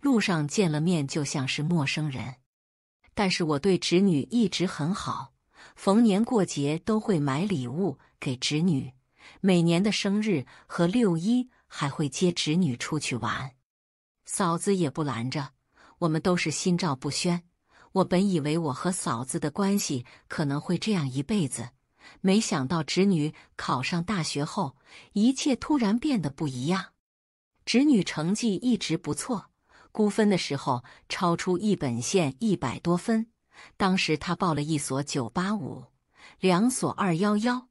路上见了面就像是陌生人。但是我对侄女一直很好，逢年过节都会买礼物给侄女，每年的生日和六一还会接侄女出去玩。嫂子也不拦着，我们都是心照不宣。我本以为我和嫂子的关系可能会这样一辈子。没想到侄女考上大学后，一切突然变得不一样。侄女成绩一直不错，估分的时候超出一本线一百多分。当时她报了一所985，两所211。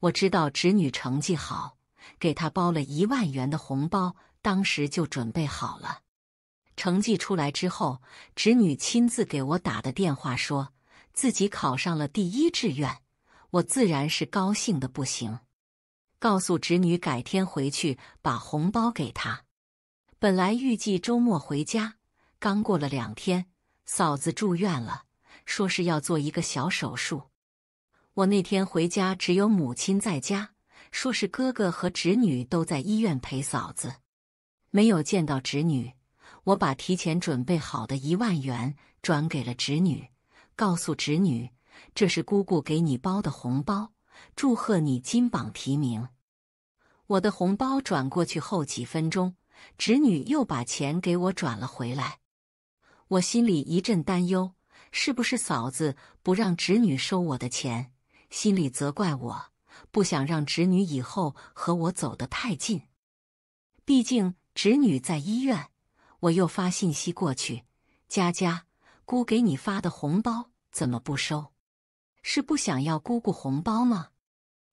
我知道侄女成绩好，给她包了一万元的红包，当时就准备好了。成绩出来之后，侄女亲自给我打的电话，说自己考上了第一志愿。我自然是高兴的不行，告诉侄女改天回去把红包给她。本来预计周末回家，刚过了两天，嫂子住院了，说是要做一个小手术。我那天回家只有母亲在家，说是哥哥和侄女都在医院陪嫂子，没有见到侄女。我把提前准备好的一万元转给了侄女，告诉侄女。这是姑姑给你包的红包，祝贺你金榜题名。我的红包转过去后几分钟，侄女又把钱给我转了回来。我心里一阵担忧，是不是嫂子不让侄女收我的钱？心里责怪我，不想让侄女以后和我走得太近。毕竟侄女在医院，我又发信息过去：“佳佳，姑给你发的红包怎么不收？”是不想要姑姑红包吗？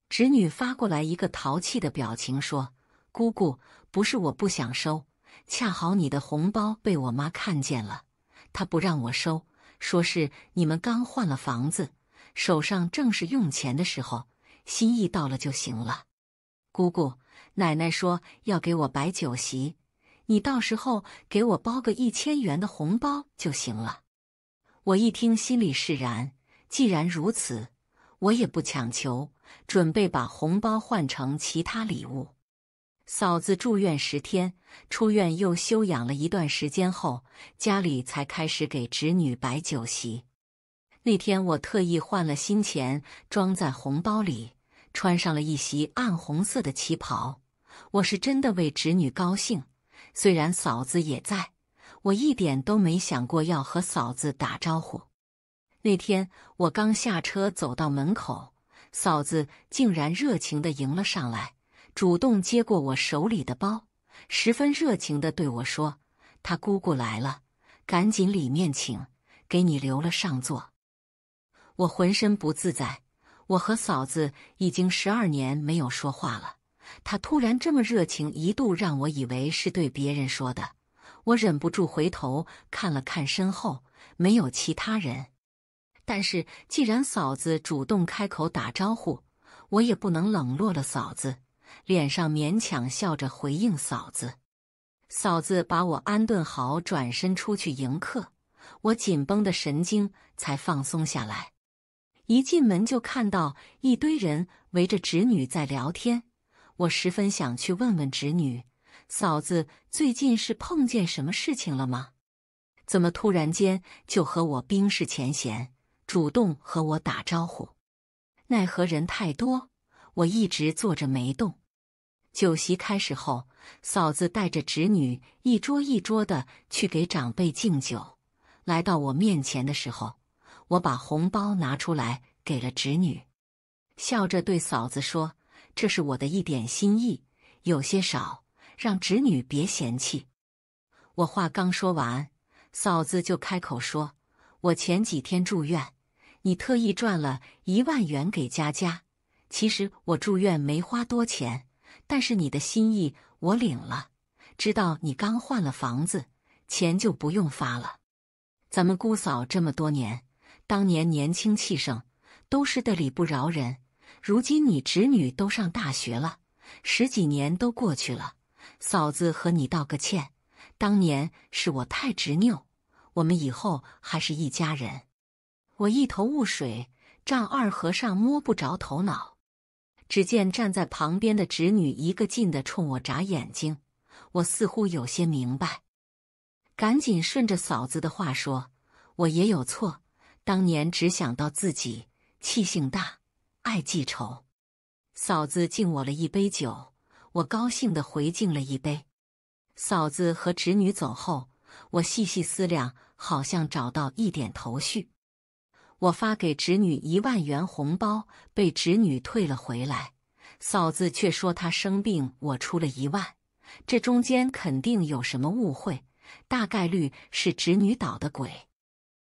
侄女发过来一个淘气的表情，说：“姑姑，不是我不想收，恰好你的红包被我妈看见了，她不让我收，说是你们刚换了房子，手上正是用钱的时候，心意到了就行了。”姑姑，奶奶说要给我摆酒席，你到时候给我包个一千元的红包就行了。我一听，心里释然。既然如此，我也不强求，准备把红包换成其他礼物。嫂子住院十天，出院又休养了一段时间后，家里才开始给侄女摆酒席。那天我特意换了新钱，装在红包里，穿上了一袭暗红色的旗袍。我是真的为侄女高兴，虽然嫂子也在，我一点都没想过要和嫂子打招呼。那天我刚下车走到门口，嫂子竟然热情地迎了上来，主动接过我手里的包，十分热情地对我说：“他姑姑来了，赶紧里面请，给你留了上座。”我浑身不自在，我和嫂子已经十二年没有说话了，她突然这么热情，一度让我以为是对别人说的。我忍不住回头看了看身后，没有其他人。但是，既然嫂子主动开口打招呼，我也不能冷落了嫂子，脸上勉强笑着回应嫂子。嫂子把我安顿好，转身出去迎客，我紧绷的神经才放松下来。一进门就看到一堆人围着侄女在聊天，我十分想去问问侄女，嫂子最近是碰见什么事情了吗？怎么突然间就和我冰释前嫌？主动和我打招呼，奈何人太多，我一直坐着没动。酒席开始后，嫂子带着侄女一桌一桌的去给长辈敬酒。来到我面前的时候，我把红包拿出来给了侄女，笑着对嫂子说：“这是我的一点心意，有些少，让侄女别嫌弃。”我话刚说完，嫂子就开口说：“我前几天住院。”你特意赚了一万元给佳佳，其实我住院没花多钱，但是你的心意我领了。知道你刚换了房子，钱就不用发了。咱们姑嫂这么多年，当年年轻气盛，都是得理不饶人。如今你侄女都上大学了，十几年都过去了，嫂子和你道个歉，当年是我太执拗。我们以后还是一家人。我一头雾水，丈二和尚摸不着头脑。只见站在旁边的侄女一个劲的冲我眨眼睛，我似乎有些明白，赶紧顺着嫂子的话说：“我也有错，当年只想到自己，气性大，爱记仇。”嫂子敬我了一杯酒，我高兴的回敬了一杯。嫂子和侄女走后，我细细思量，好像找到一点头绪。我发给侄女一万元红包，被侄女退了回来。嫂子却说她生病，我出了一万，这中间肯定有什么误会，大概率是侄女捣的鬼。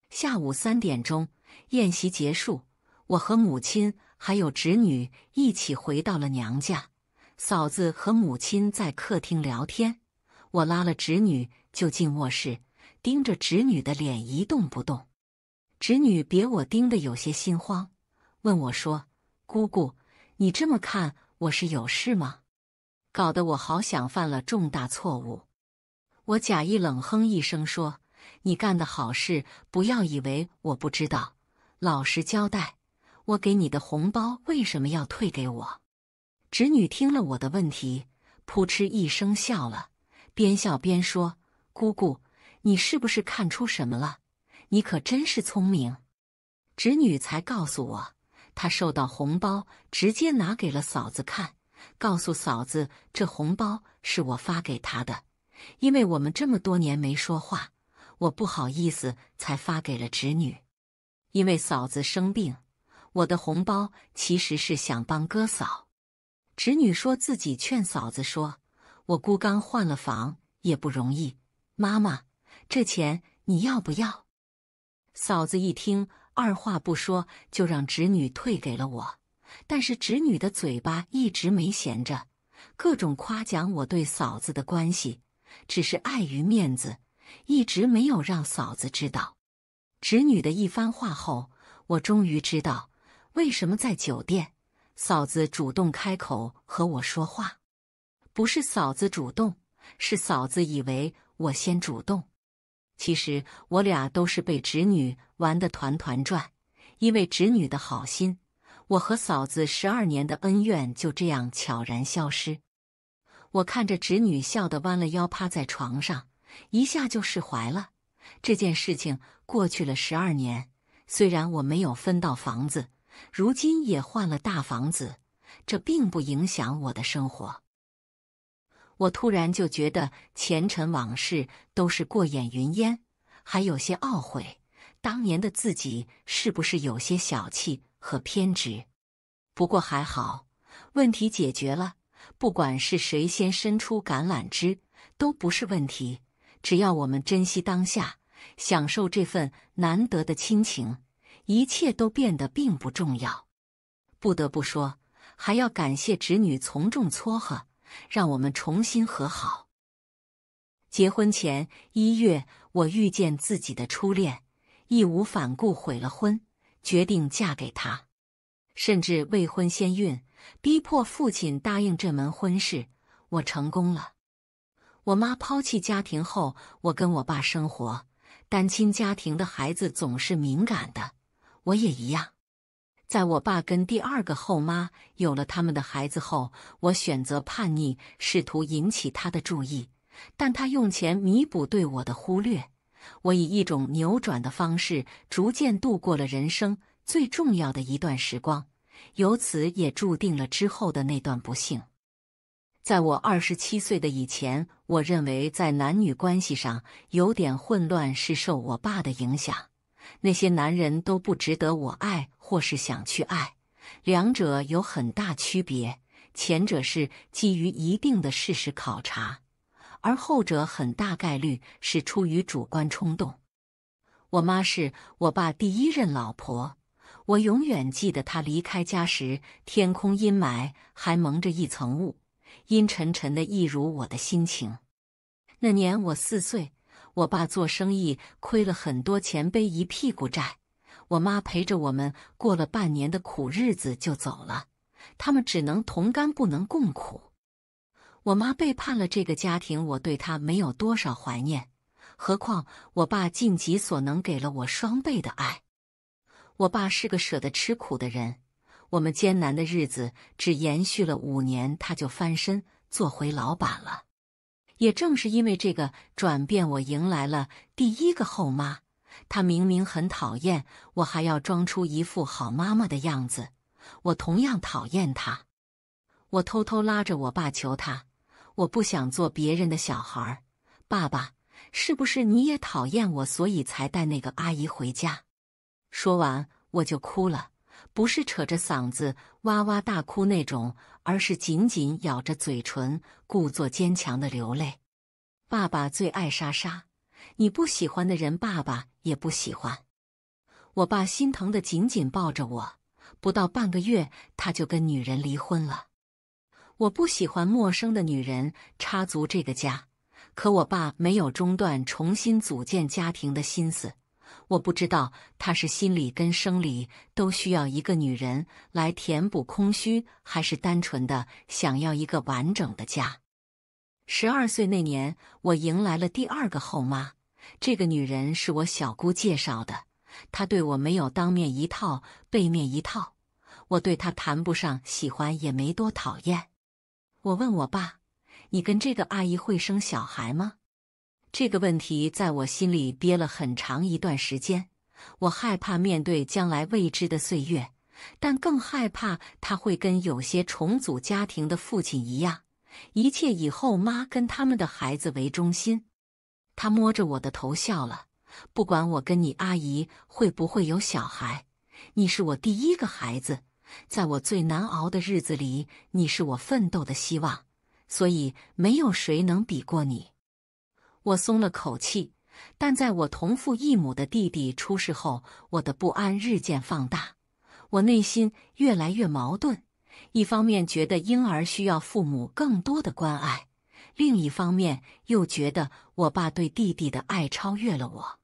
下午三点钟，宴席结束，我和母亲还有侄女一起回到了娘家。嫂子和母亲在客厅聊天，我拉了侄女就进卧室，盯着侄女的脸一动不动。侄女，别我盯的有些心慌，问我说：“姑姑，你这么看我是有事吗？”搞得我好想犯了重大错误。我假意冷哼一声说：“你干的好事，不要以为我不知道，老实交代，我给你的红包为什么要退给我？”侄女听了我的问题，扑哧一声笑了，边笑边说：“姑姑，你是不是看出什么了？”你可真是聪明，侄女才告诉我，她收到红包直接拿给了嫂子看，告诉嫂子这红包是我发给她的，因为我们这么多年没说话，我不好意思才发给了侄女。因为嫂子生病，我的红包其实是想帮哥嫂。侄女说自己劝嫂子说，我姑刚换了房也不容易，妈妈，这钱你要不要？嫂子一听，二话不说就让侄女退给了我。但是侄女的嘴巴一直没闲着，各种夸奖我对嫂子的关系，只是碍于面子，一直没有让嫂子知道。侄女的一番话后，我终于知道为什么在酒店，嫂子主动开口和我说话，不是嫂子主动，是嫂子以为我先主动。其实我俩都是被侄女玩得团团转，因为侄女的好心，我和嫂子十二年的恩怨就这样悄然消失。我看着侄女笑得弯了腰，趴在床上，一下就释怀了。这件事情过去了十二年，虽然我没有分到房子，如今也换了大房子，这并不影响我的生活。我突然就觉得前尘往事都是过眼云烟，还有些懊悔，当年的自己是不是有些小气和偏执？不过还好，问题解决了。不管是谁先伸出橄榄枝，都不是问题。只要我们珍惜当下，享受这份难得的亲情，一切都变得并不重要。不得不说，还要感谢侄女从众撮合。让我们重新和好。结婚前一月，我遇见自己的初恋，义无反顾毁了婚，决定嫁给他，甚至未婚先孕，逼迫父亲答应这门婚事，我成功了。我妈抛弃家庭后，我跟我爸生活，单亲家庭的孩子总是敏感的，我也一样。在我爸跟第二个后妈有了他们的孩子后，我选择叛逆，试图引起他的注意，但他用钱弥补对我的忽略。我以一种扭转的方式，逐渐度过了人生最重要的一段时光，由此也注定了之后的那段不幸。在我二十七岁的以前，我认为在男女关系上有点混乱，是受我爸的影响。那些男人都不值得我爱，或是想去爱，两者有很大区别。前者是基于一定的事实考察，而后者很大概率是出于主观冲动。我妈是我爸第一任老婆，我永远记得她离开家时，天空阴霾，还蒙着一层雾，阴沉沉的，一如我的心情。那年我四岁。我爸做生意亏了很多钱，背一屁股债。我妈陪着我们过了半年的苦日子就走了。他们只能同甘不能共苦。我妈背叛了这个家庭，我对她没有多少怀念。何况我爸尽己所能给了我双倍的爱。我爸是个舍得吃苦的人，我们艰难的日子只延续了五年，他就翻身做回老板了。也正是因为这个转变，我迎来了第一个后妈。她明明很讨厌我，还要装出一副好妈妈的样子。我同样讨厌她。我偷偷拉着我爸求他，我不想做别人的小孩。爸爸，是不是你也讨厌我，所以才带那个阿姨回家？说完我就哭了。不是扯着嗓子哇哇大哭那种，而是紧紧咬着嘴唇，故作坚强的流泪。爸爸最爱莎莎，你不喜欢的人，爸爸也不喜欢。我爸心疼的紧紧抱着我，不到半个月，他就跟女人离婚了。我不喜欢陌生的女人插足这个家，可我爸没有中断重新组建家庭的心思。我不知道他是心理跟生理都需要一个女人来填补空虚，还是单纯的想要一个完整的家。十二岁那年，我迎来了第二个后妈。这个女人是我小姑介绍的，她对我没有当面一套背面一套，我对她谈不上喜欢，也没多讨厌。我问我爸：“你跟这个阿姨会生小孩吗？”这个问题在我心里憋了很长一段时间，我害怕面对将来未知的岁月，但更害怕他会跟有些重组家庭的父亲一样，一切以后妈跟他们的孩子为中心。他摸着我的头笑了。不管我跟你阿姨会不会有小孩，你是我第一个孩子，在我最难熬的日子里，你是我奋斗的希望，所以没有谁能比过你。我松了口气，但在我同父异母的弟弟出事后，我的不安日渐放大，我内心越来越矛盾。一方面觉得婴儿需要父母更多的关爱，另一方面又觉得我爸对弟弟的爱超越了我。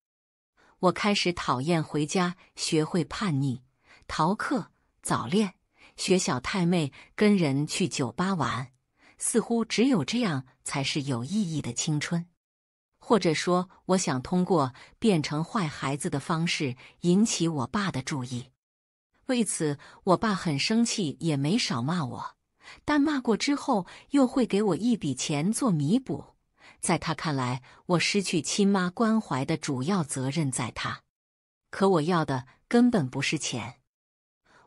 我开始讨厌回家，学会叛逆、逃课、早恋，学小太妹跟人去酒吧玩，似乎只有这样才是有意义的青春。或者说，我想通过变成坏孩子的方式引起我爸的注意。为此，我爸很生气，也没少骂我。但骂过之后，又会给我一笔钱做弥补。在他看来，我失去亲妈关怀的主要责任在他。可我要的根本不是钱。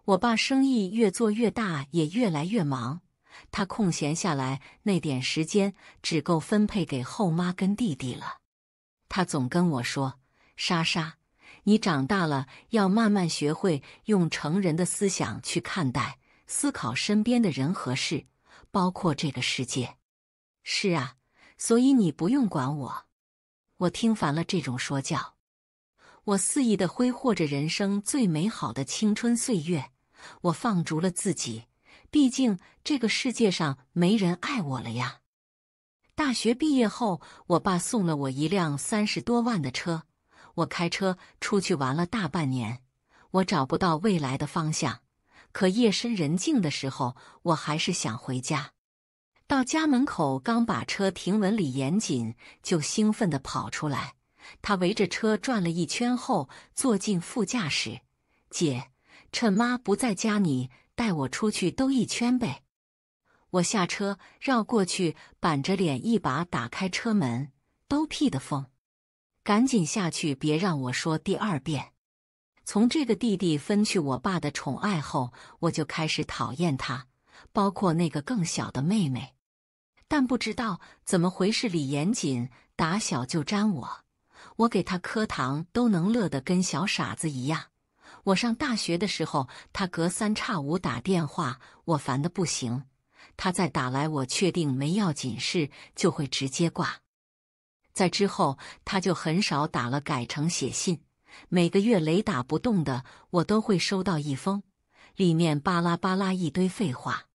我爸生意越做越大，也越来越忙。他空闲下来那点时间，只够分配给后妈跟弟弟了。他总跟我说：“莎莎，你长大了要慢慢学会用成人的思想去看待、思考身边的人和事，包括这个世界。”是啊，所以你不用管我，我听烦了这种说教。我肆意的挥霍着人生最美好的青春岁月，我放逐了自己。毕竟这个世界上没人爱我了呀！大学毕业后，我爸送了我一辆三十多万的车，我开车出去玩了大半年，我找不到未来的方向。可夜深人静的时候，我还是想回家。到家门口，刚把车停稳，李严谨就兴奋的跑出来。他围着车转了一圈后，坐进副驾驶。姐，趁妈不在家，你。带我出去兜一圈呗！我下车绕过去，板着脸一把打开车门，兜屁的风！赶紧下去，别让我说第二遍。从这个弟弟分去我爸的宠爱后，我就开始讨厌他，包括那个更小的妹妹。但不知道怎么回事，李严锦打小就粘我，我给他磕糖都能乐得跟小傻子一样。我上大学的时候，他隔三差五打电话，我烦的不行。他再打来，我确定没要紧事就会直接挂。在之后，他就很少打了，改成写信。每个月雷打不动的，我都会收到一封，里面巴拉巴拉一堆废话。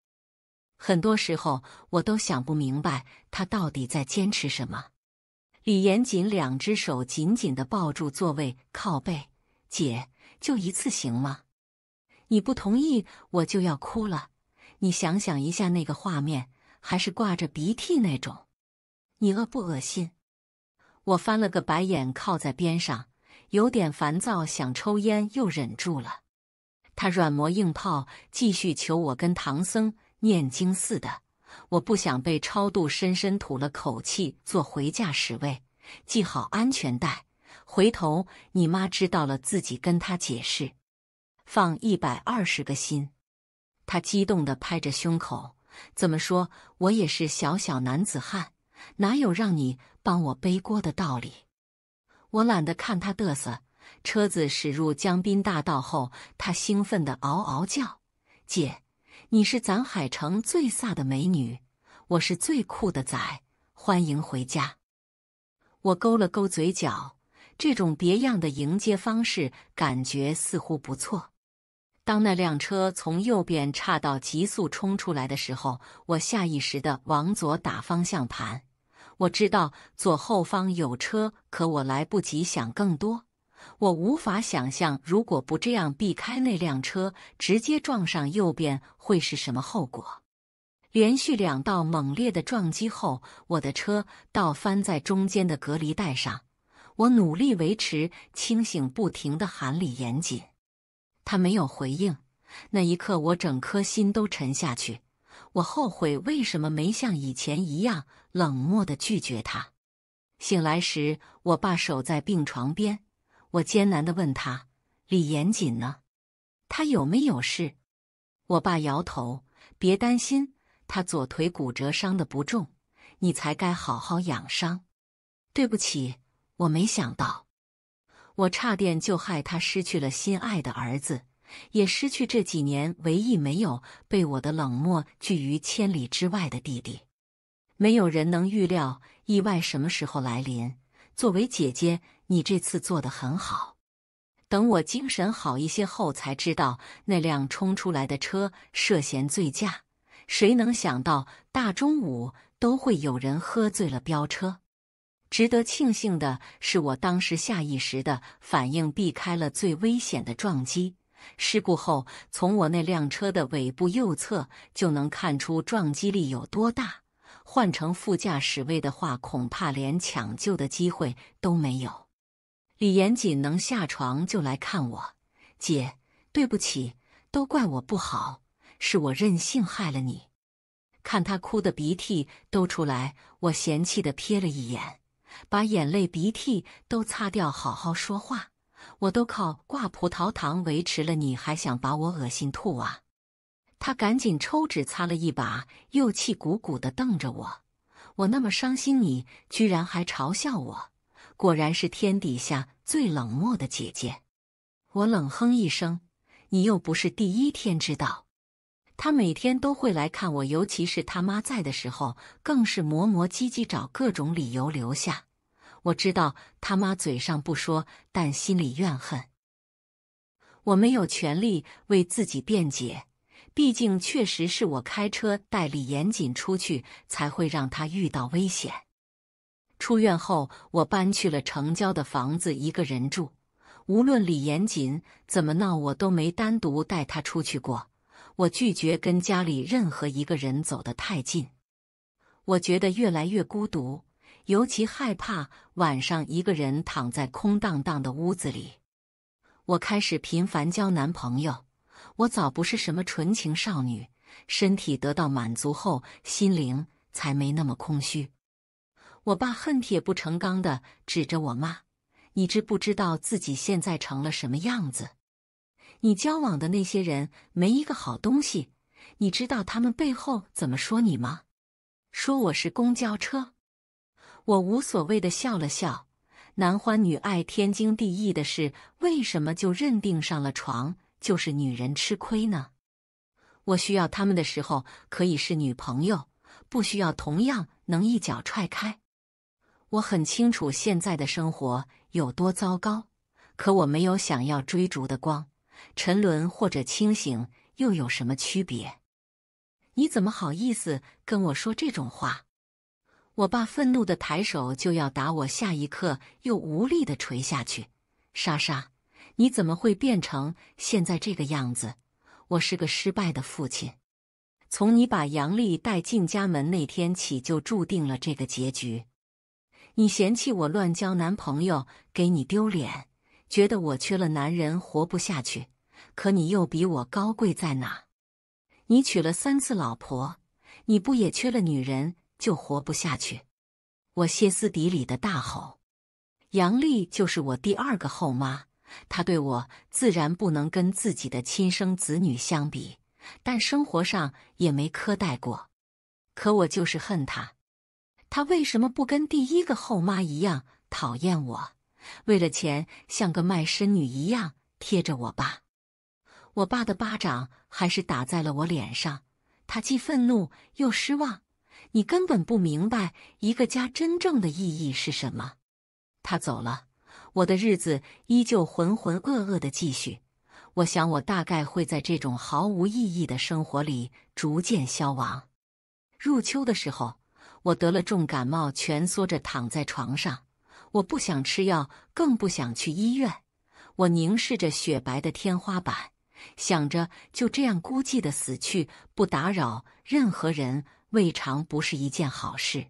很多时候，我都想不明白他到底在坚持什么。李严锦两只手紧紧的抱住座位靠背，姐。就一次行吗？你不同意我就要哭了。你想想一下那个画面，还是挂着鼻涕那种，你恶不恶心？我翻了个白眼，靠在边上，有点烦躁，想抽烟又忍住了。他软磨硬泡，继续求我跟唐僧念经似的。我不想被超度，深深吐了口气，坐回驾驶位，系好安全带。回头你妈知道了，自己跟他解释，放一百二十个心。他激动地拍着胸口：“怎么说我也是小小男子汉，哪有让你帮我背锅的道理？”我懒得看他嘚瑟。车子驶入江滨大道后，他兴奋地嗷嗷叫：“姐，你是咱海城最飒的美女，我是最酷的仔，欢迎回家！”我勾了勾嘴角。这种别样的迎接方式，感觉似乎不错。当那辆车从右边岔道急速冲出来的时候，我下意识的往左打方向盘。我知道左后方有车，可我来不及想更多。我无法想象，如果不这样避开那辆车，直接撞上右边会是什么后果。连续两道猛烈的撞击后，我的车倒翻在中间的隔离带上。我努力维持清醒，不停的喊李严谨，他没有回应。那一刻，我整颗心都沉下去。我后悔为什么没像以前一样冷漠的拒绝他。醒来时，我爸守在病床边，我艰难的问他：“李严谨呢？他有没有事？”我爸摇头：“别担心，他左腿骨折，伤的不重。你才该好好养伤。”对不起。我没想到，我差点就害他失去了心爱的儿子，也失去这几年唯一没有被我的冷漠拒于千里之外的弟弟。没有人能预料意外什么时候来临。作为姐姐，你这次做的很好。等我精神好一些后，才知道那辆冲出来的车涉嫌醉驾。谁能想到大中午都会有人喝醉了飙车？值得庆幸的是，我当时下意识的反应避开了最危险的撞击。事故后，从我那辆车的尾部右侧就能看出撞击力有多大。换成副驾驶位的话，恐怕连抢救的机会都没有。李严谨能下床就来看我，姐，对不起，都怪我不好，是我任性害了你。看他哭的鼻涕都出来，我嫌弃的瞥了一眼。把眼泪鼻涕都擦掉，好好说话。我都靠挂葡萄糖维持了，你还想把我恶心吐啊？他赶紧抽纸擦了一把，又气鼓鼓的瞪着我。我那么伤心，你居然还嘲笑我，果然是天底下最冷漠的姐姐。我冷哼一声，你又不是第一天知道。他每天都会来看我，尤其是他妈在的时候，更是磨磨唧唧找各种理由留下。我知道他妈嘴上不说，但心里怨恨。我没有权利为自己辩解，毕竟确实是我开车带李严谨出去，才会让他遇到危险。出院后，我搬去了城郊的房子，一个人住。无论李严谨怎么闹，我都没单独带他出去过。我拒绝跟家里任何一个人走得太近，我觉得越来越孤独。尤其害怕晚上一个人躺在空荡荡的屋子里。我开始频繁交男朋友。我早不是什么纯情少女，身体得到满足后，心灵才没那么空虚。我爸恨铁不成钢的指着我骂：“你知不知道自己现在成了什么样子？你交往的那些人没一个好东西。你知道他们背后怎么说你吗？说我是公交车。”我无所谓的笑了笑，男欢女爱天经地义的事，为什么就认定上了床就是女人吃亏呢？我需要他们的时候可以是女朋友，不需要同样能一脚踹开。我很清楚现在的生活有多糟糕，可我没有想要追逐的光，沉沦或者清醒又有什么区别？你怎么好意思跟我说这种话？我爸愤怒的抬手就要打我，下一刻又无力的垂下去。莎莎，你怎么会变成现在这个样子？我是个失败的父亲。从你把杨丽带进家门那天起，就注定了这个结局。你嫌弃我乱交男朋友，给你丢脸，觉得我缺了男人活不下去。可你又比我高贵在哪？你娶了三次老婆，你不也缺了女人？就活不下去！我歇斯底里的大吼：“杨丽就是我第二个后妈，她对我自然不能跟自己的亲生子女相比，但生活上也没苛待过。可我就是恨她，她为什么不跟第一个后妈一样讨厌我？为了钱，像个卖身女一样贴着我爸？我爸的巴掌还是打在了我脸上，他既愤怒又失望。”你根本不明白一个家真正的意义是什么。他走了，我的日子依旧浑浑噩噩的继续。我想，我大概会在这种毫无意义的生活里逐渐消亡。入秋的时候，我得了重感冒，蜷缩着躺在床上。我不想吃药，更不想去医院。我凝视着雪白的天花板，想着就这样孤寂的死去，不打扰任何人。未尝不是一件好事。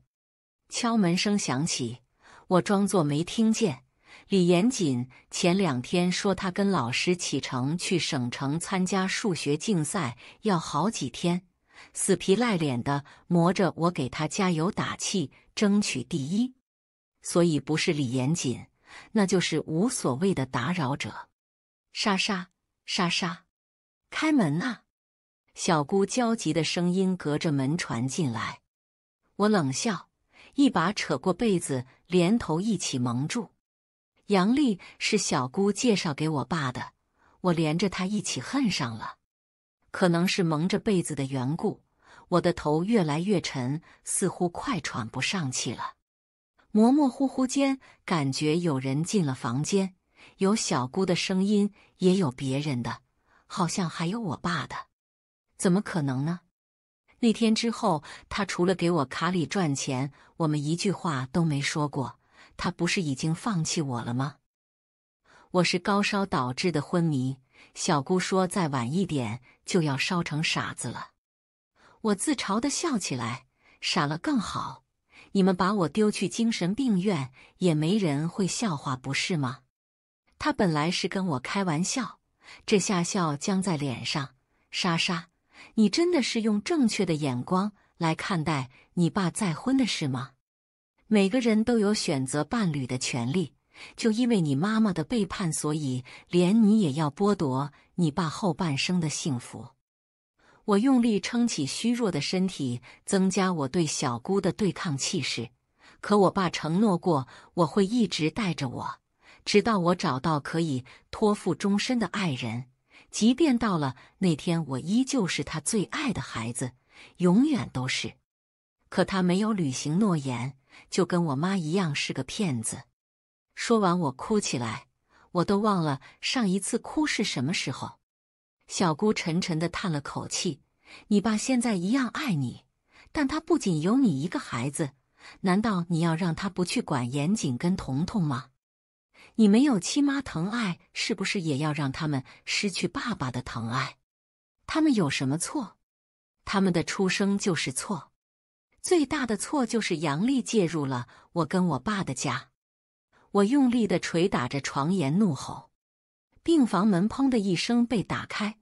敲门声响起，我装作没听见。李严谨前两天说他跟老师启程去省城参加数学竞赛，要好几天，死皮赖脸的磨着我给他加油打气，争取第一。所以不是李严谨，那就是无所谓的打扰者。莎莎，莎莎，开门啊！小姑焦急的声音隔着门传进来，我冷笑，一把扯过被子，连头一起蒙住。杨丽是小姑介绍给我爸的，我连着她一起恨上了。可能是蒙着被子的缘故，我的头越来越沉，似乎快喘不上气了。模模糊糊间，感觉有人进了房间，有小姑的声音，也有别人的，好像还有我爸的。怎么可能呢？那天之后，他除了给我卡里赚钱，我们一句话都没说过。他不是已经放弃我了吗？我是高烧导致的昏迷，小姑说再晚一点就要烧成傻子了。我自嘲的笑起来，傻了更好，你们把我丢去精神病院也没人会笑话，不是吗？他本来是跟我开玩笑，这下笑僵在脸上，莎莎。你真的是用正确的眼光来看待你爸再婚的事吗？每个人都有选择伴侣的权利。就因为你妈妈的背叛，所以连你也要剥夺你爸后半生的幸福？我用力撑起虚弱的身体，增加我对小姑的对抗气势。可我爸承诺过，我会一直带着我，直到我找到可以托付终身的爱人。即便到了那天，我依旧是他最爱的孩子，永远都是。可他没有履行诺言，就跟我妈一样是个骗子。说完，我哭起来，我都忘了上一次哭是什么时候。小姑沉沉的叹了口气：“你爸现在一样爱你，但他不仅有你一个孩子，难道你要让他不去管严谨跟彤彤吗？”你没有亲妈疼爱，是不是也要让他们失去爸爸的疼爱？他们有什么错？他们的出生就是错，最大的错就是杨丽介入了我跟我爸的家。我用力的捶打着床沿，怒吼。病房门砰的一声被打开，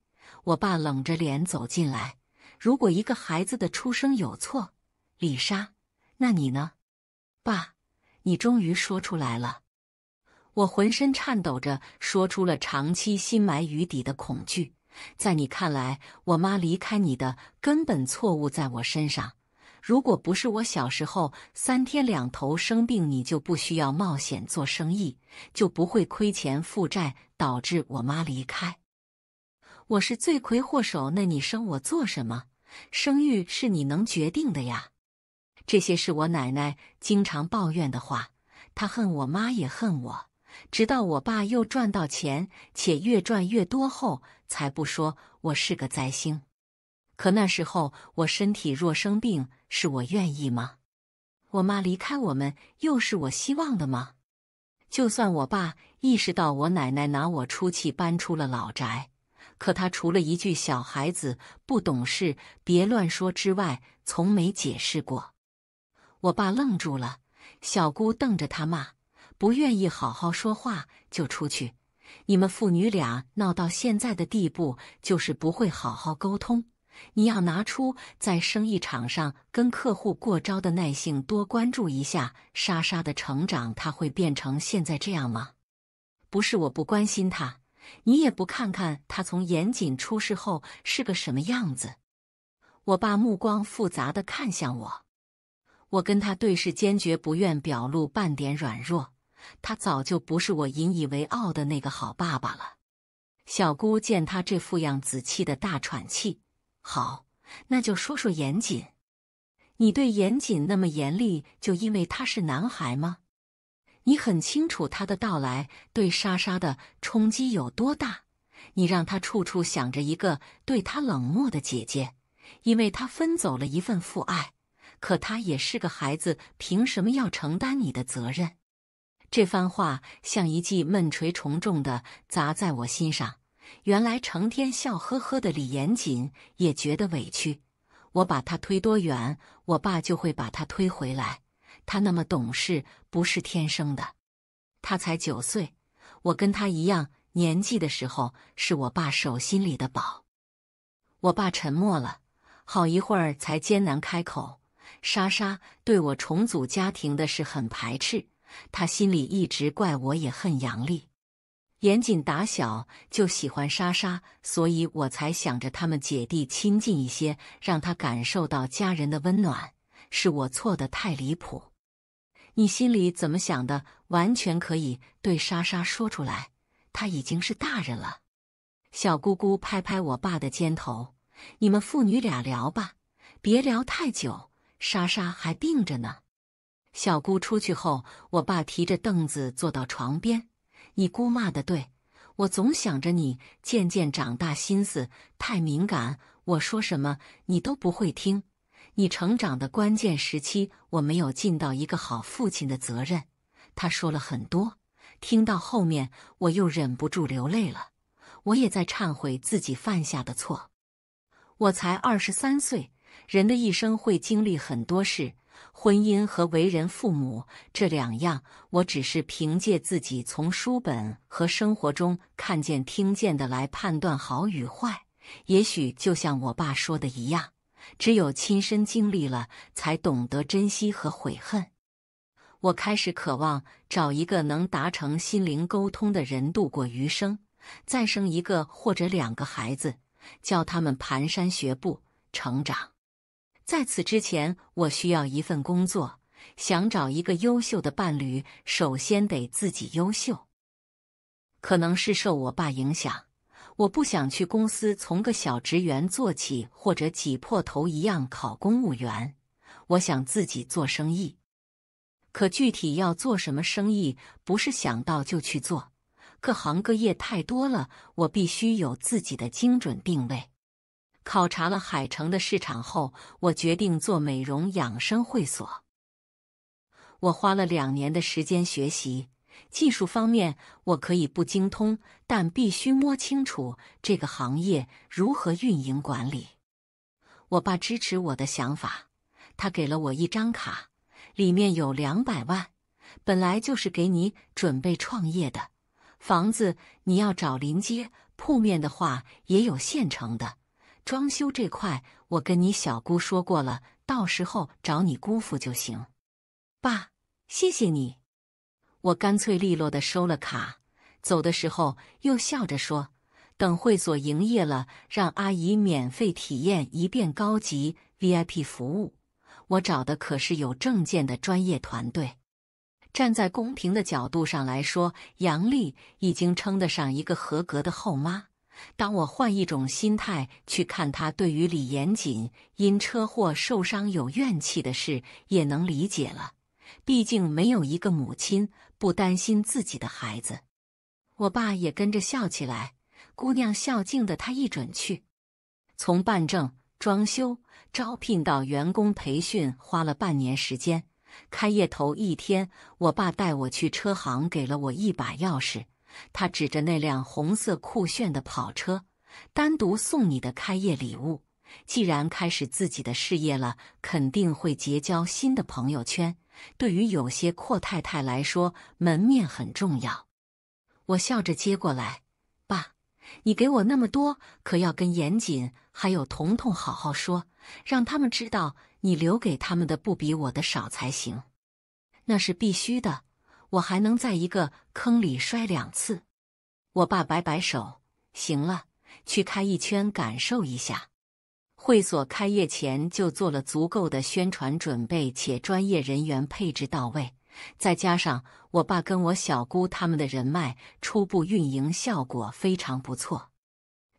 我爸冷着脸走进来。如果一个孩子的出生有错，李莎，那你呢？爸，你终于说出来了。我浑身颤抖着说出了长期心埋于底的恐惧。在你看来，我妈离开你的根本错误在我身上。如果不是我小时候三天两头生病，你就不需要冒险做生意，就不会亏钱负债，导致我妈离开。我是罪魁祸首。那你生我做什么？生育是你能决定的呀。这些是我奶奶经常抱怨的话。她恨我妈，也恨我。直到我爸又赚到钱，且越赚越多后，才不说我是个灾星。可那时候，我身体若生病，是我愿意吗？我妈离开我们，又是我希望的吗？就算我爸意识到我奶奶拿我出气，搬出了老宅，可他除了一句“小孩子不懂事，别乱说”之外，从没解释过。我爸愣住了，小姑瞪着他骂。不愿意好好说话就出去，你们父女俩闹到现在的地步，就是不会好好沟通。你要拿出在生意场上跟客户过招的耐性，多关注一下莎莎的成长，他会变成现在这样吗？不是我不关心他，你也不看看他从严谨出事后是个什么样子。我爸目光复杂的看向我，我跟他对视，坚决不愿表露半点软弱。他早就不是我引以为傲的那个好爸爸了。小姑见他这副样子，气得大喘气。好，那就说说严谨。你对严谨那么严厉，就因为他是男孩吗？你很清楚他的到来对莎莎的冲击有多大。你让他处处想着一个对他冷漠的姐姐，因为他分走了一份父爱。可他也是个孩子，凭什么要承担你的责任？这番话像一记闷锤重重的砸在我心上。原来成天笑呵呵的李严锦也觉得委屈。我把他推多远，我爸就会把他推回来。他那么懂事，不是天生的。他才九岁，我跟他一样年纪的时候，是我爸手心里的宝。我爸沉默了好一会儿，才艰难开口：“莎莎对我重组家庭的事很排斥。”他心里一直怪我，也恨杨丽。严谨打小就喜欢莎莎，所以我才想着他们姐弟亲近一些，让他感受到家人的温暖。是我错的太离谱。你心里怎么想的，完全可以对莎莎说出来。他已经是大人了。小姑姑拍拍我爸的肩头：“你们父女俩聊吧，别聊太久，莎莎还病着呢。”小姑出去后，我爸提着凳子坐到床边。你姑骂的对，我总想着你渐渐长大，心思太敏感，我说什么你都不会听。你成长的关键时期，我没有尽到一个好父亲的责任。他说了很多，听到后面我又忍不住流泪了。我也在忏悔自己犯下的错。我才二十三岁，人的一生会经历很多事。婚姻和为人父母这两样，我只是凭借自己从书本和生活中看见、听见的来判断好与坏。也许就像我爸说的一样，只有亲身经历了，才懂得珍惜和悔恨。我开始渴望找一个能达成心灵沟通的人度过余生，再生一个或者两个孩子，教他们蹒跚学步，成长。在此之前，我需要一份工作。想找一个优秀的伴侣，首先得自己优秀。可能是受我爸影响，我不想去公司从个小职员做起，或者挤破头一样考公务员。我想自己做生意，可具体要做什么生意，不是想到就去做。各行各业太多了，我必须有自己的精准定位。考察了海城的市场后，我决定做美容养生会所。我花了两年的时间学习技术方面，我可以不精通，但必须摸清楚这个行业如何运营管理。我爸支持我的想法，他给了我一张卡，里面有两百万，本来就是给你准备创业的。房子你要找临街铺面的话，也有现成的。装修这块，我跟你小姑说过了，到时候找你姑父就行。爸，谢谢你。我干脆利落的收了卡，走的时候又笑着说：“等会所营业了，让阿姨免费体验一遍高级 VIP 服务。”我找的可是有证件的专业团队。站在公平的角度上来说，杨丽已经称得上一个合格的后妈。当我换一种心态去看他对于李延锦因车祸受伤有怨气的事，也能理解了。毕竟没有一个母亲不担心自己的孩子。我爸也跟着笑起来：“姑娘孝敬的，他一准去。”从办证、装修、招聘到员工培训，花了半年时间。开业头一天，我爸带我去车行，给了我一把钥匙。他指着那辆红色酷炫的跑车，单独送你的开业礼物。既然开始自己的事业了，肯定会结交新的朋友圈。对于有些阔太太来说，门面很重要。我笑着接过来，爸，你给我那么多，可要跟严谨还有彤彤好好说，让他们知道你留给他们的不比我的少才行。那是必须的。我还能在一个坑里摔两次，我爸摆摆手：“行了，去开一圈感受一下。”会所开业前就做了足够的宣传准备，且专业人员配置到位，再加上我爸跟我小姑他们的人脉，初步运营效果非常不错。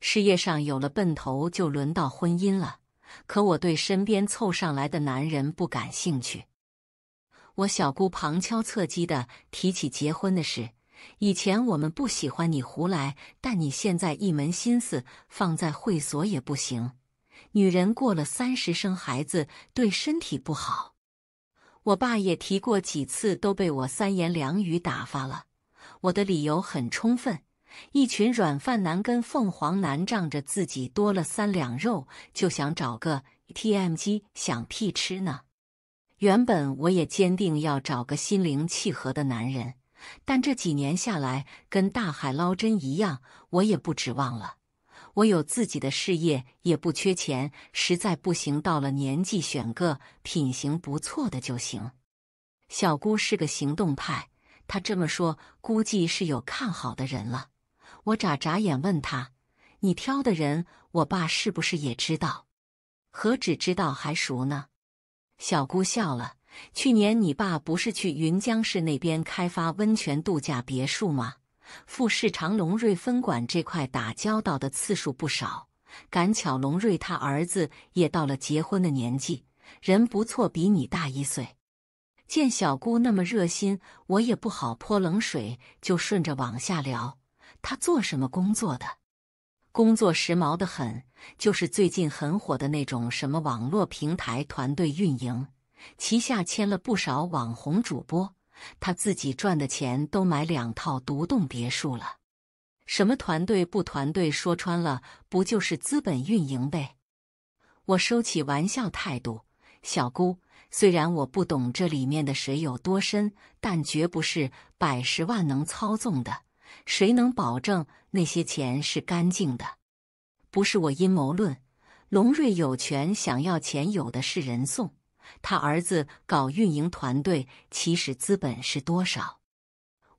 事业上有了奔头，就轮到婚姻了。可我对身边凑上来的男人不感兴趣。我小姑旁敲侧击的提起结婚的事，以前我们不喜欢你胡来，但你现在一门心思放在会所也不行。女人过了三十生孩子对身体不好。我爸也提过几次，都被我三言两语打发了。我的理由很充分，一群软饭男跟凤凰男仗着自己多了三两肉，就想找个 t m 机想屁吃呢。原本我也坚定要找个心灵契合的男人，但这几年下来跟大海捞针一样，我也不指望了。我有自己的事业，也不缺钱，实在不行到了年纪选个品行不错的就行。小姑是个行动派，她这么说估计是有看好的人了。我眨眨眼问她：“你挑的人，我爸是不是也知道？何止知道，还熟呢？”小姑笑了。去年你爸不是去云江市那边开发温泉度假别墅吗？富士长龙瑞分管这块打交道的次数不少。赶巧龙瑞他儿子也到了结婚的年纪，人不错，比你大一岁。见小姑那么热心，我也不好泼冷水，就顺着往下聊。他做什么工作的？工作时髦的很。就是最近很火的那种什么网络平台团队运营，旗下签了不少网红主播，他自己赚的钱都买两套独栋别墅了。什么团队不团队，说穿了不就是资本运营呗？我收起玩笑态度，小姑，虽然我不懂这里面的水有多深，但绝不是百十万能操纵的。谁能保证那些钱是干净的？不是我阴谋论，龙瑞有权想要钱，有的是人送。他儿子搞运营团队，其实资本是多少？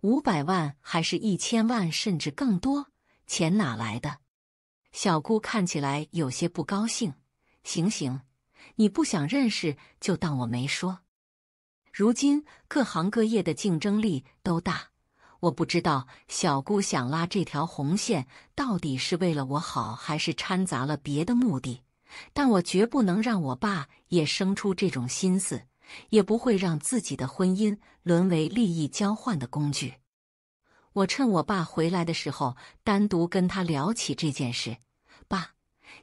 五百万还是一千万，甚至更多？钱哪来的？小姑看起来有些不高兴。行行，你不想认识，就当我没说。如今各行各业的竞争力都大。我不知道小姑想拉这条红线到底是为了我好，还是掺杂了别的目的。但我绝不能让我爸也生出这种心思，也不会让自己的婚姻沦为利益交换的工具。我趁我爸回来的时候，单独跟他聊起这件事：“爸，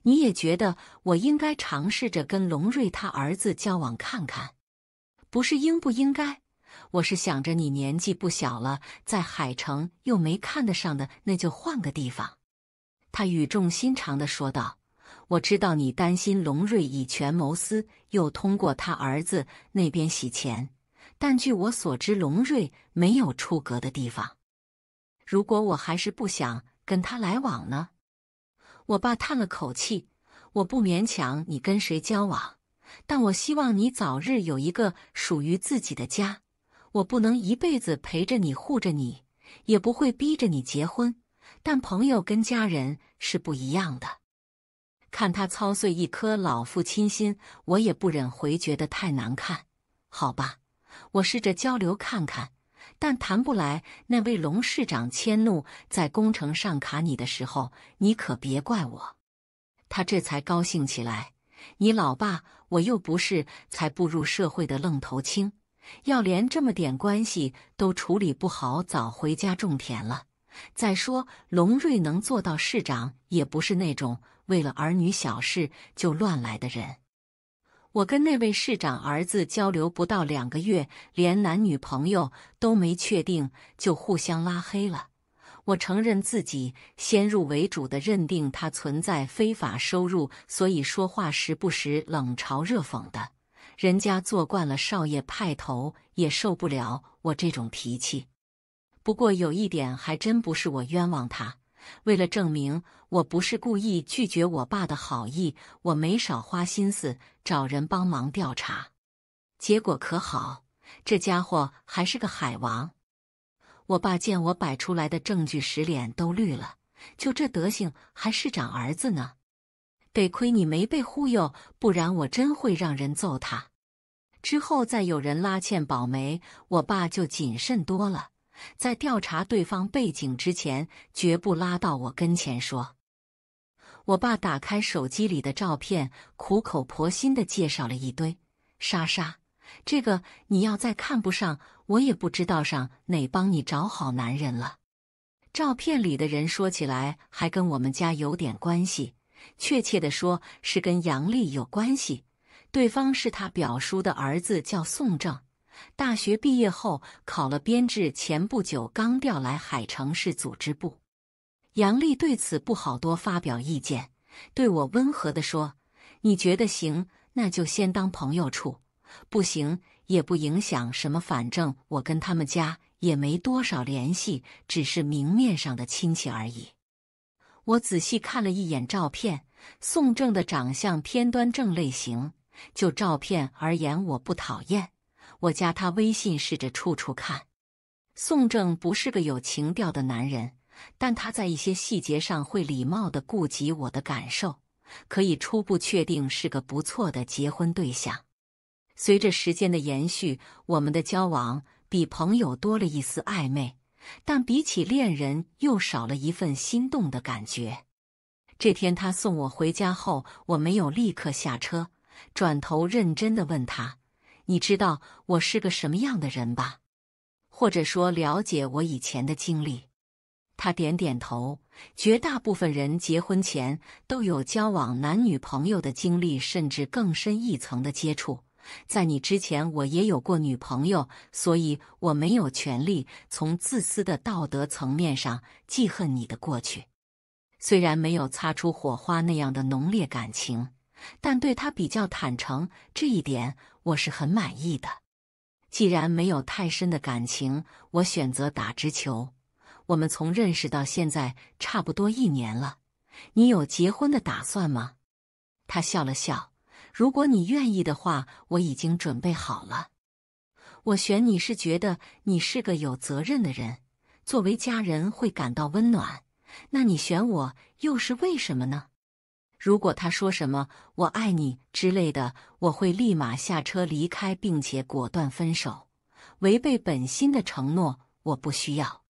你也觉得我应该尝试着跟龙瑞他儿子交往看看，不是应不应该？”我是想着你年纪不小了，在海城又没看得上的，那就换个地方。”他语重心长地说道。“我知道你担心龙瑞以权谋私，又通过他儿子那边洗钱，但据我所知，龙瑞没有出格的地方。如果我还是不想跟他来往呢？”我爸叹了口气：“我不勉强你跟谁交往，但我希望你早日有一个属于自己的家。”我不能一辈子陪着你、护着你，也不会逼着你结婚。但朋友跟家人是不一样的。看他操碎一颗老父亲心，我也不忍回绝的太难看。好吧，我试着交流看看，但谈不来。那位龙市长迁怒在工程上卡你的时候，你可别怪我。他这才高兴起来。你老爸，我又不是才步入社会的愣头青。要连这么点关系都处理不好，早回家种田了。再说，龙瑞能做到市长，也不是那种为了儿女小事就乱来的人。我跟那位市长儿子交流不到两个月，连男女朋友都没确定就互相拉黑了。我承认自己先入为主的认定他存在非法收入，所以说话时不时冷嘲热讽的。人家做惯了少爷派头，也受不了我这种脾气。不过有一点，还真不是我冤枉他。为了证明我不是故意拒绝我爸的好意，我没少花心思找人帮忙调查。结果可好，这家伙还是个海王。我爸见我摆出来的证据时，脸都绿了。就这德行，还是长儿子呢。得亏你没被忽悠，不然我真会让人揍他。之后再有人拉欠宝梅，我爸就谨慎多了，在调查对方背景之前，绝不拉到我跟前说。我爸打开手机里的照片，苦口婆心的介绍了一堆。莎莎，这个你要再看不上，我也不知道上哪帮你找好男人了。照片里的人说起来还跟我们家有点关系，确切的说是跟杨丽有关系。对方是他表叔的儿子，叫宋正。大学毕业后考了编制，前不久刚调来海城市组织部。杨丽对此不好多发表意见，对我温和的说：“你觉得行，那就先当朋友处；不行，也不影响什么。反正我跟他们家也没多少联系，只是明面上的亲戚而已。”我仔细看了一眼照片，宋正的长相偏端正类型。就照片而言，我不讨厌。我加他微信，试着处处看。宋正不是个有情调的男人，但他在一些细节上会礼貌地顾及我的感受，可以初步确定是个不错的结婚对象。随着时间的延续，我们的交往比朋友多了一丝暧昧，但比起恋人又少了一份心动的感觉。这天，他送我回家后，我没有立刻下车。转头认真的问他：“你知道我是个什么样的人吧？或者说了解我以前的经历？”他点点头。绝大部分人结婚前都有交往男女朋友的经历，甚至更深一层的接触。在你之前，我也有过女朋友，所以我没有权利从自私的道德层面上记恨你的过去。虽然没有擦出火花那样的浓烈感情。但对他比较坦诚这一点，我是很满意的。既然没有太深的感情，我选择打直球。我们从认识到现在差不多一年了，你有结婚的打算吗？他笑了笑。如果你愿意的话，我已经准备好了。我选你是觉得你是个有责任的人，作为家人会感到温暖。那你选我又是为什么呢？如果他说什么“我爱你”之类的，我会立马下车离开，并且果断分手。违背本心的承诺，我不需要。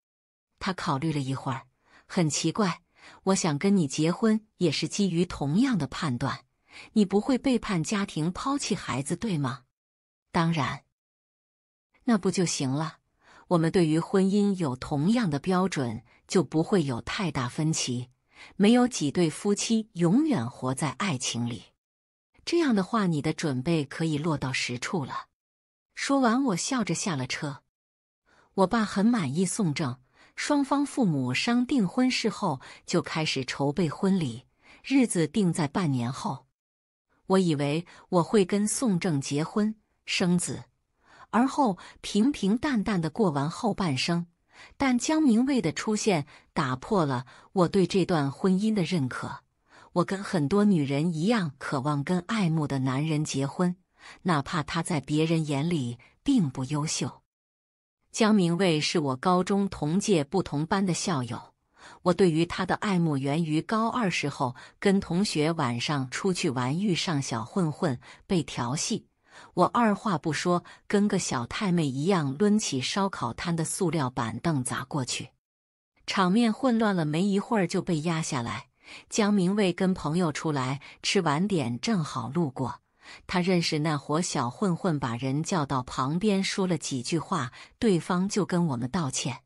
他考虑了一会儿，很奇怪。我想跟你结婚，也是基于同样的判断。你不会背叛家庭、抛弃孩子，对吗？当然。那不就行了？我们对于婚姻有同样的标准，就不会有太大分歧。没有几对夫妻永远活在爱情里。这样的话，你的准备可以落到实处了。说完，我笑着下了车。我爸很满意宋正，双方父母商定婚事后，就开始筹备婚礼，日子定在半年后。我以为我会跟宋正结婚生子，而后平平淡淡的过完后半生。但江明卫的出现打破了我对这段婚姻的认可。我跟很多女人一样，渴望跟爱慕的男人结婚，哪怕他在别人眼里并不优秀。江明卫是我高中同届不同班的校友，我对于他的爱慕源于高二时候跟同学晚上出去玩，遇上小混混被调戏。我二话不说，跟个小太妹一样，抡起烧烤摊的塑料板凳砸过去，场面混乱了。没一会儿就被压下来。江明卫跟朋友出来吃晚点，正好路过，他认识那伙小混混，把人叫到旁边说了几句话，对方就跟我们道歉。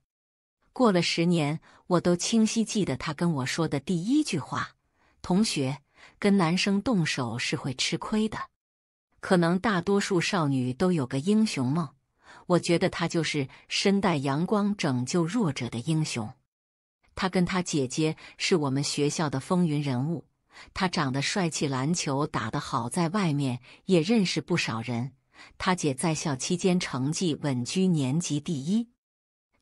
过了十年，我都清晰记得他跟我说的第一句话：“同学，跟男生动手是会吃亏的。”可能大多数少女都有个英雄梦，我觉得他就是身带阳光、拯救弱者的英雄。他跟他姐姐是我们学校的风云人物。他长得帅气，篮球打得好，在外面也认识不少人。他姐在校期间成绩稳居年级第一，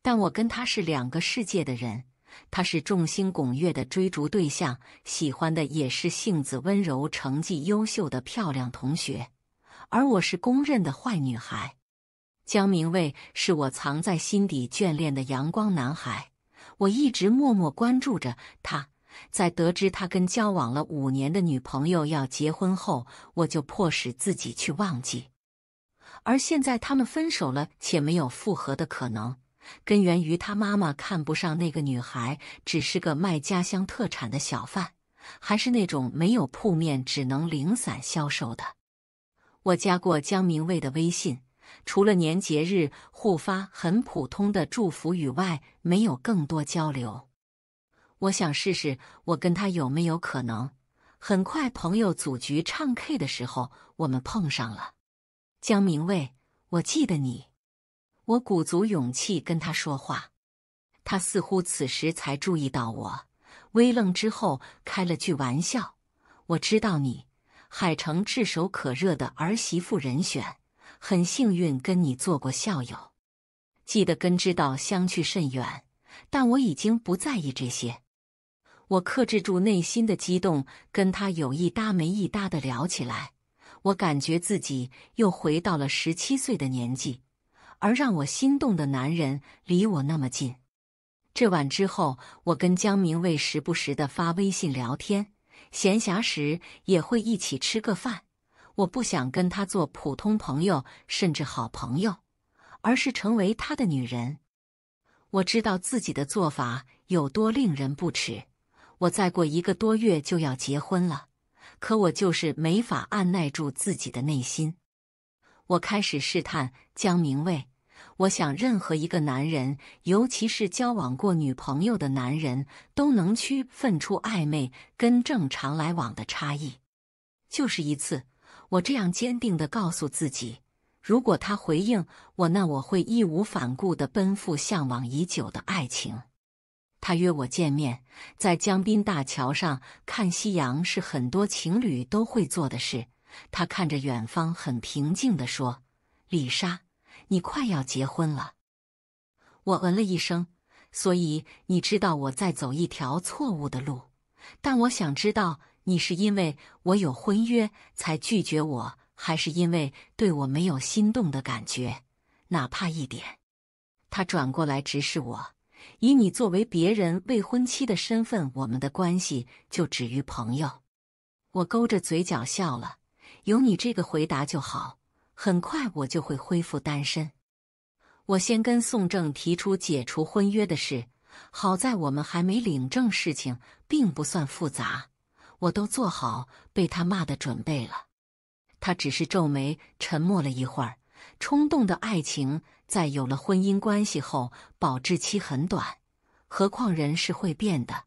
但我跟他是两个世界的人。他是众星拱月的追逐对象，喜欢的也是性子温柔、成绩优秀的漂亮同学。而我是公认的坏女孩，江明卫是我藏在心底眷恋的阳光男孩，我一直默默关注着他。在得知他跟交往了五年的女朋友要结婚后，我就迫使自己去忘记。而现在他们分手了，且没有复合的可能，根源于他妈妈看不上那个女孩，只是个卖家乡特产的小贩，还是那种没有铺面，只能零散销售的。我加过江明卫的微信，除了年节日互发很普通的祝福语外，没有更多交流。我想试试我跟他有没有可能。很快，朋友组局唱 K 的时候，我们碰上了江明卫。我记得你，我鼓足勇气跟他说话，他似乎此时才注意到我，微愣之后开了句玩笑：“我知道你。”海城炙手可热的儿媳妇人选，很幸运跟你做过校友，记得跟知道相去甚远，但我已经不在意这些。我克制住内心的激动，跟他有一搭没一搭的聊起来。我感觉自己又回到了十七岁的年纪，而让我心动的男人离我那么近。这晚之后，我跟江明卫时不时的发微信聊天。闲暇时也会一起吃个饭，我不想跟他做普通朋友，甚至好朋友，而是成为他的女人。我知道自己的做法有多令人不齿。我再过一个多月就要结婚了，可我就是没法按耐住自己的内心。我开始试探江明卫。我想，任何一个男人，尤其是交往过女朋友的男人，都能区分出暧昧跟正常来往的差异。就是一次，我这样坚定地告诉自己：，如果他回应我，那我会义无反顾地奔赴向往已久的爱情。他约我见面，在江滨大桥上看夕阳，是很多情侣都会做的事。他看着远方，很平静地说：“李莎。”你快要结婚了，我嗯了一声。所以你知道我在走一条错误的路，但我想知道你是因为我有婚约才拒绝我，还是因为对我没有心动的感觉，哪怕一点。他转过来直视我，以你作为别人未婚妻的身份，我们的关系就止于朋友。我勾着嘴角笑了，有你这个回答就好。很快我就会恢复单身。我先跟宋正提出解除婚约的事。好在我们还没领证，事情并不算复杂。我都做好被他骂的准备了。他只是皱眉，沉默了一会儿。冲动的爱情在有了婚姻关系后，保质期很短。何况人是会变的。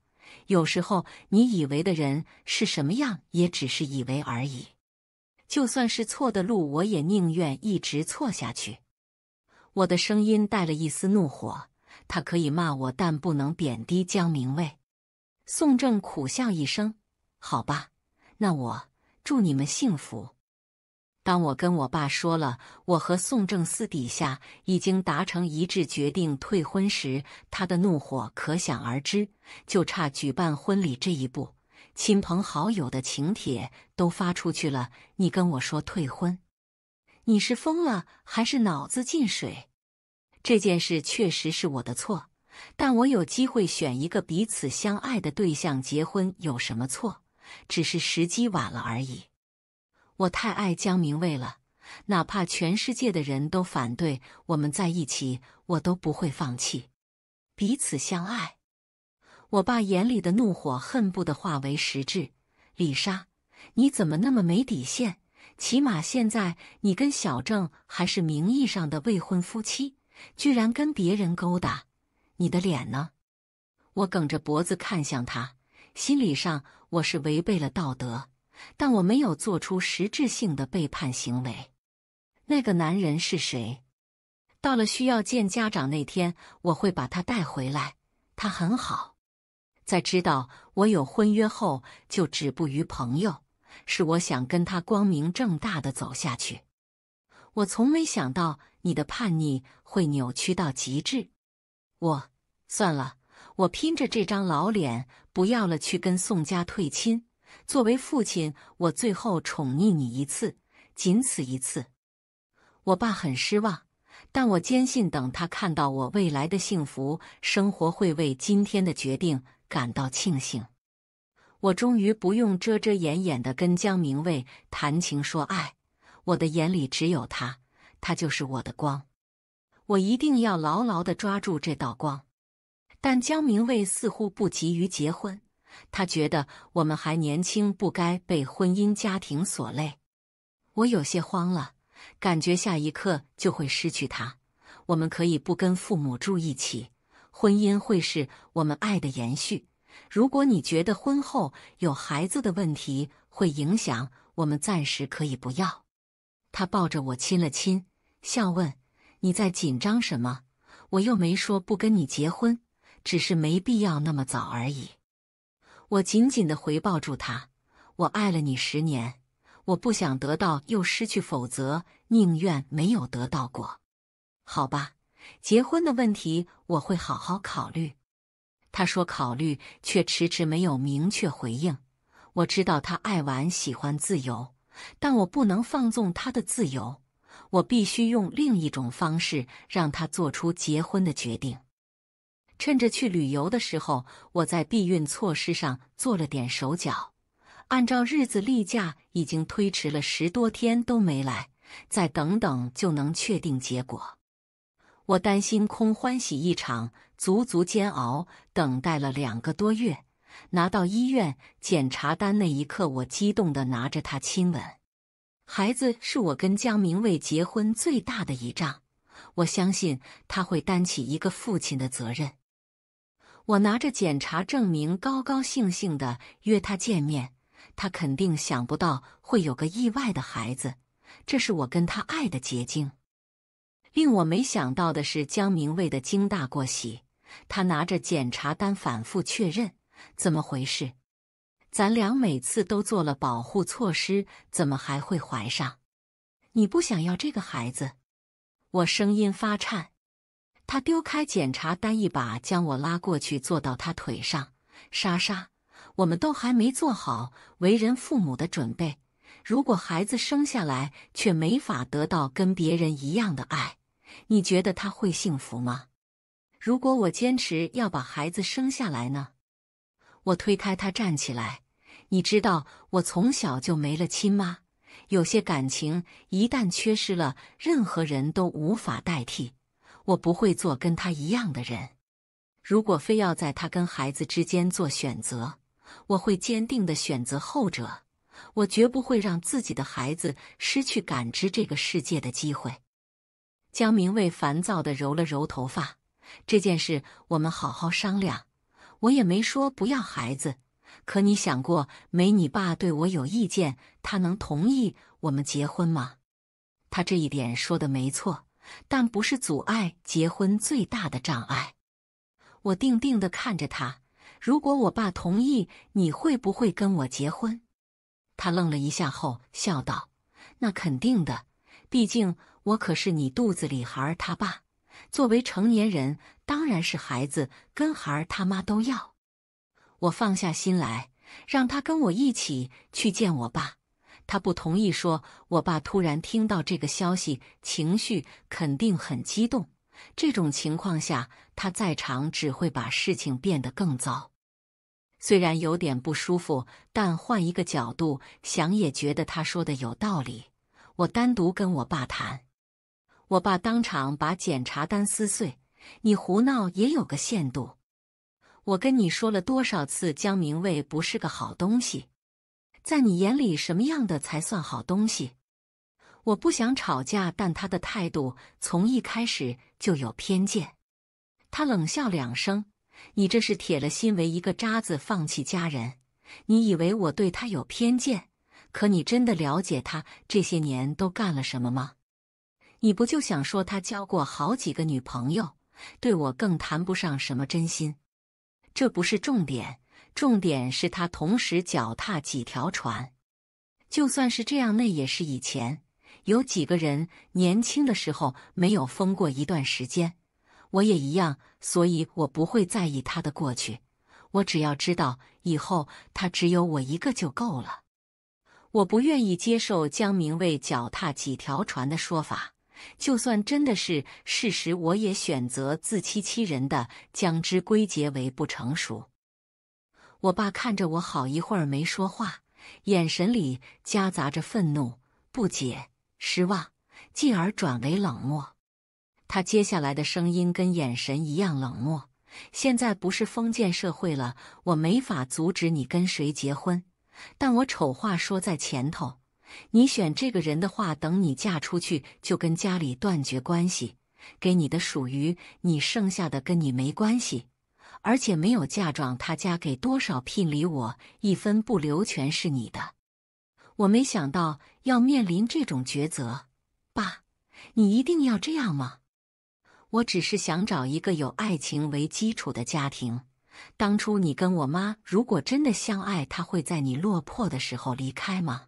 有时候你以为的人是什么样，也只是以为而已。就算是错的路，我也宁愿一直错下去。我的声音带了一丝怒火，他可以骂我，但不能贬低江明卫。宋正苦笑一声：“好吧，那我祝你们幸福。”当我跟我爸说了我和宋正私底下已经达成一致，决定退婚时，他的怒火可想而知，就差举办婚礼这一步。亲朋好友的请帖都发出去了，你跟我说退婚，你是疯了还是脑子进水？这件事确实是我的错，但我有机会选一个彼此相爱的对象结婚，有什么错？只是时机晚了而已。我太爱江明卫了，哪怕全世界的人都反对我们在一起，我都不会放弃。彼此相爱。我爸眼里的怒火恨不得化为实质。李莎，你怎么那么没底线？起码现在你跟小郑还是名义上的未婚夫妻，居然跟别人勾搭，你的脸呢？我梗着脖子看向他。心理上我是违背了道德，但我没有做出实质性的背叛行为。那个男人是谁？到了需要见家长那天，我会把他带回来。他很好。在知道我有婚约后，就止步于朋友。是我想跟他光明正大的走下去。我从没想到你的叛逆会扭曲到极致。我算了，我拼着这张老脸不要了，去跟宋家退亲。作为父亲，我最后宠溺你一次，仅此一次。我爸很失望，但我坚信，等他看到我未来的幸福生活，会为今天的决定。感到庆幸，我终于不用遮遮掩掩的跟江明卫谈情说爱，我的眼里只有他，他就是我的光，我一定要牢牢的抓住这道光。但江明卫似乎不急于结婚，他觉得我们还年轻，不该被婚姻家庭所累。我有些慌了，感觉下一刻就会失去他。我们可以不跟父母住一起。婚姻会是我们爱的延续。如果你觉得婚后有孩子的问题会影响我们，暂时可以不要。他抱着我亲了亲，笑问：“你在紧张什么？我又没说不跟你结婚，只是没必要那么早而已。”我紧紧的回抱住他：“我爱了你十年，我不想得到又失去，否则宁愿没有得到过。好吧。”结婚的问题我会好好考虑，他说考虑，却迟迟没有明确回应。我知道他爱玩，喜欢自由，但我不能放纵他的自由，我必须用另一种方式让他做出结婚的决定。趁着去旅游的时候，我在避孕措施上做了点手脚。按照日子，例假已经推迟了十多天都没来，再等等就能确定结果。我担心空欢喜一场，足足煎熬等待了两个多月，拿到医院检查单那一刻，我激动地拿着它亲吻。孩子是我跟江明卫结婚最大的一仗，我相信他会担起一个父亲的责任。我拿着检查证明，高高兴兴地约他见面，他肯定想不到会有个意外的孩子，这是我跟他爱的结晶。令我没想到的是，江明卫的惊大过喜。他拿着检查单反复确认：“怎么回事？咱俩每次都做了保护措施，怎么还会怀上？”你不想要这个孩子？我声音发颤。他丢开检查单，一把将我拉过去，坐到他腿上：“莎莎，我们都还没做好为人父母的准备。如果孩子生下来，却没法得到跟别人一样的爱。”你觉得他会幸福吗？如果我坚持要把孩子生下来呢？我推开他，站起来。你知道，我从小就没了亲妈，有些感情一旦缺失了，任何人都无法代替。我不会做跟他一样的人。如果非要在他跟孩子之间做选择，我会坚定的选择后者。我绝不会让自己的孩子失去感知这个世界的机会。江明卫烦躁地揉了揉头发，这件事我们好好商量。我也没说不要孩子，可你想过没？你爸对我有意见，他能同意我们结婚吗？他这一点说的没错，但不是阻碍结婚最大的障碍。我定定地看着他，如果我爸同意，你会不会跟我结婚？他愣了一下后笑道：“那肯定的，毕竟。”我可是你肚子里孩儿他爸，作为成年人，当然是孩子跟孩儿他妈都要。我放下心来，让他跟我一起去见我爸。他不同意，说我爸突然听到这个消息，情绪肯定很激动。这种情况下，他在场只会把事情变得更糟。虽然有点不舒服，但换一个角度想，也觉得他说的有道理。我单独跟我爸谈。我爸当场把检查单撕碎。你胡闹也有个限度。我跟你说了多少次，江明卫不是个好东西。在你眼里，什么样的才算好东西？我不想吵架，但他的态度从一开始就有偏见。他冷笑两声：“你这是铁了心为一个渣子放弃家人。你以为我对他有偏见？可你真的了解他这些年都干了什么吗？”你不就想说他交过好几个女朋友，对我更谈不上什么真心？这不是重点，重点是他同时脚踏几条船。就算是这样，那也是以前。有几个人年轻的时候没有疯过一段时间，我也一样。所以我不会在意他的过去，我只要知道以后他只有我一个就够了。我不愿意接受江明卫脚踏几条船的说法。就算真的是事实，我也选择自欺欺人的将之归结为不成熟。我爸看着我好一会儿没说话，眼神里夹杂着愤怒、不解、失望，继而转为冷漠。他接下来的声音跟眼神一样冷漠。现在不是封建社会了，我没法阻止你跟谁结婚，但我丑话说在前头。你选这个人的话，等你嫁出去就跟家里断绝关系，给你的属于你剩下的跟你没关系，而且没有嫁妆，他家给多少聘礼，我一分不留，全是你的。我没想到要面临这种抉择，爸，你一定要这样吗？我只是想找一个有爱情为基础的家庭。当初你跟我妈如果真的相爱，她会在你落魄的时候离开吗？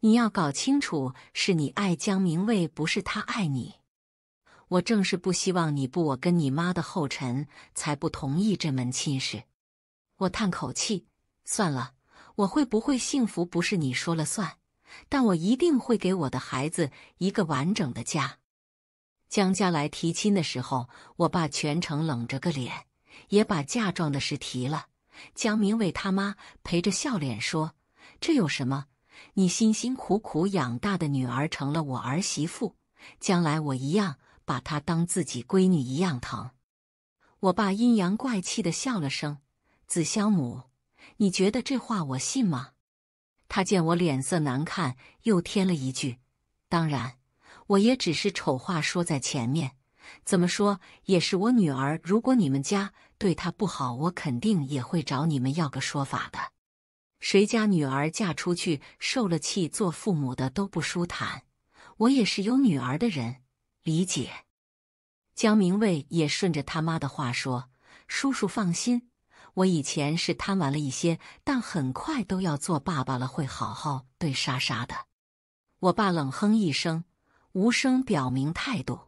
你要搞清楚，是你爱江明卫，不是他爱你。我正是不希望你步我跟你妈的后尘，才不同意这门亲事。我叹口气，算了，我会不会幸福不是你说了算，但我一定会给我的孩子一个完整的家。江家来提亲的时候，我爸全程冷着个脸，也把嫁妆的事提了。江明卫他妈陪着笑脸说：“这有什么？”你辛辛苦苦养大的女儿成了我儿媳妇，将来我一样把她当自己闺女一样疼。我爸阴阳怪气的笑了声：“子香母，你觉得这话我信吗？”他见我脸色难看，又添了一句：“当然，我也只是丑话说在前面，怎么说也是我女儿。如果你们家对她不好，我肯定也会找你们要个说法的。”谁家女儿嫁出去受了气，做父母的都不舒坦。我也是有女儿的人，理解。江明卫也顺着他妈的话说：“叔叔放心，我以前是贪玩了一些，但很快都要做爸爸了，会好好对莎莎的。”我爸冷哼一声，无声表明态度。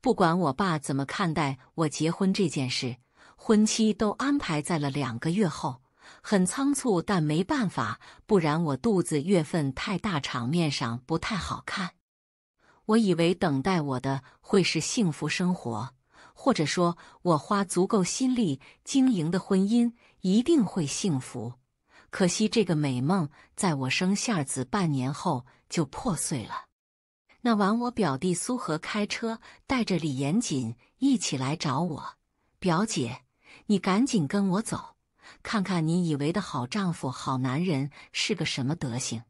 不管我爸怎么看待我结婚这件事，婚期都安排在了两个月后。很仓促，但没办法，不然我肚子月份太大，场面上不太好看。我以为等待我的会是幸福生活，或者说，我花足够心力经营的婚姻一定会幸福。可惜这个美梦在我生下子半年后就破碎了。那晚，我表弟苏和开车带着李延锦一起来找我，表姐，你赶紧跟我走。看看你以为的好丈夫、好男人是个什么德行？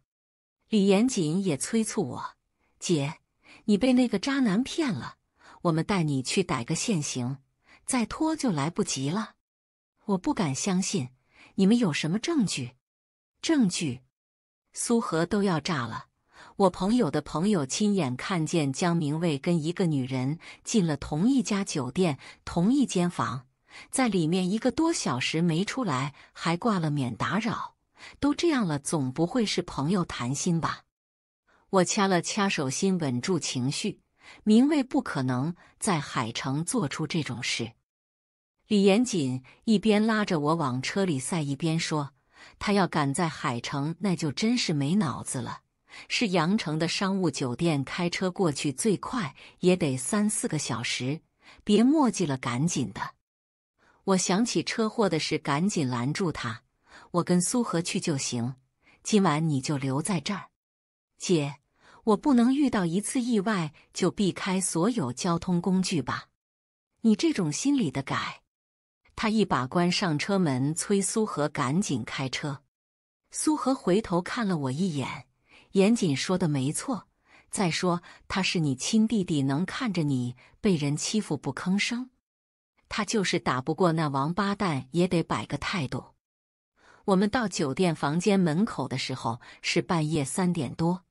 李延锦也催促我：“姐，你被那个渣男骗了，我们带你去逮个现行，再拖就来不及了。”我不敢相信，你们有什么证据？证据？苏荷都要炸了！我朋友的朋友亲眼看见江明卫跟一个女人进了同一家酒店、同一间房。在里面一个多小时没出来，还挂了免打扰。都这样了，总不会是朋友谈心吧？我掐了掐手心，稳住情绪。明卫不可能在海城做出这种事。李延锦一边拉着我往车里塞，一边说：“他要赶在海城，那就真是没脑子了。是阳城的商务酒店，开车过去最快也得三四个小时。别墨迹了，赶紧的。”我想起车祸的事，赶紧拦住他。我跟苏荷去就行，今晚你就留在这儿。姐，我不能遇到一次意外就避开所有交通工具吧？你这种心理的改。他一把关上车门，催苏荷赶紧开车。苏荷回头看了我一眼，严谨说的没错。再说他是你亲弟弟，能看着你被人欺负不吭声？他就是打不过那王八蛋，也得摆个态度。我们到酒店房间门口的时候是半夜三点多。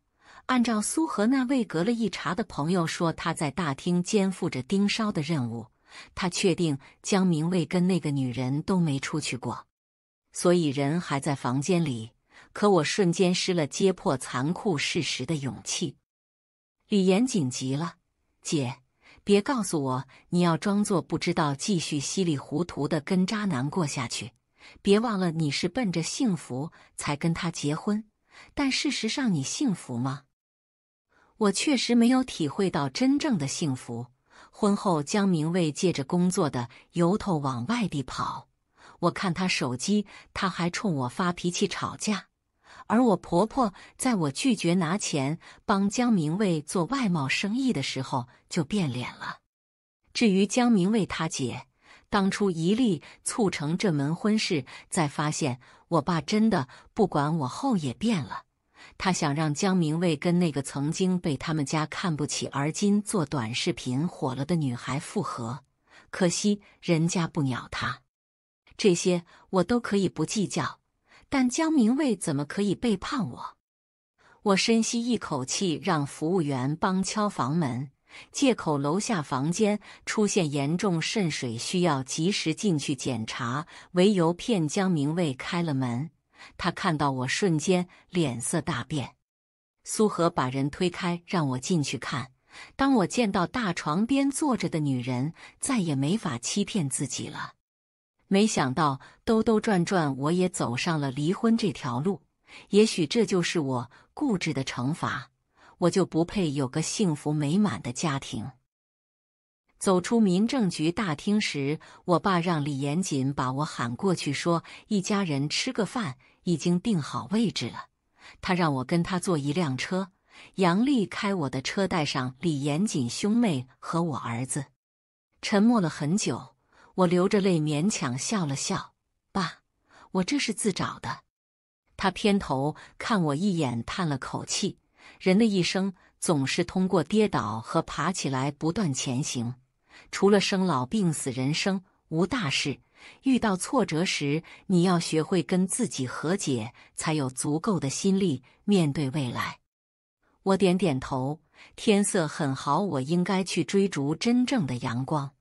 按照苏荷那位隔了一茬的朋友说，他在大厅肩负着盯梢的任务。他确定江明卫跟那个女人都没出去过，所以人还在房间里。可我瞬间失了揭破残酷事实的勇气。李岩紧急了，姐。别告诉我你要装作不知道，继续稀里糊涂的跟渣男过下去。别忘了你是奔着幸福才跟他结婚，但事实上你幸福吗？我确实没有体会到真正的幸福。婚后，江明卫借着工作的由头往外地跑，我看他手机，他还冲我发脾气吵架。而我婆婆在我拒绝拿钱帮江明卫做外贸生意的时候就变脸了。至于江明卫他姐，当初一力促成这门婚事，在发现我爸真的不管我后也变了。他想让江明卫跟那个曾经被他们家看不起而今做短视频火了的女孩复合，可惜人家不鸟他。这些我都可以不计较。但江明卫怎么可以背叛我？我深吸一口气，让服务员帮敲房门，借口楼下房间出现严重渗水，需要及时进去检查，为由骗江明卫开了门。他看到我，瞬间脸色大变。苏荷把人推开，让我进去看。当我见到大床边坐着的女人，再也没法欺骗自己了。没想到兜兜转转，我也走上了离婚这条路。也许这就是我固执的惩罚，我就不配有个幸福美满的家庭。走出民政局大厅时，我爸让李严谨把我喊过去，说一家人吃个饭，已经定好位置了。他让我跟他坐一辆车，杨丽开我的车，带上李严谨兄妹和我儿子。沉默了很久。我流着泪，勉强笑了笑。爸，我这是自找的。他偏头看我一眼，叹了口气。人的一生总是通过跌倒和爬起来不断前行。除了生老病死，人生无大事。遇到挫折时，你要学会跟自己和解，才有足够的心力面对未来。我点点头。天色很好，我应该去追逐真正的阳光。